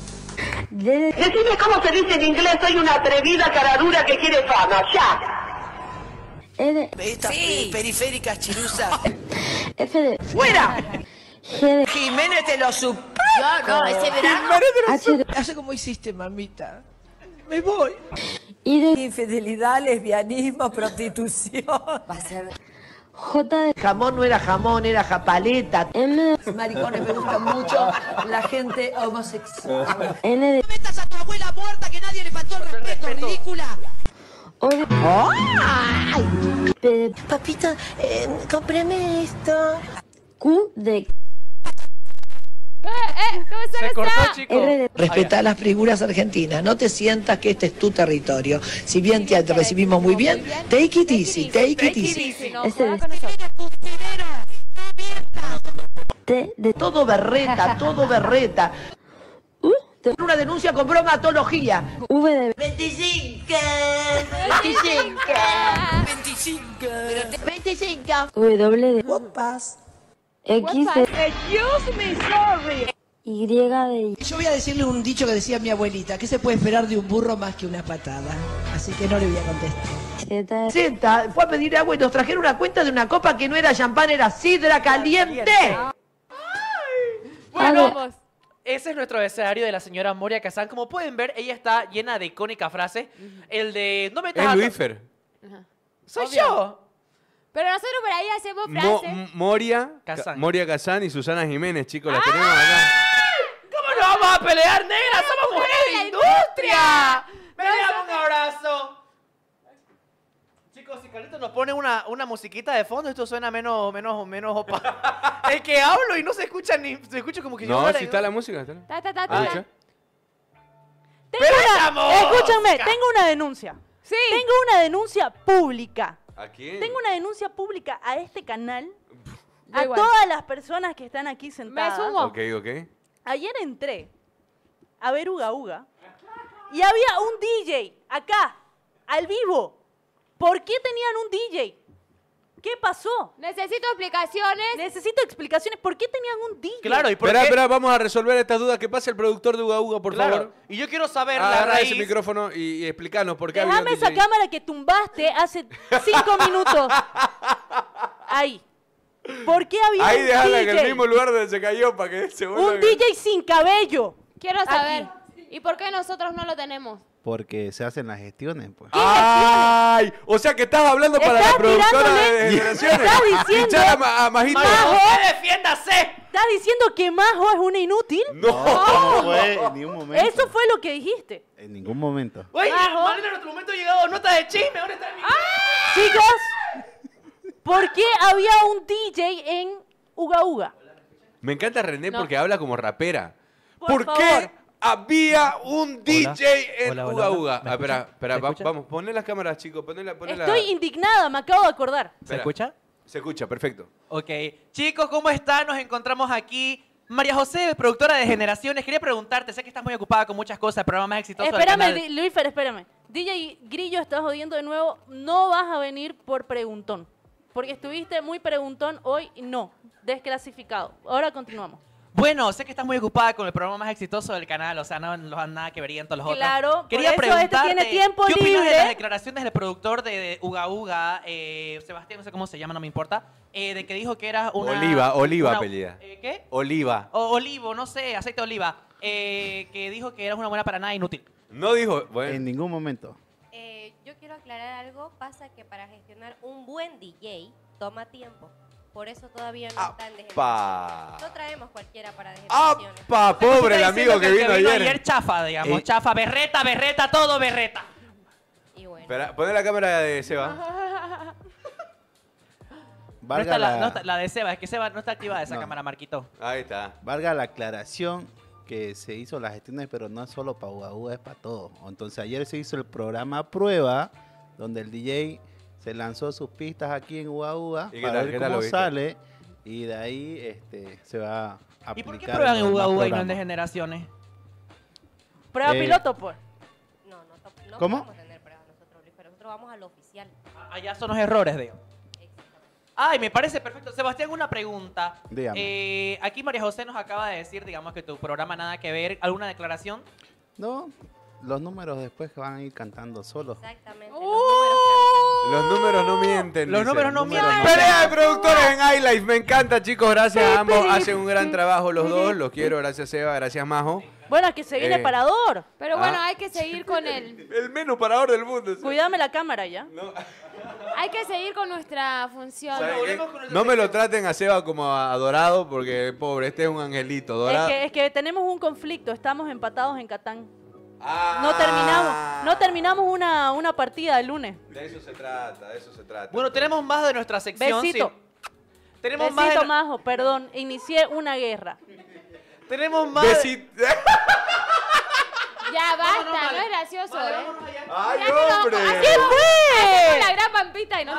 [SPEAKER 8] Decime cómo se dice en inglés, soy una atrevida caradura que quiere fama, ya. E, Estas sí. periféricas chirusas? ¡Fuera! Jiménez te lo supo. No, no, ese verano. Hace como hiciste, mamita. Me voy. Y Infidelidad, lesbianismo, prostitución. Va a ser... J de... Jamón no era jamón, era japaleta. M de... Maricones, me gustan mucho la gente homosexual. N de... No metas a tu abuela muerta que nadie le faltó el respeto, ridícula. O de... oh. Papito, eh, esto. Q de...
[SPEAKER 7] Eh, eh, se cortó,
[SPEAKER 1] Respetá
[SPEAKER 8] las figuras argentinas. No te sientas que este es tu territorio. Si bien te recibimos muy bien, take it easy, take it easy. De todo berreta, todo berreta. Uh, Una denuncia con bromatología. V 25. 25. 25. 25. W de. Guapas. X Excuse me, sorry. Y de... Yo voy a decirle un dicho que decía mi abuelita, ¿qué se puede esperar de un burro más que una patada? Así que no le voy a
[SPEAKER 2] contestar.
[SPEAKER 8] Sienta. puede fue a pedir agua y nos trajeron una cuenta de una copa que no era champán, era sidra caliente. Bueno,
[SPEAKER 5] vamos. Ese es nuestro escenario de la señora Moria Kazan. Como pueden ver, ella está llena de icónica frases. El de
[SPEAKER 7] no es Luífer. Soy yo. Pero nosotros por ahí hacemos frases.
[SPEAKER 4] Moria, Kazan. Moria Kazán y Susana Jiménez, chicos, las ¡Ah! tenemos acá.
[SPEAKER 7] ¿Cómo
[SPEAKER 5] nos vamos a pelear, negra? Somos mujeres de la industria. Me un abrazo. Chicos, si Carlitos nos pone una, una musiquita de fondo, esto suena menos, menos, menos opa. Es que hablo y no se escucha ni. Se escucha como que yo. No, si está la
[SPEAKER 4] música. Está escúchame,
[SPEAKER 5] tengo una denuncia. Sí.
[SPEAKER 6] Tengo una denuncia pública tengo una denuncia pública a este canal, a todas las personas que están aquí sentadas. Ayer entré a ver Uga Uga y había un DJ acá, al vivo. ¿Por qué tenían un DJ? ¿Qué pasó? Necesito explicaciones. Necesito explicaciones. ¿Por qué tenían
[SPEAKER 4] un DJ? Claro, y por Espera, espera, vamos a resolver estas dudas. Que pase el productor de Uga Uga, por favor.
[SPEAKER 6] Y yo quiero saber la Agarra ese
[SPEAKER 4] micrófono y, explícanos por qué había esa
[SPEAKER 6] cámara que tumbaste hace cinco minutos. Ahí. ¿Por qué había Ahí un déjala en el mismo
[SPEAKER 3] lugar
[SPEAKER 4] donde se cayó para que se
[SPEAKER 3] Un DJ
[SPEAKER 6] sin cabello.
[SPEAKER 7] Quiero saber. ¿Y por qué nosotros no lo tenemos?
[SPEAKER 3] porque se hacen las gestiones, pues. ¡Ay! O sea que estás hablando para la productora de generaciones. Estás diciendo.
[SPEAKER 4] A, a Majito. Majo,
[SPEAKER 6] defiéndase. Estás diciendo que Majo es una inútil.
[SPEAKER 3] No, en ningún momento.
[SPEAKER 6] Eso fue lo que dijiste.
[SPEAKER 3] En ningún momento. Oye,
[SPEAKER 6] ¡Majo!
[SPEAKER 5] en otro momento ha llegado
[SPEAKER 6] notas de chisme. Ahora está mi ¡Ah! Chicos, ¿por qué había un DJ en Uga Uga?
[SPEAKER 4] Me encanta René porque habla como rapera. ¿Por qué? Había un DJ en Uga espera, espera, vamos, ponle las cámaras, chicos, Estoy
[SPEAKER 5] indignada, me acabo de acordar.
[SPEAKER 4] ¿Se escucha? Se escucha, perfecto. Ok.
[SPEAKER 5] Chicos, ¿cómo están? Nos encontramos aquí. María José, productora de Generaciones, quería preguntarte, sé que estás muy ocupada con muchas cosas, programa más exitoso Espérame,
[SPEAKER 6] Luífer, espérame. DJ Grillo, estás jodiendo de nuevo, no vas a venir por preguntón. Porque estuviste muy preguntón hoy, no, desclasificado. Ahora continuamos.
[SPEAKER 5] Bueno, sé que estás muy ocupada con el programa más exitoso del canal, o sea, no, dan nada que verían todos los otros. Claro, quería preguntar. eso este tiempo ¿qué de las declaraciones del productor de, Uga Uga, eh, Sebastián, no sé cómo se llama, no me importa, eh, de que dijo que era una... Oliva, Oliva pelea. Eh, ¿Qué?
[SPEAKER 4] Oliva.
[SPEAKER 5] O, olivo, no sé, aceite de oliva, que dijo que era una buena para nada e inútil.
[SPEAKER 3] No dijo, bueno. En ningún momento.
[SPEAKER 6] yo quiero aclarar algo, pasa que para gestionar un buen DJ toma tiempo por eso todavía no
[SPEAKER 4] ah, están de No traemos cualquiera para de ah, Pobre el amigo que, vino, ayer. ayer chafa,
[SPEAKER 5] digamos, eh, chafa, berreta, berreta, todo berreta.
[SPEAKER 4] Y bueno.
[SPEAKER 3] poné la cámara de
[SPEAKER 1] Seba.
[SPEAKER 5] la, de Seba, es que Seba no está activada esa cámara, Marquito. Ahí está.
[SPEAKER 3] Valga la aclaración que se hizo las gestiones, pero no es solo para UAU, es para todo. Entonces ayer se hizo el programa prueba, donde el DJ se este, lanzó sus pistas aquí en Uaúa para ver cómo sale y de ahí este, se va a aplicar. ¿Y por qué prueban en Uaúa y no en
[SPEAKER 5] Degeneraciones? Prueba
[SPEAKER 3] eh,
[SPEAKER 6] piloto,
[SPEAKER 5] pues. No, no, no podemos tener pruebas nosotros, pero nosotros vamos a lo oficial. Allá ah, ah, son los errores, digo. Ay, me parece perfecto. Sebastián, una pregunta. Dígame. Eh, aquí María José nos acaba de decir, digamos, que tu programa nada que ver. ¿Alguna declaración?
[SPEAKER 3] No, los números después van a ir cantando solos. Exactamente. ¡Oh! Los números no mienten. Los números no mienten. Pelea de
[SPEAKER 4] productores en iLife. Me encanta, chicos. Gracias a ambos. Hacen un gran trabajo los dos. Los quiero. Gracias, Seba. Gracias, Majo. Bueno, es que se viene eh,
[SPEAKER 6] parador. Pero bueno, ah.
[SPEAKER 7] hay que seguir con el,
[SPEAKER 6] El menos parador del mundo. Cuídame Cuidame la cámara ya.
[SPEAKER 7] hay que seguir con nuestra función.
[SPEAKER 4] No me lo traten a Seba como a Dorado, porque pobre, este es un angelito. Es que,
[SPEAKER 6] es que tenemos un conflicto. Estamos empatados en Catán. No ah. terminamos, no terminamos una, una partida el lunes.
[SPEAKER 4] De eso se trata, de eso se trata. Bueno, tenemos más de nuestra sección. Besito.
[SPEAKER 5] Tenemos
[SPEAKER 6] más Majo, perdón. Inicié una guerra.
[SPEAKER 2] Tenemos más...
[SPEAKER 7] Ya basta, no, es gracioso, ¿eh?
[SPEAKER 2] hombre! ¿Qué
[SPEAKER 4] fue?
[SPEAKER 1] la
[SPEAKER 7] gran pampita y no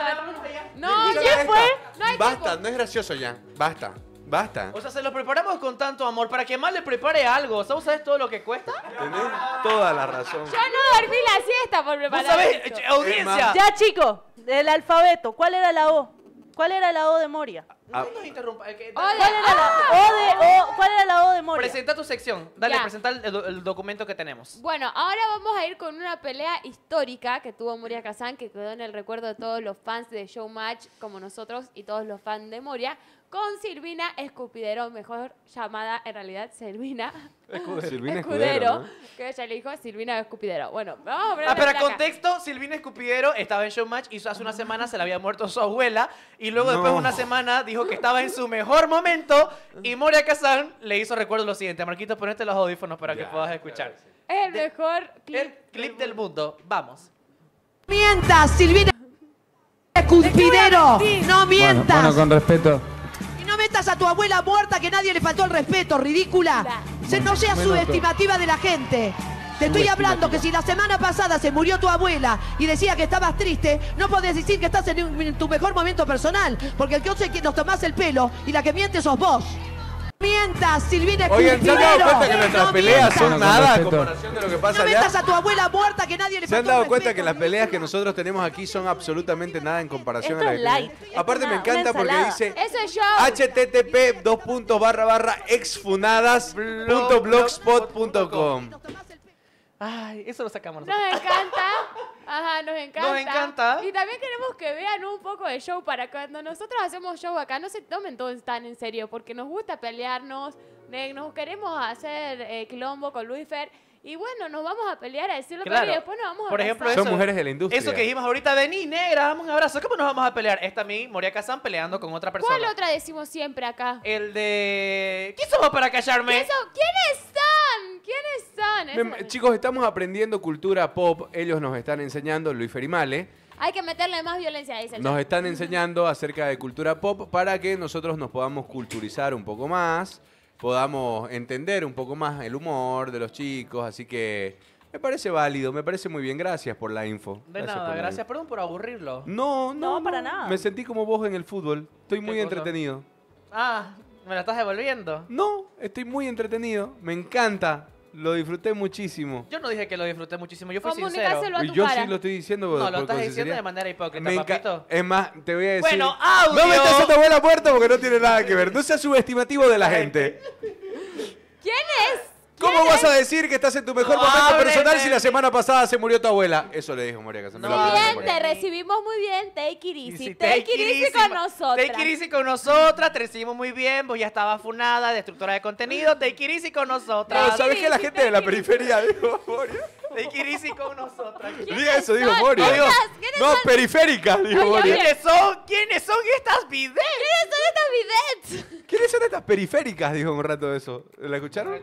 [SPEAKER 4] No, quién fue? No hay basta, no es gracioso ya. Basta. Basta. O
[SPEAKER 5] sea, se lo preparamos con tanto amor. Para que más le prepare algo. ¿Sabes todo lo que cuesta? Tenés
[SPEAKER 4] toda la razón. Yo
[SPEAKER 7] no dormí la siesta por preparar. sabes
[SPEAKER 5] Audiencia.
[SPEAKER 6] Ya, chicos, el alfabeto. ¿Cuál era la O? ¿Cuál era la O de Moria?
[SPEAKER 5] Ah.
[SPEAKER 1] No
[SPEAKER 7] nos
[SPEAKER 5] interrumpa. Eh, ah. ¿Cuál era la O de, de Moria? Presenta tu sección. Dale, presenta el, documento que tenemos.
[SPEAKER 7] Bueno, ahora vamos a ir con una pelea histórica que tuvo Moria Kazan, que quedó en el recuerdo de todos los fans de Showmatch, como nosotros y todos los fans de Moria, con Silvina Escupidero, mejor llamada en realidad Silvina Escudero, que ella le dijo Silvina Escupidero. Bueno, vamos a ver. Ah, pero contexto, Silvina
[SPEAKER 5] Escupidero estaba en Showmatch y hace una semana se le había muerto su abuela y luego después de una semana dijo que estaba en su mejor momento y Moria Kazan le hizo recuerdo lo siguiente. Marquito, ponete los audífonos para que puedas escuchar. Es el mejor clip, del mundo. Vamos.
[SPEAKER 8] Mientas, Silvina Escupidero. No mientas. bueno con respeto metas a tu abuela muerta que nadie le faltó el respeto, ridícula. Se, no seas subestimativa de la gente. Te estoy hablando que si la semana pasada se murió tu abuela y decía que estabas triste, no podés decir que estás en, en tu mejor momento personal, porque el que nos tomás el pelo y la que miente sos vos. Mientas, Silvina Oigan, ¿se han dado cuenta que nuestras peleas
[SPEAKER 4] son nada en comparación de lo que pasa no allá? metas a
[SPEAKER 8] tu abuela muerta que nadie le ¿Se han dado cuenta
[SPEAKER 4] que las peleas que nosotros tenemos aquí son absolutamente nada en comparación a la que pasa Aparte me encanta porque dice
[SPEAKER 7] http
[SPEAKER 4] dos barra barra exfunadas punto blogspot punto com.
[SPEAKER 5] Ay, eso lo sacamos
[SPEAKER 7] nosotros. Nos encanta. Ajá, nos encanta. Nos encanta. Y también queremos que vean un poco de show para cuando nosotros hacemos show acá, no se tomen todos tan en serio, porque nos gusta pelearnos, nos queremos hacer clombo eh, con Luis y bueno, nos vamos a pelear a decirlo claro. y después nos vamos a Por ejemplo,
[SPEAKER 4] Son mujeres de la industria. Eso
[SPEAKER 5] que dijimos ahorita, vení negra, dame un abrazo. ¿Cómo nos vamos a pelear? Esta a mí, Moria Kazan peleando con otra persona. ¿Cuál
[SPEAKER 7] otra decimos siempre acá?
[SPEAKER 4] El de... ¿Quién somos para callarme? ¿Quiénes son?
[SPEAKER 7] ¿Quiénes son? chicos,
[SPEAKER 4] estamos aprendiendo cultura pop. Ellos nos están enseñando, Luis Ferimale.
[SPEAKER 7] Hay que meterle más violencia a Nos están
[SPEAKER 4] enseñando acerca de cultura pop para que nosotros nos podamos culturizar un poco más podamos entender un poco más el humor de los chicos. Así que me parece válido, me parece muy bien. Gracias por la info. De gracias nada, gracias.
[SPEAKER 5] Perdón por aburrirlo. No, no, no. para nada. Me
[SPEAKER 4] sentí como vos en el fútbol. Estoy muy entretenido. Ah, ¿me lo estás devolviendo? No, estoy muy entretenido. Me encanta lo disfruté muchísimo. Yo
[SPEAKER 5] no dije que lo disfruté muchísimo, yo fui sincero. Y yo sí lo estoy
[SPEAKER 4] diciendo. No, lo estás diciendo de manera hipócrita, papito. Es más, te voy a decir. Bueno, audio. No me a tu abuela puerta porque no tiene nada que ver. No seas subestimativo de la gente.
[SPEAKER 7] ¿Quién es?
[SPEAKER 2] ¿Cómo
[SPEAKER 4] vas a decir que estás en tu mejor momento personal si la semana pasada se murió tu abuela? Eso le dijo María Casanova. Muy bien,
[SPEAKER 7] te recibimos muy bien, take it easy. take, con nosotras. Take it con nosotras,
[SPEAKER 5] te recibimos muy bien. Vos ya estabas funada, destructora de contenido. Take it con nosotras. No, ¿sabes que la
[SPEAKER 4] gente de la periferia dijo, Moria?
[SPEAKER 5] de Kirisi con nosotras.
[SPEAKER 4] Diga eso, dijo Mori. No, periféricas dijo Mori. ¿Quiénes
[SPEAKER 5] son? ¿Quiénes son estas bidets? ¿Quiénes son estas
[SPEAKER 7] bidets?
[SPEAKER 4] ¿Quiénes son estas periféricas? Dijo un rato eso. ¿La escucharon?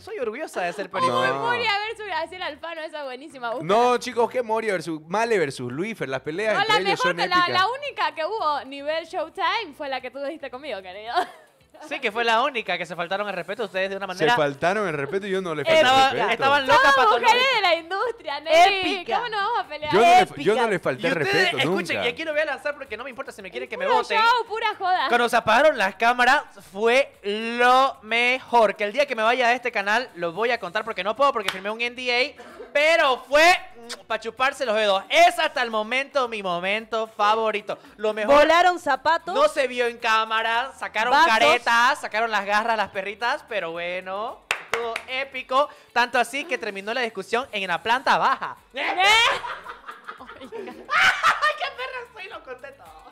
[SPEAKER 5] Soy orgullosa
[SPEAKER 4] de ser periférica. Mori
[SPEAKER 7] versus Graciela Alfano, esa buenísima. No,
[SPEAKER 4] chicos, que Mori versus Male versus Luifer, las peleas entre ellos son La
[SPEAKER 7] única que hubo nivel Showtime fue la que tú dijiste conmigo, querido.
[SPEAKER 5] Sí, que fue la única que se faltaron el respeto ustedes de una manera. Se faltaron el respeto y yo no le falté Estaba, respeto. Estaban locas para mujeres de la
[SPEAKER 7] industria, Nelly. Épica. ¿Cómo nos vamos a
[SPEAKER 4] pelear? Yo no, le, falté el respeto escuchen, y
[SPEAKER 5] aquí lo voy a lanzar porque no me importa si me quieren que me vote Show, pura joda. Cuando se apagaron las cámaras fue lo mejor. Que el día que me vaya a este canal lo voy a contar porque no puedo porque firmé un NDA pero fue mm, para chuparse los dedos. Es hasta el momento mi momento favorito. Lo mejor. Volaron zapatos. No se vio en cámara. Sacaron caretas, sacaron las garras las perritas, pero bueno. Estuvo épico. Tanto así que terminó la discusión en la planta baja.
[SPEAKER 2] ¡Qué perra soy! Lo conté todo.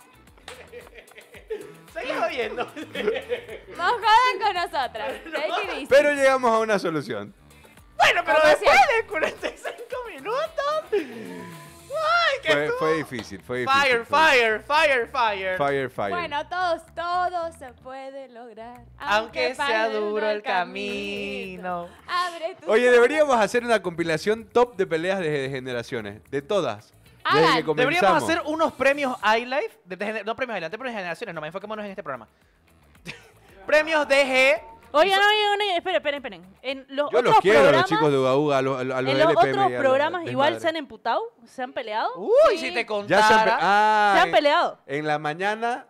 [SPEAKER 2] Seguimos viendo. Nos jodan con nosotras.
[SPEAKER 7] Pero llegamos
[SPEAKER 4] a una solución.
[SPEAKER 7] Bueno, pero después de 45 minutos. Ay,
[SPEAKER 5] qué fue,
[SPEAKER 4] fue, difícil, fue difícil. Fire, fire,
[SPEAKER 7] fire, fire.
[SPEAKER 4] Fire, fire. Bueno,
[SPEAKER 7] todos, todo se puede lograr. Aunque, sea duro el camino.
[SPEAKER 1] Abre
[SPEAKER 4] tu Oye, deberíamos hacer una compilación top de peleas de, generaciones. De todas. deberíamos hacer
[SPEAKER 5] unos premios iLife. De, no premios iLife, premios de generaciones. No, me enfoquémonos en este programa. premios DG Oigan, oigan, oigan, esperen, esperen, esperen. En los
[SPEAKER 6] Yo otros los quiero los chicos de
[SPEAKER 4] Uga Uga. a los en los otros programas igual se han
[SPEAKER 6] emputado, se han peleado. Uy, si te Ya se han,
[SPEAKER 4] se han peleado. En la mañana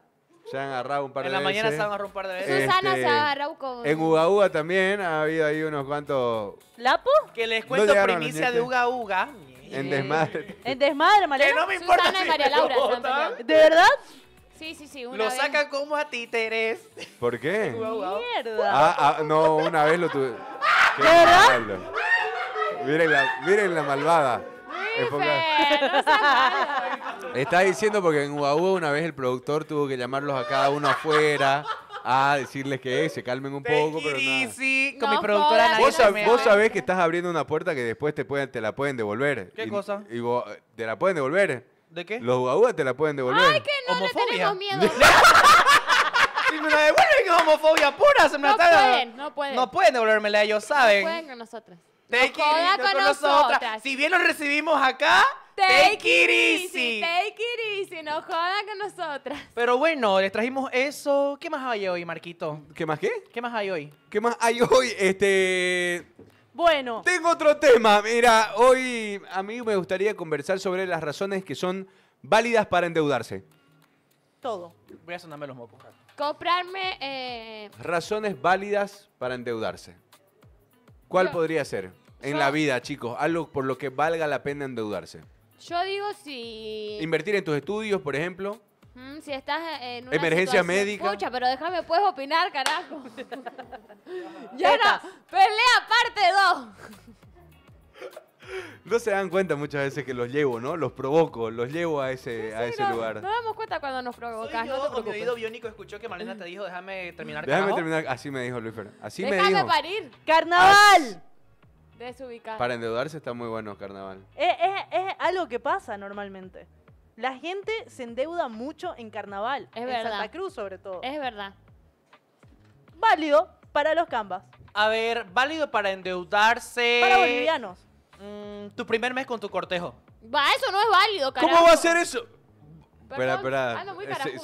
[SPEAKER 4] se han agarrado un par de veces, en la mañana se han agarrado
[SPEAKER 5] un par de
[SPEAKER 6] veces. Susana se se este, agarrado con. En
[SPEAKER 4] Uga Uga también ha habido ahí unos cuantos
[SPEAKER 6] ¿Lapo? Que les cuento primicia de
[SPEAKER 5] Uga Uga.
[SPEAKER 4] en desmadre.
[SPEAKER 5] En desmadre,
[SPEAKER 6] Que no me importa Susana María Laura
[SPEAKER 5] ¿De verdad? Sí, sí, sí. lo saca como a títeres.
[SPEAKER 4] ¿Por qué?
[SPEAKER 2] Mierda. Ah,
[SPEAKER 4] ah, no, una vez lo tuve. ¿Verdad? Miren la, malvada. Está diciendo porque en Huawei una vez el productor tuvo que llamarlos a cada uno afuera a decirles que eh, se calmen un poco, pero
[SPEAKER 5] sí Con mi productora Vos, sabés
[SPEAKER 4] que estás abriendo una puerta que después te pueden te la pueden devolver. ¿Qué cosa? Y vos, te la pueden devolver. ¿De qué? Los guaguas te la pueden devolver. Ay,
[SPEAKER 5] que no, le tenemos miedo. Si me la devuelven es homofobia pura, se me No pueden, no pueden. No pueden devolvérmela, ellos saben. No Pueden con
[SPEAKER 7] nosotras. no con con nosotras. Si bien los
[SPEAKER 5] recibimos acá, take, it easy.
[SPEAKER 7] Take it easy. No jodan con nosotras.
[SPEAKER 5] Pero bueno, les trajimos eso. ¿Qué más hay hoy, Marquito? ¿Qué más qué? ¿Qué más hay hoy?
[SPEAKER 4] ¿Qué más hay hoy? Este. Bueno. Tengo otro tema. Mira, hoy a mí me gustaría conversar sobre las razones que son válidas para endeudarse.
[SPEAKER 5] Todo. Voy a sonarme los mocos.
[SPEAKER 7] Comprarme. Eh,
[SPEAKER 4] razones válidas para endeudarse. ¿Cuál podría ser en la vida, chicos? Algo por lo que valga la pena endeudarse.
[SPEAKER 7] Yo digo si.
[SPEAKER 4] Invertir en tus estudios, por ejemplo
[SPEAKER 7] si estás eh, en una emergencia médica. Escucha, pero déjame puedes opinar, carajo. ya Pelea parte
[SPEAKER 4] 2. No se dan cuenta muchas veces que los llevo, ¿no? Los provoco, los llevo a ese, a ese no, lugar. Nos
[SPEAKER 7] damos cuenta cuando nos provocas, no te preocupes. Mi oído biónico escuchó que Malena te
[SPEAKER 5] dijo, déjame
[SPEAKER 6] terminar Déjame terminar,
[SPEAKER 4] así me dijo Luis Así déjame me dijo.
[SPEAKER 5] parir. ¡Carnaval!
[SPEAKER 6] Desubicado. Para
[SPEAKER 4] endeudarse está muy bueno carnaval.
[SPEAKER 6] Eh, eh, es algo que pasa normalmente. La gente se endeuda mucho en carnaval. Es en Santa Cruz, sobre todo. Es verdad. Válido para los cambas.
[SPEAKER 5] A ver, válido para endeudarse. Para bolivianos. Mm, tu primer mes con tu cortejo. Va, eso no es válido, carajo. ¿Cómo va a ser eso?
[SPEAKER 4] Espera, espera. Ah,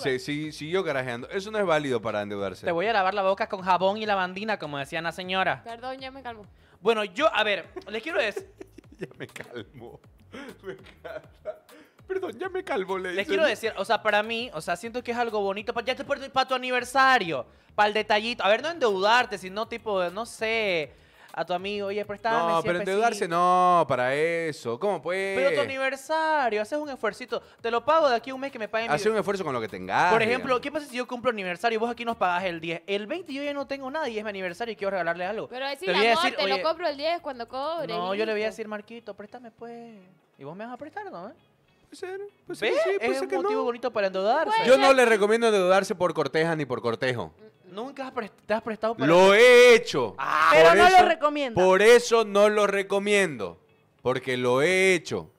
[SPEAKER 4] eh, siguió carajeando. Eso no es válido para endeudarse. Te
[SPEAKER 5] voy a lavar la boca con jabón y lavandina, como decía la señora.
[SPEAKER 7] Perdón, ya me calmo.
[SPEAKER 4] Bueno,
[SPEAKER 5] yo, a ver, les quiero decir.
[SPEAKER 2] ya me calmo. Me
[SPEAKER 5] encanta.
[SPEAKER 2] Perdón, ya me calvo, le Les quiero decir,
[SPEAKER 5] o sea, para mí, o sea, siento que es algo bonito. Para, ya te para tu aniversario, para el detallito. A ver, no endeudarte, sino tipo, no sé, a tu amigo, oye, prestame. No, pero endeudarse
[SPEAKER 4] no, para eso. ¿Cómo puede? Pero tu
[SPEAKER 5] aniversario, haces un esfuercito. Te lo pago de aquí a un mes que me paguen. Haces un esfuerzo
[SPEAKER 4] con lo que tengas. Por ejemplo,
[SPEAKER 5] ¿qué pasa si yo cumplo aniversario y vos aquí nos pagás el 10? El 20 yo ya no tengo nada y es mi aniversario y quiero regalarle algo. Pero te, te lo compro
[SPEAKER 7] el 10 cuando cobre. No, yo le voy a decir, Marquito, préstame pues.
[SPEAKER 5] Y vos me vas a prestar, ¿no? es un motivo bonito para endeudarse. Yo no le
[SPEAKER 4] recomiendo endeudarse por corteja ni por cortejo.
[SPEAKER 5] Nunca te has prestado Lo
[SPEAKER 4] he hecho. Ah. Pero no lo recomiendo. Por eso no lo recomiendo. Porque lo he hecho.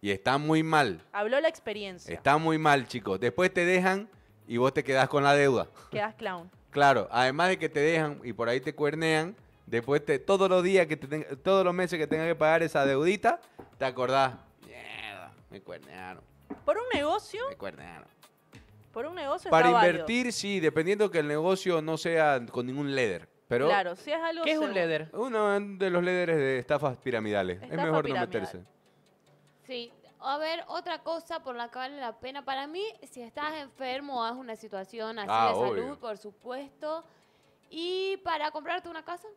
[SPEAKER 4] Y está muy mal.
[SPEAKER 6] Habló la experiencia.
[SPEAKER 4] Está muy mal, chicos. Después te dejan y vos te quedás con la deuda. Quedas clown. Claro, además de que te dejan y por ahí te cuernean, después te, todos los días que te todos los meses que tengas que pagar esa deudita, te acordás me cuernearon.
[SPEAKER 6] ¿Por un negocio? Me Por un negocio Para invertir,
[SPEAKER 4] sí, dependiendo que el negocio no sea con ningún leder. Pero claro,
[SPEAKER 7] si es algo.
[SPEAKER 6] ¿Qué es un leder?
[SPEAKER 4] Uno de los líderes de estafas piramidales. es mejor no meterse.
[SPEAKER 7] Sí. A ver, otra cosa por la que vale la pena. Para mí, si estás enfermo o una situación así ah, de salud, por supuesto. Y para comprarte una casa,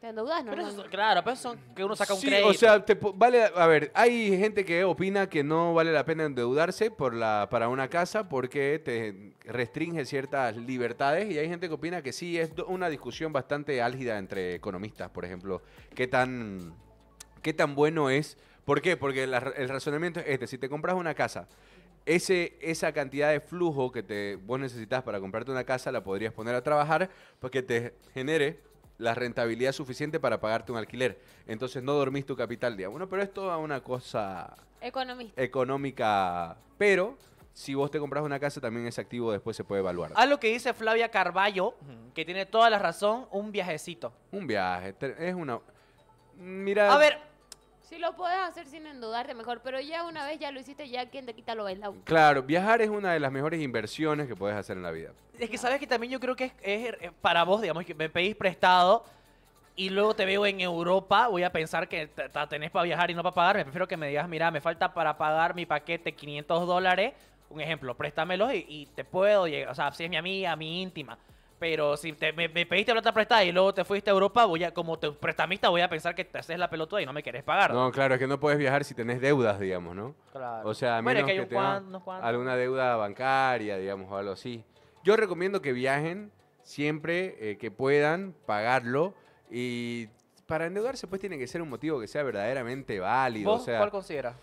[SPEAKER 7] te endeudas, ¿no?
[SPEAKER 5] claro, pero eso son que uno saca un Sí, o sea,
[SPEAKER 4] vale, a ver, hay gente que opina que no vale la pena endeudarse por la, para una casa porque te restringe ciertas libertades y hay gente que opina que sí, es una discusión bastante álgida entre economistas, por ejemplo, qué tan, qué tan bueno es, ¿por qué? Porque el razonamiento es este, si te compras una casa, ese, esa cantidad de flujo que te, vos necesitas para comprarte una casa la podrías poner a trabajar porque te genere la rentabilidad suficiente para pagarte un alquiler. Entonces no dormís tu capital día uno, pero es toda una cosa Económica. económica. Pero si vos te compras una casa, también ese activo después se puede evaluar.
[SPEAKER 5] A lo que dice Flavia Carballo, que tiene toda la razón, un viajecito.
[SPEAKER 4] Un viaje, es una... Mira... A ver,
[SPEAKER 7] si lo puedes hacer sin endudarte mejor, pero ya una vez ya lo hiciste, ya quien te quita lo bailado.
[SPEAKER 4] Claro, viajar es una de las mejores inversiones que puedes hacer en la vida.
[SPEAKER 7] Es que sabes que también
[SPEAKER 5] yo creo que es, eh, para vos, digamos, que me pedís prestado y luego te veo en Europa, voy a pensar que te, tenés para viajar y no para pagar. Me prefiero que me digas, mira, me falta para pagar mi paquete 500 dólares. Un ejemplo, préstamelos y, y te puedo llegar. O sea, si es mi amiga, mi íntima pero si me, me, pediste plata prestada y luego te fuiste a Europa, voy a, como te, prestamista voy a pensar que te haces la pelotuda y no me querés pagar. No, claro,
[SPEAKER 4] es que no puedes viajar si tenés deudas, digamos, ¿no? Claro. O sea, a que, alguna deuda bancaria, digamos, o algo así. Yo recomiendo que viajen siempre eh, que puedan, pagarlo. Y para endeudarse, pues tiene que ser un motivo que sea verdaderamente válido. ¿Vos ¿Cuál consideras?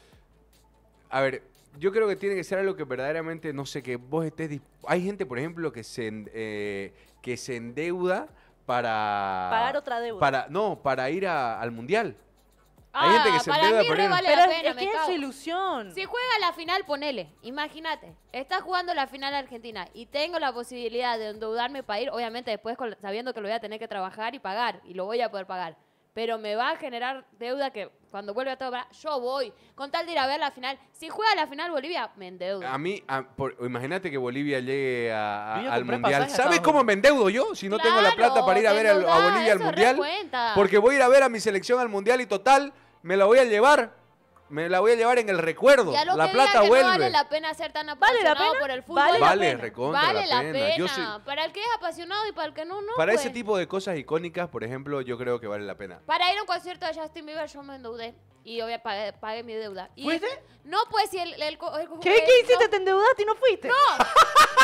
[SPEAKER 4] A ver, yo creo que tiene que ser algo que verdaderamente, no sé, que vos estés... Hay gente, por ejemplo, que se, eh, que se endeuda para... Pagar otra deuda. Para, no, para ir al mundial. Hay gente que ah, se endeuda mí para
[SPEAKER 6] Pero es, que es ilusión.
[SPEAKER 7] Si juega la final, ponele. Imagínate, estás jugando la final Argentina y tengo la posibilidad de endeudarme para ir, obviamente después sabiendo que lo voy a tener que trabajar y pagar, y lo voy a poder pagar. Pero me va a generar deuda que cuando vuelve a todo, yo voy, con tal de ir a ver la final. Si juega la final Bolivia, me endeudo. A
[SPEAKER 4] mí, imagínate que Bolivia llegue al Mundial. ¿Sabes cómo me endeudo yo si no tengo la plata para ir a ver a, Bolivia al Mundial? Porque voy a ir a ver a mi selección al Mundial y total, me la voy a llevar me la voy a llevar en el recuerdo. la plata vuelve. No vale la
[SPEAKER 7] pena ser tan apasionado por el fútbol. Vale, vale la, pena. Para el que es apasionado y para el que no, no. Para ese pues. tipo
[SPEAKER 4] de cosas icónicas, por ejemplo, yo creo que vale la pena.
[SPEAKER 7] Para ir a un concierto de Justin Bieber yo me endeudé y obvio pagué, mi deuda. ¿Fuiste? No, pues si el, el, el, ¿Qué, ¿Qué, hiciste?
[SPEAKER 6] ¿Te endeudaste y no fuiste? ¡No!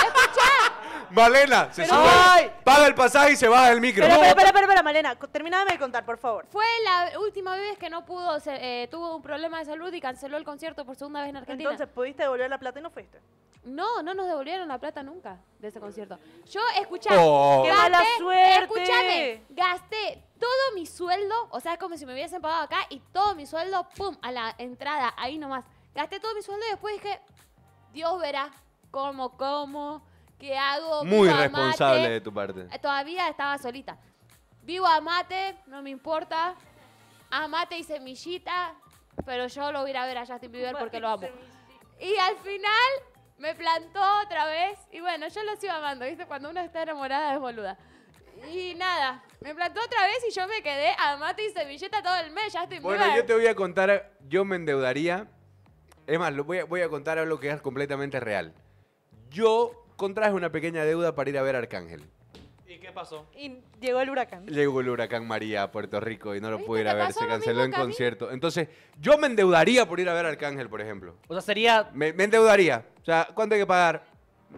[SPEAKER 4] ¡Escucha! Malena, se sube, paga el pasaje y se baja del micro. Pero, espera,
[SPEAKER 7] espera, espera, Malena, terminame de contar, por favor. Fue la última vez que no pudo, eh, tuvo un problema de salud y canceló el concierto por segunda vez en Argentina. Entonces, ¿pudiste devolver la plata y no fuiste? No, no nos devolvieron la plata nunca de ese concierto. Yo escuché,
[SPEAKER 6] oh. gasté,
[SPEAKER 7] gasté todo mi sueldo, o sea, es como si me hubiesen pagado acá y todo mi sueldo, pum, a la entrada, ahí nomás. Gasté todo mi sueldo y después dije, Dios verá cómo, cómo, qué hago. Muy responsable de tu parte. Eh, todavía estaba solita. Vivo a mate, no me importa. Amate y semillita, pero yo lo voy a ver a Justin Bieber porque lo amo. Y al final me plantó otra vez y bueno, yo lo sigo amando, ¿viste? Cuando uno está enamorada es boluda. Y nada, me plantó otra vez y yo me quedé a mate y semilleta todo el mes, ya estoy Bueno, yo te
[SPEAKER 4] voy a contar, yo me endeudaría. Es más, lo voy, a, voy a contar algo que es completamente real. Yo contraje una pequeña deuda para ir a ver a Arcángel.
[SPEAKER 5] ¿Y qué pasó? llegó el huracán.
[SPEAKER 4] Llegó el huracán María a Puerto Rico y no lo pude ir a ver. Se canceló en concierto. Entonces, yo me endeudaría por ir a ver a Arcángel, por ejemplo. O sea, sería. Me, endeudaría. O sea, ¿cuánto hay que pagar?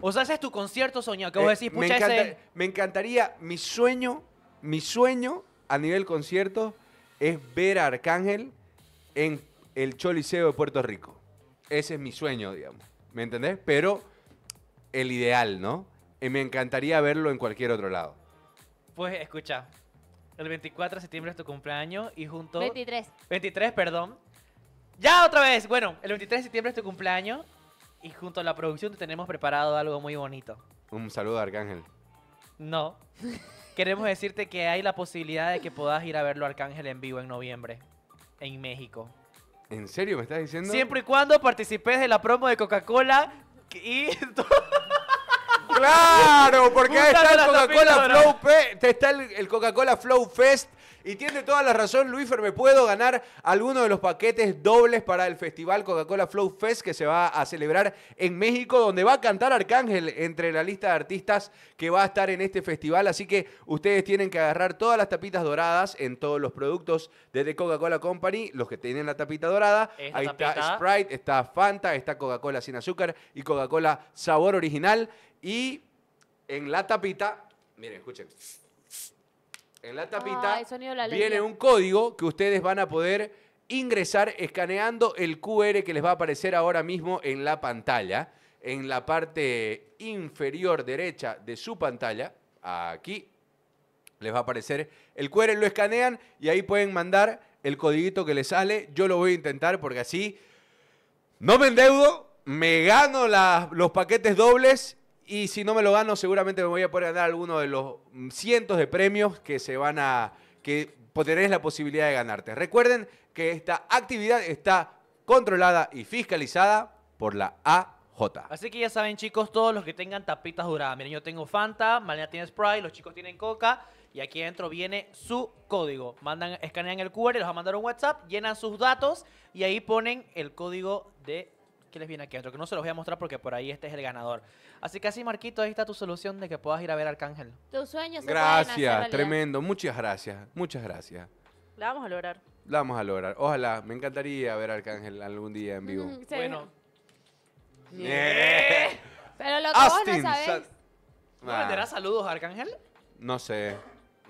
[SPEAKER 4] O sea, ese es
[SPEAKER 5] tu concierto soñado. Que vos eh, decís, pucha, me,
[SPEAKER 4] me encantaría. Mi sueño, mi sueño a nivel concierto es ver a Arcángel en el Choliseo de Puerto Rico. Ese es mi sueño, digamos. ¿Me entendés? Pero el ideal, ¿no? y me encantaría verlo en cualquier otro lado.
[SPEAKER 5] Pues escucha, el 24 de septiembre es tu cumpleaños y junto... 23. 23, perdón. Ya otra vez. Bueno, el 23 de septiembre es tu cumpleaños y junto a la producción te tenemos preparado algo muy bonito.
[SPEAKER 4] Un saludo a Arcángel.
[SPEAKER 5] No. Queremos decirte que hay la posibilidad de que puedas ir a verlo Arcángel en vivo en noviembre, en México.
[SPEAKER 4] ¿En serio me estás diciendo? Siempre y cuando participes de la promo de Coca-Cola y...
[SPEAKER 8] Claro, porque ahí
[SPEAKER 4] está el Coca-Cola Flow Fest, y tiene toda la razón, Luífer, me puedo ganar alguno de los paquetes dobles para el festival Coca-Cola Flow Fest que se va a celebrar en México, donde va a cantar Arcángel entre la lista de artistas que va a estar en este festival. Así que ustedes tienen que agarrar todas las tapitas doradas en todos los productos de Coca-Cola Company, los que tienen la tapita dorada. Ahí está Sprite, está Fanta, está Coca-Cola sin azúcar y Coca-Cola sabor original. Y en la tapita, miren, escuchen. En la tapita viene un código que ustedes van a poder ingresar escaneando el QR que les va a aparecer ahora mismo en la pantalla, en la parte inferior derecha de su pantalla, aquí les va a aparecer el QR, lo escanean y ahí pueden mandar el codiguito que les sale. Yo lo voy a intentar porque así no me endeudo, me gano los paquetes dobles y si no me lo gano, seguramente me voy a poder ganar alguno de los cientos de premios que se van a. que tenés la posibilidad de ganarte. Recuerden que esta actividad está controlada y fiscalizada por la AJ.
[SPEAKER 5] Así que ya saben, chicos, todos los que tengan tapitas duradas. Miren, yo tengo Fanta, Malena tiene Sprite, los chicos tienen Coca. Y aquí adentro viene su código. Mandan, escanean el QR, los va a mandar un WhatsApp, llenan sus datos y ahí ponen el código de que les viene aquí adentro, que no se los voy a mostrar porque por ahí este es el ganador. Así que así, Marquito, ahí está tu solución de que puedas ir a ver Arcángel.
[SPEAKER 6] Tus sueños. Gracias, tremendo.
[SPEAKER 4] Muchas gracias, muchas gracias.
[SPEAKER 6] La vamos a lograr.
[SPEAKER 4] La vamos a lograr. Ojalá, me encantaría ver a Arcángel algún día en vivo. Mm, bueno. Pero
[SPEAKER 6] lo que vos no sabés.
[SPEAKER 4] ¿No ah. saludos Arcángel? no sé.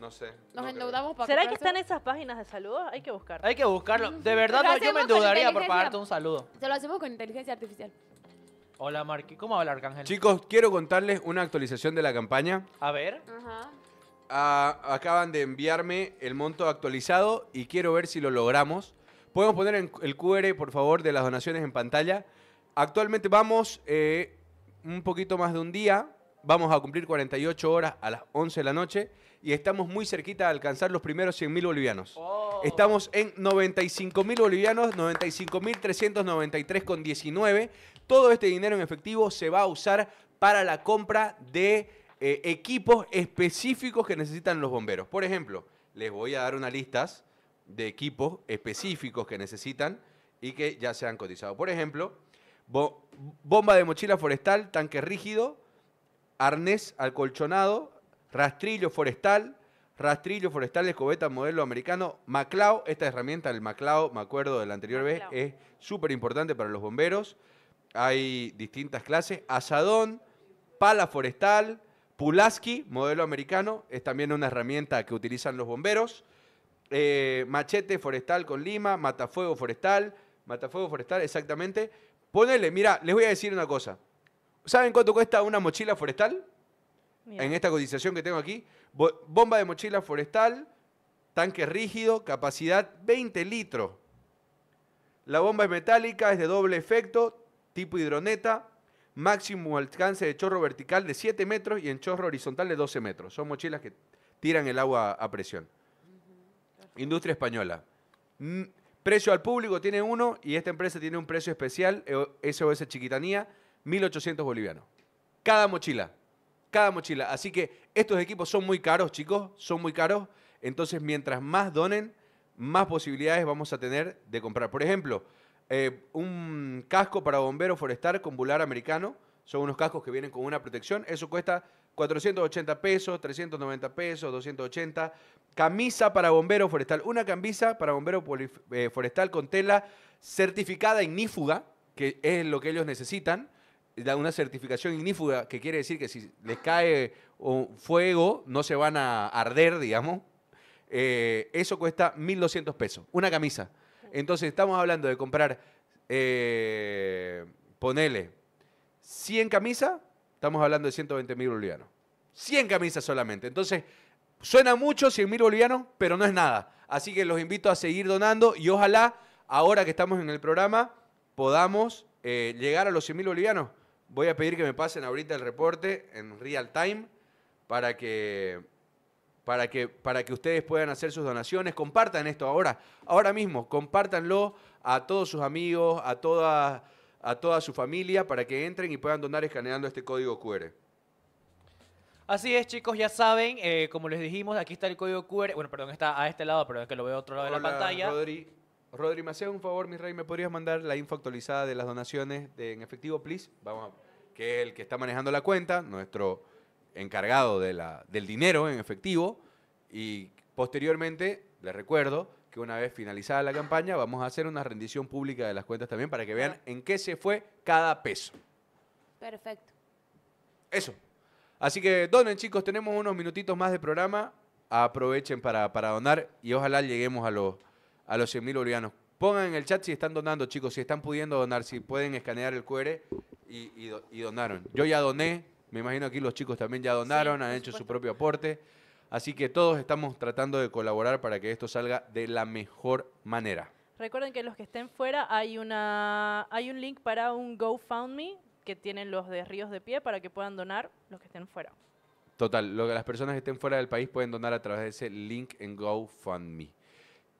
[SPEAKER 4] No sé.
[SPEAKER 5] Nos endeudamos para ¿Será que están
[SPEAKER 6] esas páginas de saludos? Hay que buscarlo. Hay que
[SPEAKER 4] buscarlo. Mm. De verdad, yo me endeudaría por pagarte un saludo.
[SPEAKER 7] Se lo hacemos con inteligencia artificial.
[SPEAKER 5] Hola, Marqui. ¿Cómo habla Arcángel?
[SPEAKER 4] Chicos, quiero contarles una actualización de la campaña. A ver. Ah, acaban de enviarme el monto actualizado y quiero ver si lo logramos. Podemos poner el QR, por favor, de las donaciones en pantalla. Actualmente vamos eh, un poquito más de un día Vamos a cumplir 48 horas a las 11 de la noche y estamos muy cerquita de alcanzar los primeros 100.000 bolivianos. Oh. Estamos en 95.000 bolivianos, 95.393,19. Todo este dinero en efectivo se va a usar para la compra de eh, equipos específicos que necesitan los bomberos. Por ejemplo, les voy a dar unas listas de equipos específicos que necesitan y que ya se han cotizado. Por ejemplo, bomba de mochila forestal, tanque rígido, arnés acolchonado, rastrillo forestal, rastrillo forestal, escobeta modelo americano, Maclau, esta herramienta del maclao, me acuerdo de la anterior vez, es súper importante para los bomberos. Hay distintas clases, asadón, pala forestal, pulaski, modelo americano, es también una herramienta que utilizan los bomberos. Eh, machete forestal con lima, matafuego forestal, matafuego forestal, exactamente. Ponele, mira, les voy a decir una cosa. ¿Saben cuánto cuesta una mochila forestal? En esta cotización que tengo aquí. bomba de mochila forestal, tanque rígido, capacidad 20 litros. La bomba es metálica, es de doble efecto, tipo hidroneta, máximo alcance de chorro vertical de 7 metros y en chorro horizontal de 12 metros. Son mochilas que tiran el agua a presión. Industria española. Mm, precio al público tiene uno y esta empresa tiene un precio especial, SOS e Chiquitanía, 1.800 bolivianos. Cada mochila, cada mochila. Así que estos equipos son muy caros, chicos, son muy caros. Entonces, mientras más donen, más posibilidades vamos a tener de comprar. Por ejemplo, eh, un casco para bombero forestal con bular americano. Son unos cascos que vienen con una protección. Eso cuesta 480 pesos, 390 pesos, 280. Camisa para bombero forestal. Una camisa para bombero eh, forestal con tela certificada ignífuga, que es lo que ellos necesitan da una certificación ignífuga que quiere decir que si les cae un fuego no se van a arder, digamos. Eh, eso cuesta 1.200 pesos, una camisa. Entonces estamos hablando de comprar, eh, ponele, 100 camisas, estamos hablando de 120 mil bolivianos. 100 camisas solamente. Entonces, suena mucho 100 mil bolivianos, pero no es nada. Así que los invito a seguir donando y ojalá, ahora que estamos en el programa, podamos eh, llegar a los 100 mil bolivianos. Voy a pedir que me pasen ahorita el reporte en real time para que, para que, para que ustedes puedan hacer sus donaciones. Compartan esto ahora, ahora mismo, compártanlo a todos sus amigos, a toda, a toda su familia, para que entren y puedan donar escaneando este código QR. Así es, chicos, ya
[SPEAKER 5] saben, eh, como les dijimos, aquí está el código QR. Bueno, perdón, está a este lado, pero es que lo veo a otro lado de la pantalla.
[SPEAKER 4] Rodri, me haces un favor, mi rey, ¿me podrías mandar la info actualizada de las donaciones en efectivo, please? Vamos que es el que está manejando la cuenta, nuestro encargado del dinero en efectivo. Y posteriormente, les recuerdo que una vez finalizada la campaña, vamos a hacer una rendición pública de las cuentas también para que vean en qué se fue cada peso. Perfecto. Eso. Así que donen, chicos, tenemos unos minutitos más de programa. Aprovechen para donar y ojalá lleguemos a los a los 100.000 bolivianos. Pongan en el chat si están donando, chicos, si están pudiendo donar, si pueden escanear el QR y, donaron. Yo ya doné, me imagino aquí los chicos también ya donaron, han hecho su propio aporte. Así que todos estamos tratando de colaborar para que esto salga de la mejor manera.
[SPEAKER 6] Recuerden que los que estén fuera hay hay un link para un GoFundMe que tienen los de Ríos de Pie para que puedan donar los que estén fuera.
[SPEAKER 4] Total, lo que las personas que estén fuera del país pueden donar a través de ese link en GoFundMe.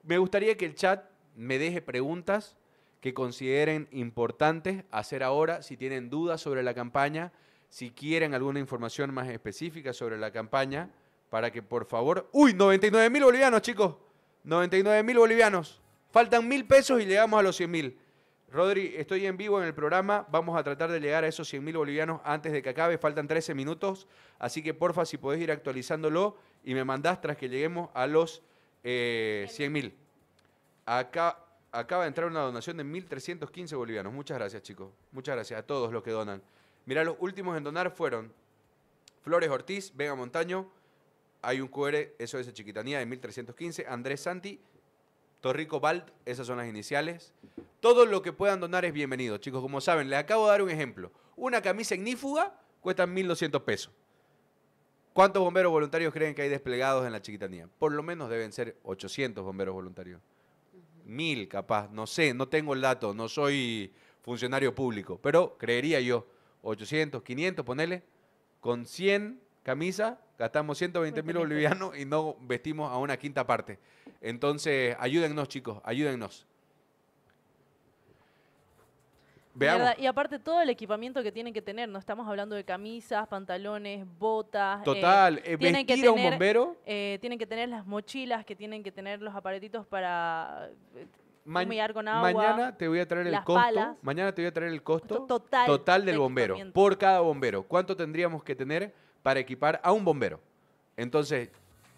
[SPEAKER 4] Me gustaría que el chat me deje preguntas que consideren importantes hacer ahora, si tienen dudas sobre la campaña, si quieren alguna información más específica sobre la campaña, para que por favor... ¡Uy! 99 mil bolivianos, chicos. 99 mil bolivianos. Faltan mil pesos y llegamos a los 100 mil. Rodri, estoy en vivo en el programa. Vamos a tratar de llegar a esos 100 mil bolivianos antes de que acabe. Faltan 13 minutos. Así que porfa, si podés ir actualizándolo y me mandás tras que lleguemos a los eh, 100 mil. Acá, acaba de entrar una donación de 1.315 bolivianos. Muchas gracias, chicos. Muchas gracias a todos los que donan. Mirá, los últimos en donar fueron Flores Ortiz, Vega Montaño, hay un QR, eso es Chiquitanía, de 1315, Andrés Santi, Torrico Vald, esas son las iniciales. Todo lo que puedan donar es bienvenido, chicos. Como saben, les acabo de dar un ejemplo. Una camisa ignífuga cuesta 1.200 pesos. ¿Cuántos bomberos voluntarios creen que hay desplegados en la chiquitanía? Por lo menos deben ser 800 bomberos voluntarios. Mil, capaz, no sé, no tengo el dato, no soy funcionario público, pero creería yo, 800, 500, ponele, con 100 camisas gastamos 120 mil bolivianos y no vestimos a una quinta parte. Entonces, ayúdennos chicos, ayúdennos.
[SPEAKER 6] Y aparte todo el equipamiento que tienen que tener, no estamos hablando de camisas, pantalones, botas. Eh, total, eh, tienen que tener, a un bombero. Eh, tienen que tener las mochilas, que tienen que tener los aparatitos para
[SPEAKER 4] muy con agua, mañana te voy a traer el costo. mañana te voy a traer el costo, total, del bombero. Por cada bombero. ¿Cuánto tendríamos que tener para equipar a un bombero? Entonces,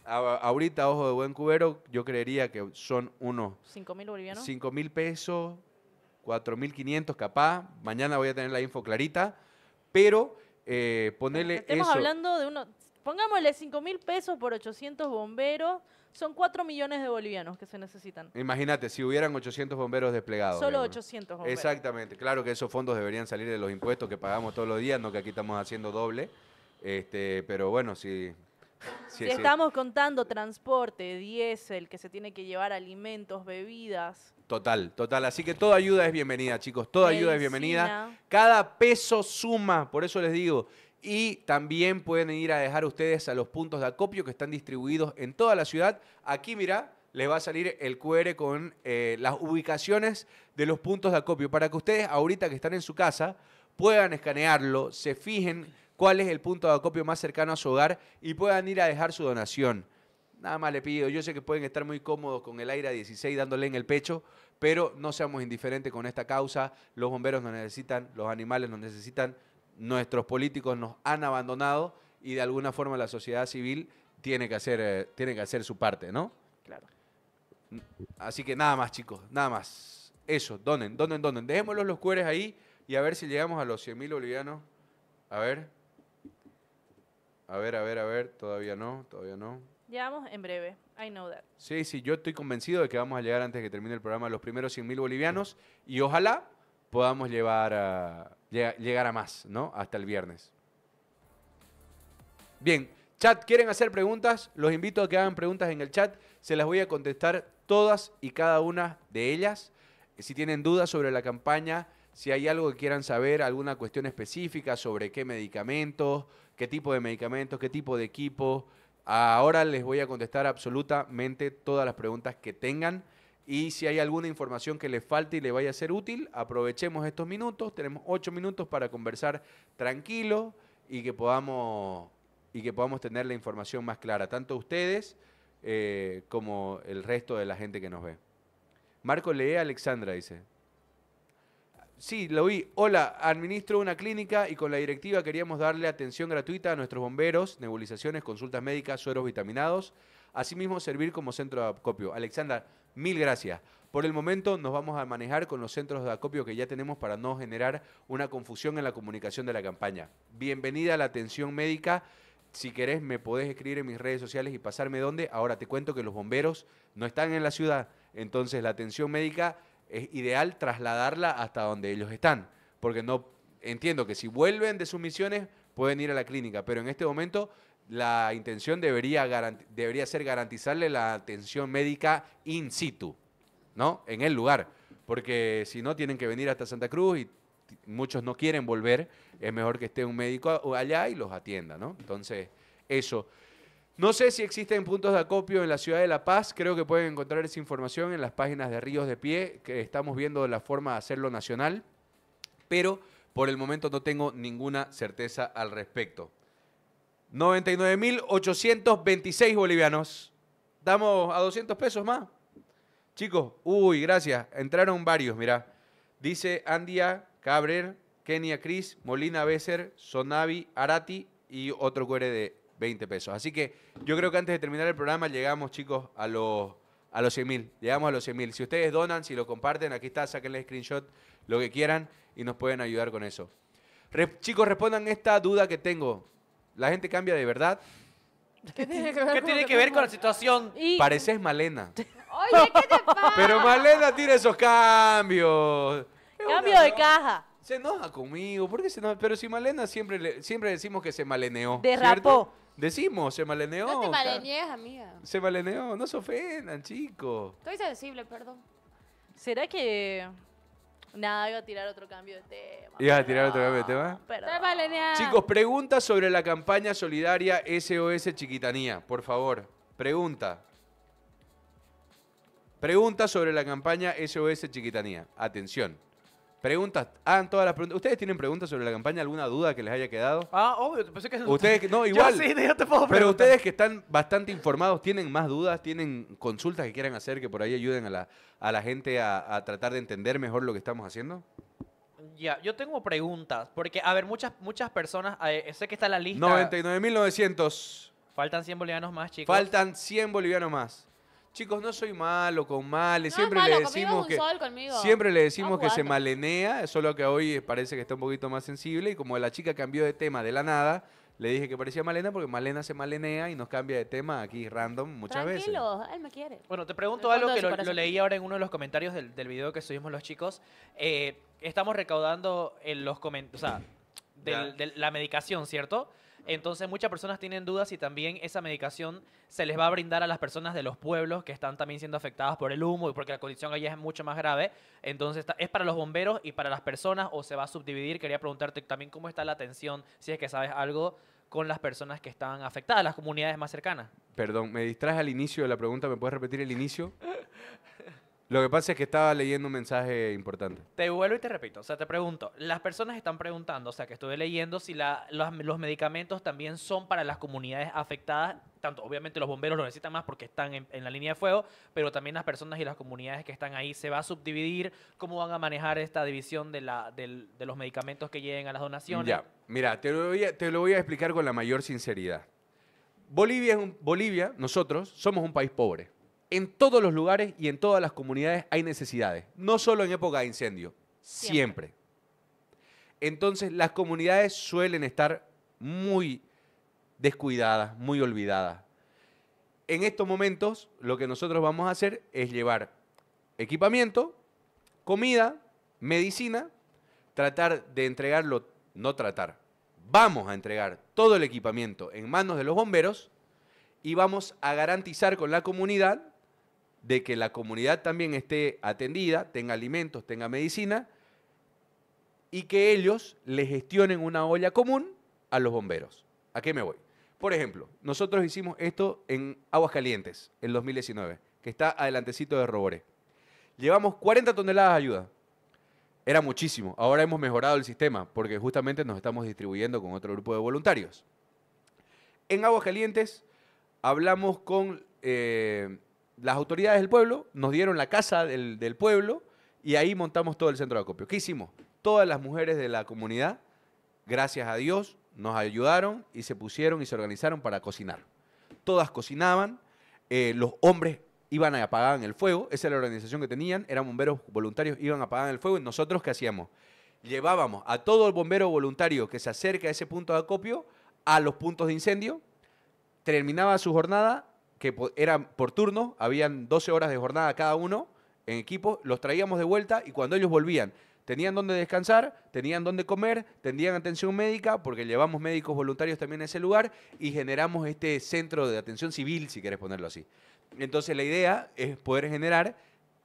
[SPEAKER 4] ahorita, ojo de buen cubero, yo creería que son unos...
[SPEAKER 6] ¿Cinco mil bolivianos?
[SPEAKER 4] Cinco mil pesos, 4.500 capaz. Mañana voy a tener la info clarita. Pero eh, Estamos hablando
[SPEAKER 6] de uno... Pongámosle 5.000 pesos por 800 bomberos. Son 4 millones de bolivianos que se necesitan.
[SPEAKER 4] Imagínate, si hubieran 800 bomberos desplegados. Solo
[SPEAKER 6] 800 bomberos.
[SPEAKER 4] Exactamente. Claro que esos fondos deberían salir de los impuestos que pagamos todos los días, no que aquí estamos haciendo doble. Este, pero bueno, Si, si estamos
[SPEAKER 6] contando transporte, diésel, que se tiene que llevar alimentos, bebidas,
[SPEAKER 4] Total, total. Así que toda ayuda es bienvenida, chicos. Toda ayuda es bienvenida. Cada peso suma, por eso les digo. Y también pueden ir a dejar ustedes a los puntos de acopio que están distribuidos en toda la ciudad. Aquí, mira, les va a salir el QR con eh, las ubicaciones de los puntos de acopio para que ustedes, ahorita que están en su casa, puedan escanearlo, se fijen cuál es el punto de acopio más cercano a su hogar y puedan ir a dejar su donación. Nada más le pido, yo sé que pueden estar muy cómodos con el aire a 16 dándole en el pecho, pero no seamos indiferentes con esta causa. Los bomberos nos necesitan, los animales nos necesitan, nuestros políticos nos han abandonado y de alguna forma la sociedad civil tiene que hacer, eh, tiene que hacer su parte, ¿no? Claro. Así que nada más, chicos, nada más. Eso, donen, donen, donen. Dejémoslos los cueres ahí y a ver si llegamos a los 100 mil bolivianos. A ver. A ver, a ver, a ver. Todavía no, todavía no.
[SPEAKER 6] Llegamos en breve. I know that.
[SPEAKER 4] Sí, sí, yo estoy convencido de que vamos a llegar antes de que termine el programa los primeros 100,000 bolivianos y ojalá podamos llevar a, llegar a más, ¿no? Hasta el viernes. Bien, chat, ¿quieren hacer preguntas? Los invito a que hagan preguntas en el chat. Se las voy a contestar todas y cada una de ellas. Si tienen dudas sobre la campaña, si hay algo que quieran saber, alguna cuestión específica sobre qué medicamentos, qué tipo de medicamentos, qué tipo de equipo, Ahora les voy a contestar absolutamente todas las preguntas que tengan. Y si hay alguna información que les falte y le vaya a ser útil, aprovechemos estos minutos. Tenemos ocho minutos para conversar tranquilo y que podamos, y que podamos tener la información más clara, tanto ustedes eh, como el resto de la gente que nos ve. Marco lee Alexandra, dice. Sí, lo vi. Hola, administro una clínica y con la directiva queríamos darle atención gratuita a nuestros bomberos, nebulizaciones, consultas médicas, sueros vitaminados. Asimismo, servir como centro de acopio. Alexandra, mil gracias. Por el momento nos vamos a manejar con los centros de acopio que ya tenemos para no generar una confusión en la comunicación de la campaña. Bienvenida a la atención médica. Si querés, me podés escribir en mis redes sociales y pasarme dónde. Ahora te cuento que los bomberos no están en la ciudad. Entonces, la atención médica es ideal trasladarla hasta donde ellos están, porque no entiendo que si vuelven de sus misiones pueden ir a la clínica, pero en este momento la intención debería, debería ser garantizarle la atención médica in situ, ¿no? En el lugar, porque si no tienen que venir hasta Santa Cruz y muchos no quieren volver, es mejor que esté un médico allá y los atienda, ¿no? Entonces, eso. No sé si existen puntos de acopio en la ciudad de La Paz. Creo que pueden encontrar esa información en las páginas de Ríos de Pie, que estamos viendo la forma de hacerlo nacional. Pero por el momento no tengo ninguna certeza al respecto. 99.826 bolivianos. Damos a 200 pesos más. Chicos, uy, gracias. Entraron varios, Mira, Dice Andia, Cabrer, Kenia Cris, Molina Besser, Sonavi, Arati y otro QRD. de 20 pesos. Así que yo creo que antes de terminar el programa llegamos, chicos, a los, a los 100 mil. Llegamos a los 100 mil. Si ustedes donan, si lo comparten, aquí está, saquenle screenshot, lo que quieran y nos pueden ayudar con eso. chicos, respondan esta duda que tengo. ¿La gente cambia de verdad?
[SPEAKER 5] ¿Qué tiene que ver, con, la situación? Parece Pareces
[SPEAKER 4] Malena. Oye, ¿qué te pasa? Pero Malena tiene esos cambios.
[SPEAKER 5] Cambio de caja.
[SPEAKER 4] Se enoja conmigo, ¿por qué se enoja? Pero si Malena siempre, siempre decimos que se maleneó. Derrapó. Decimos, se maleneó. No te maleneas, amiga. Se maleneó, no se ofendan, chicos.
[SPEAKER 7] Estoy sensible, perdón.
[SPEAKER 6] ¿Será que Nada, iba a tirar otro cambio de
[SPEAKER 4] tema. ¿Ibas a tirar otro cambio de tema?
[SPEAKER 7] Pero...
[SPEAKER 6] Chicos,
[SPEAKER 4] pregunta sobre la campaña solidaria SOS Chiquitanía, por favor. Pregunta. Pregunta sobre la campaña SOS Chiquitanía. Atención. Preguntas, hagan ah, todas las preguntas. ¿Ustedes tienen preguntas sobre la campaña? ¿Alguna duda que les haya quedado?
[SPEAKER 5] Ah, obvio, pensé que... Ustedes, no, igual. Yo sí, yo te puedo pero ustedes
[SPEAKER 4] que están bastante informados, ¿tienen más dudas? ¿Tienen consultas que quieran hacer que por ahí ayuden a la, gente a, tratar de entender mejor lo que estamos haciendo?
[SPEAKER 5] Ya, yo tengo preguntas, porque, a ver, muchas, muchas personas, eh, eh, sé que está la lista.
[SPEAKER 4] 99.900. Faltan
[SPEAKER 5] 100 bolivianos más,
[SPEAKER 4] chicos. Faltan 100 bolivianos más. Chicos, no soy malo con males. siempre, le decimos que, siempre le decimos que se malenea, solo que hoy parece que está un poquito más sensible. Y como la chica cambió de tema de la nada, le dije que parecía Malena porque Malena se malenea y nos cambia de tema aquí random muchas Tranquilo,
[SPEAKER 5] veces. él me quiere. Bueno, te pregunto algo que lo, leí ahora en uno de los comentarios del, video que subimos los chicos. Eh, estamos recaudando en los comentarios, o sea, de la medicación, ¿cierto? Entonces muchas personas tienen dudas si también esa medicación se les va a brindar a las personas de los pueblos que están también siendo afectadas por el humo y porque la condición allá es mucho más grave. Entonces es para los bomberos y para las personas o se va a subdividir. Quería preguntarte también cómo está la atención, si es que sabes algo con las personas que están afectadas, las comunidades más cercanas.
[SPEAKER 4] Perdón, me distraes al inicio de la pregunta, ¿me puedes repetir el inicio? Lo que pasa es que estaba leyendo un mensaje importante.
[SPEAKER 5] Te vuelvo y te repito, o sea, te pregunto, las personas están preguntando, o sea, que estuve leyendo si la, los, medicamentos también son para las comunidades afectadas, tanto obviamente los bomberos lo necesitan más porque están en, la línea de fuego, pero también las personas y las comunidades que están ahí, ¿se va a subdividir? ¿Cómo van a manejar esta división de, la, los medicamentos que lleguen a las donaciones? Ya,
[SPEAKER 4] mira, te lo voy a, explicar con la mayor sinceridad. Bolivia, es Bolivia, nosotros, somos un país pobre en todos los lugares y en todas las comunidades hay necesidades, no solo en época de incendio, siempre. Entonces las comunidades suelen estar muy descuidadas, muy olvidadas. En estos momentos lo que nosotros vamos a hacer es llevar equipamiento, comida, medicina, tratar de entregarlo, no tratar, vamos a entregar todo el equipamiento en manos de los bomberos y vamos a garantizar con la comunidad de que la comunidad también esté atendida, tenga alimentos, tenga medicina y que ellos le gestionen una olla común a los bomberos. ¿A qué me voy? Por ejemplo, nosotros hicimos esto en Aguascalientes, en 2019, que está adelantecito de Roboré. Llevamos 40 toneladas de ayuda. Era muchísimo. Ahora hemos mejorado el sistema porque justamente nos estamos distribuyendo con otro grupo de voluntarios. En Aguascalientes hablamos con eh, las autoridades del pueblo nos dieron la casa del, pueblo y ahí montamos todo el centro de acopio. ¿Qué hicimos? Todas las mujeres de la comunidad, gracias a Dios, nos ayudaron y se pusieron y se organizaron para cocinar. Todas cocinaban, eh, los hombres iban a apagar el fuego, esa es la organización que tenían, eran bomberos voluntarios, iban a apagar el fuego y nosotros qué hacíamos? Llevábamos a todo el bombero voluntario que se acerca a ese punto de acopio a los puntos de incendio, terminaba su jornada, que eran por turno, habían 12 horas de jornada cada uno en equipo, los traíamos de vuelta y cuando ellos volvían, tenían donde descansar, tenían donde comer, tenían atención médica, porque llevamos médicos voluntarios también a ese lugar y generamos este centro de atención civil, si quieres ponerlo así. Entonces la idea es poder generar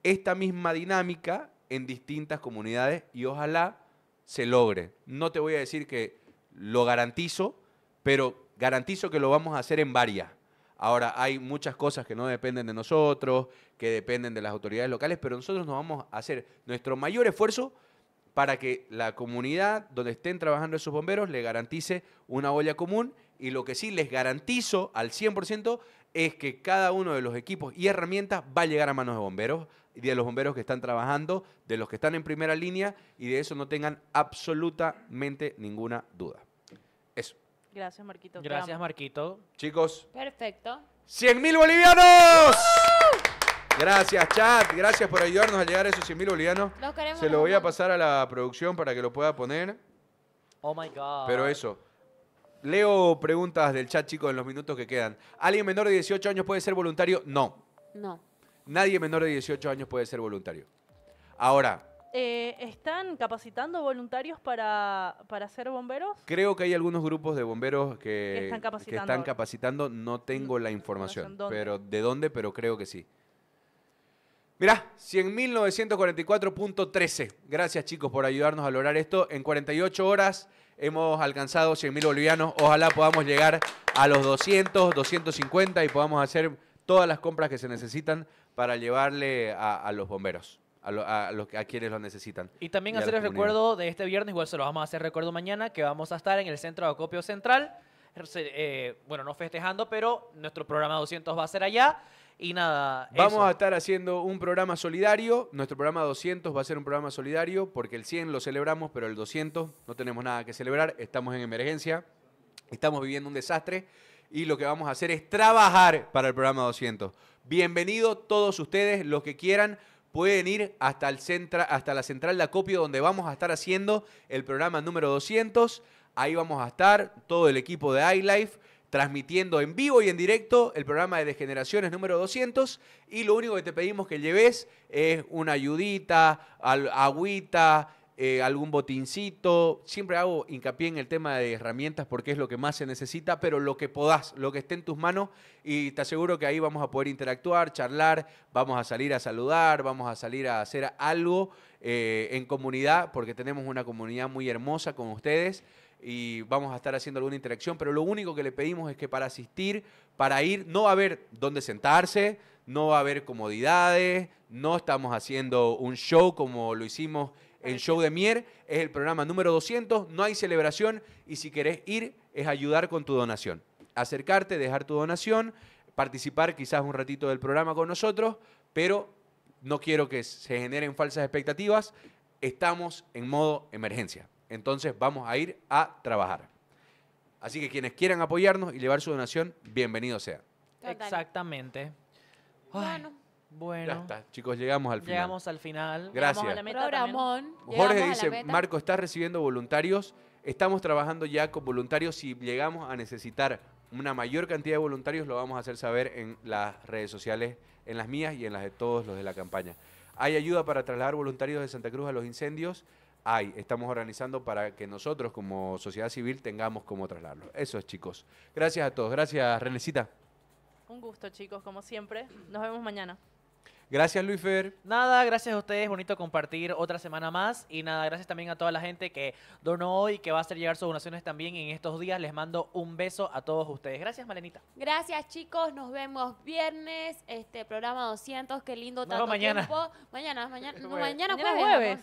[SPEAKER 4] esta misma dinámica en distintas comunidades y ojalá se logre. No te voy a decir que lo garantizo, pero garantizo que lo vamos a hacer en varias Ahora, hay muchas cosas que no dependen de nosotros, que dependen de las autoridades locales, pero nosotros nos vamos a hacer nuestro mayor esfuerzo para que la comunidad donde estén trabajando esos bomberos le garantice una olla común y lo que sí les garantizo al 100% es que cada uno de los equipos y herramientas va a llegar a manos de bomberos, y de los bomberos que están trabajando, de los que están en primera línea y de eso no tengan absolutamente ninguna duda. Eso.
[SPEAKER 6] Gracias, Marquito.
[SPEAKER 4] Gracias, Marquito. Chicos.
[SPEAKER 6] Perfecto.
[SPEAKER 4] ¡Cien mil bolivianos! Gracias, chat. Gracias por ayudarnos a llegar a esos 100 mil bolivianos. Se lo voy a pasar a la producción para que lo pueda poner.
[SPEAKER 5] Oh my God. Pero
[SPEAKER 4] eso. Leo preguntas del chat, chicos, en los minutos que quedan. ¿Alguien menor de 18 años puede ser voluntario? No. No. Nadie menor de 18 años puede ser voluntario. Ahora,
[SPEAKER 6] eh, ¿Están capacitando voluntarios para, para, ser bomberos?
[SPEAKER 4] Creo que hay algunos grupos de bomberos que, están, capacitando. No tengo la información, pero de dónde, pero creo que sí. Mirá, 100.944.13. Gracias chicos por ayudarnos a lograr esto. En 48 horas hemos alcanzado 100.000 bolivianos. Ojalá podamos llegar a los 200, 250 y podamos hacer todas las compras que se necesitan para llevarle a los bomberos a, quienes lo necesitan. Y también hacer el recuerdo
[SPEAKER 5] de este viernes, igual se lo vamos a hacer recuerdo mañana, que vamos a estar en el centro de acopio central. Er, eh, bueno, no festejando, pero nuestro programa 200 va a ser allá. Y nada. Vamos a
[SPEAKER 4] estar haciendo un programa solidario. Nuestro programa 200 va a ser un programa solidario porque el 100 lo celebramos, pero el 200 no tenemos nada que celebrar. Estamos en emergencia, estamos viviendo un desastre y lo que vamos a hacer es trabajar para el programa 200. Bienvenidos todos ustedes, los que quieran pueden ir hasta, el hasta la central de acopio donde vamos a estar haciendo el programa número 200. Ahí vamos a estar todo el equipo de iLife transmitiendo en vivo y en directo el programa de Degeneraciones número 200 y lo único que te pedimos que lleves es una ayudita, agüita, eh, algún botincito. Siempre hago hincapié en el tema de herramientas porque es lo que más se necesita, pero lo que podás, lo que esté en tus manos y te aseguro que ahí vamos a poder interactuar, charlar, vamos a salir a saludar, vamos a salir a hacer algo eh, en comunidad porque tenemos una comunidad muy hermosa con ustedes y vamos a estar haciendo alguna interacción, pero lo único que le pedimos es que para asistir, para ir, no va a haber dónde sentarse, no va a haber comodidades, no estamos haciendo un show como lo hicimos el show de Mier es el programa número 200, no hay celebración y si querés ir es ayudar con tu donación. Acercarte, dejar tu donación, participar quizás un ratito del programa con nosotros, pero no quiero que se generen falsas expectativas, estamos en modo emergencia, entonces vamos a ir a trabajar. Así que quienes quieran apoyarnos y llevar su donación, bienvenido sea.
[SPEAKER 5] Exactamente. Bueno. Bueno.
[SPEAKER 4] chicos, llegamos al final. Llegamos al final. Gracias. A la meta Programón. Jorge dice, Marco, ¿estás recibiendo voluntarios? Estamos trabajando ya con voluntarios. Si llegamos a necesitar una mayor cantidad de voluntarios, lo vamos a hacer saber en las redes sociales, en las mías y en las de todos los de la campaña. Hay ayuda para trasladar voluntarios de Santa Cruz a los incendios. Hay, estamos organizando para que nosotros como sociedad civil tengamos cómo trasladarlos. Eso es, chicos. Gracias a todos. Gracias, Renesita.
[SPEAKER 6] Un gusto, chicos, como siempre. Nos vemos mañana.
[SPEAKER 4] Gracias, Luis Fer. Nada, gracias
[SPEAKER 5] a ustedes. Bonito compartir otra semana más. Y nada, gracias también a toda la gente que donó y que va a hacer llegar sus donaciones también en estos días. Les mando un beso a todos ustedes. Gracias, Malenita.
[SPEAKER 7] Gracias, chicos. Nos vemos viernes. Este programa 200. Qué lindo tanto mañana. tiempo. Mañana, mañana, mañana jueves. jueves.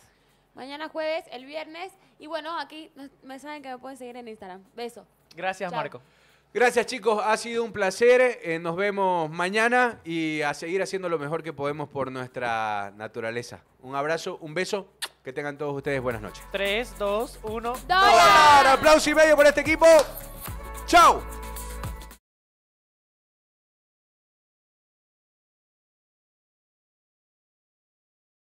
[SPEAKER 7] Mañana jueves, el viernes. Y bueno, aquí me saben que me pueden seguir en Instagram. Beso.
[SPEAKER 4] Gracias, Marco. Gracias chicos, ha sido un placer. Eh, nos vemos mañana y a seguir haciendo lo mejor que podemos por nuestra naturaleza. Un abrazo, un beso. Que tengan todos ustedes buenas noches.
[SPEAKER 5] 3, 2, 1. ¡Dólar!
[SPEAKER 1] Aplauso y medio por este equipo. ¡Chao!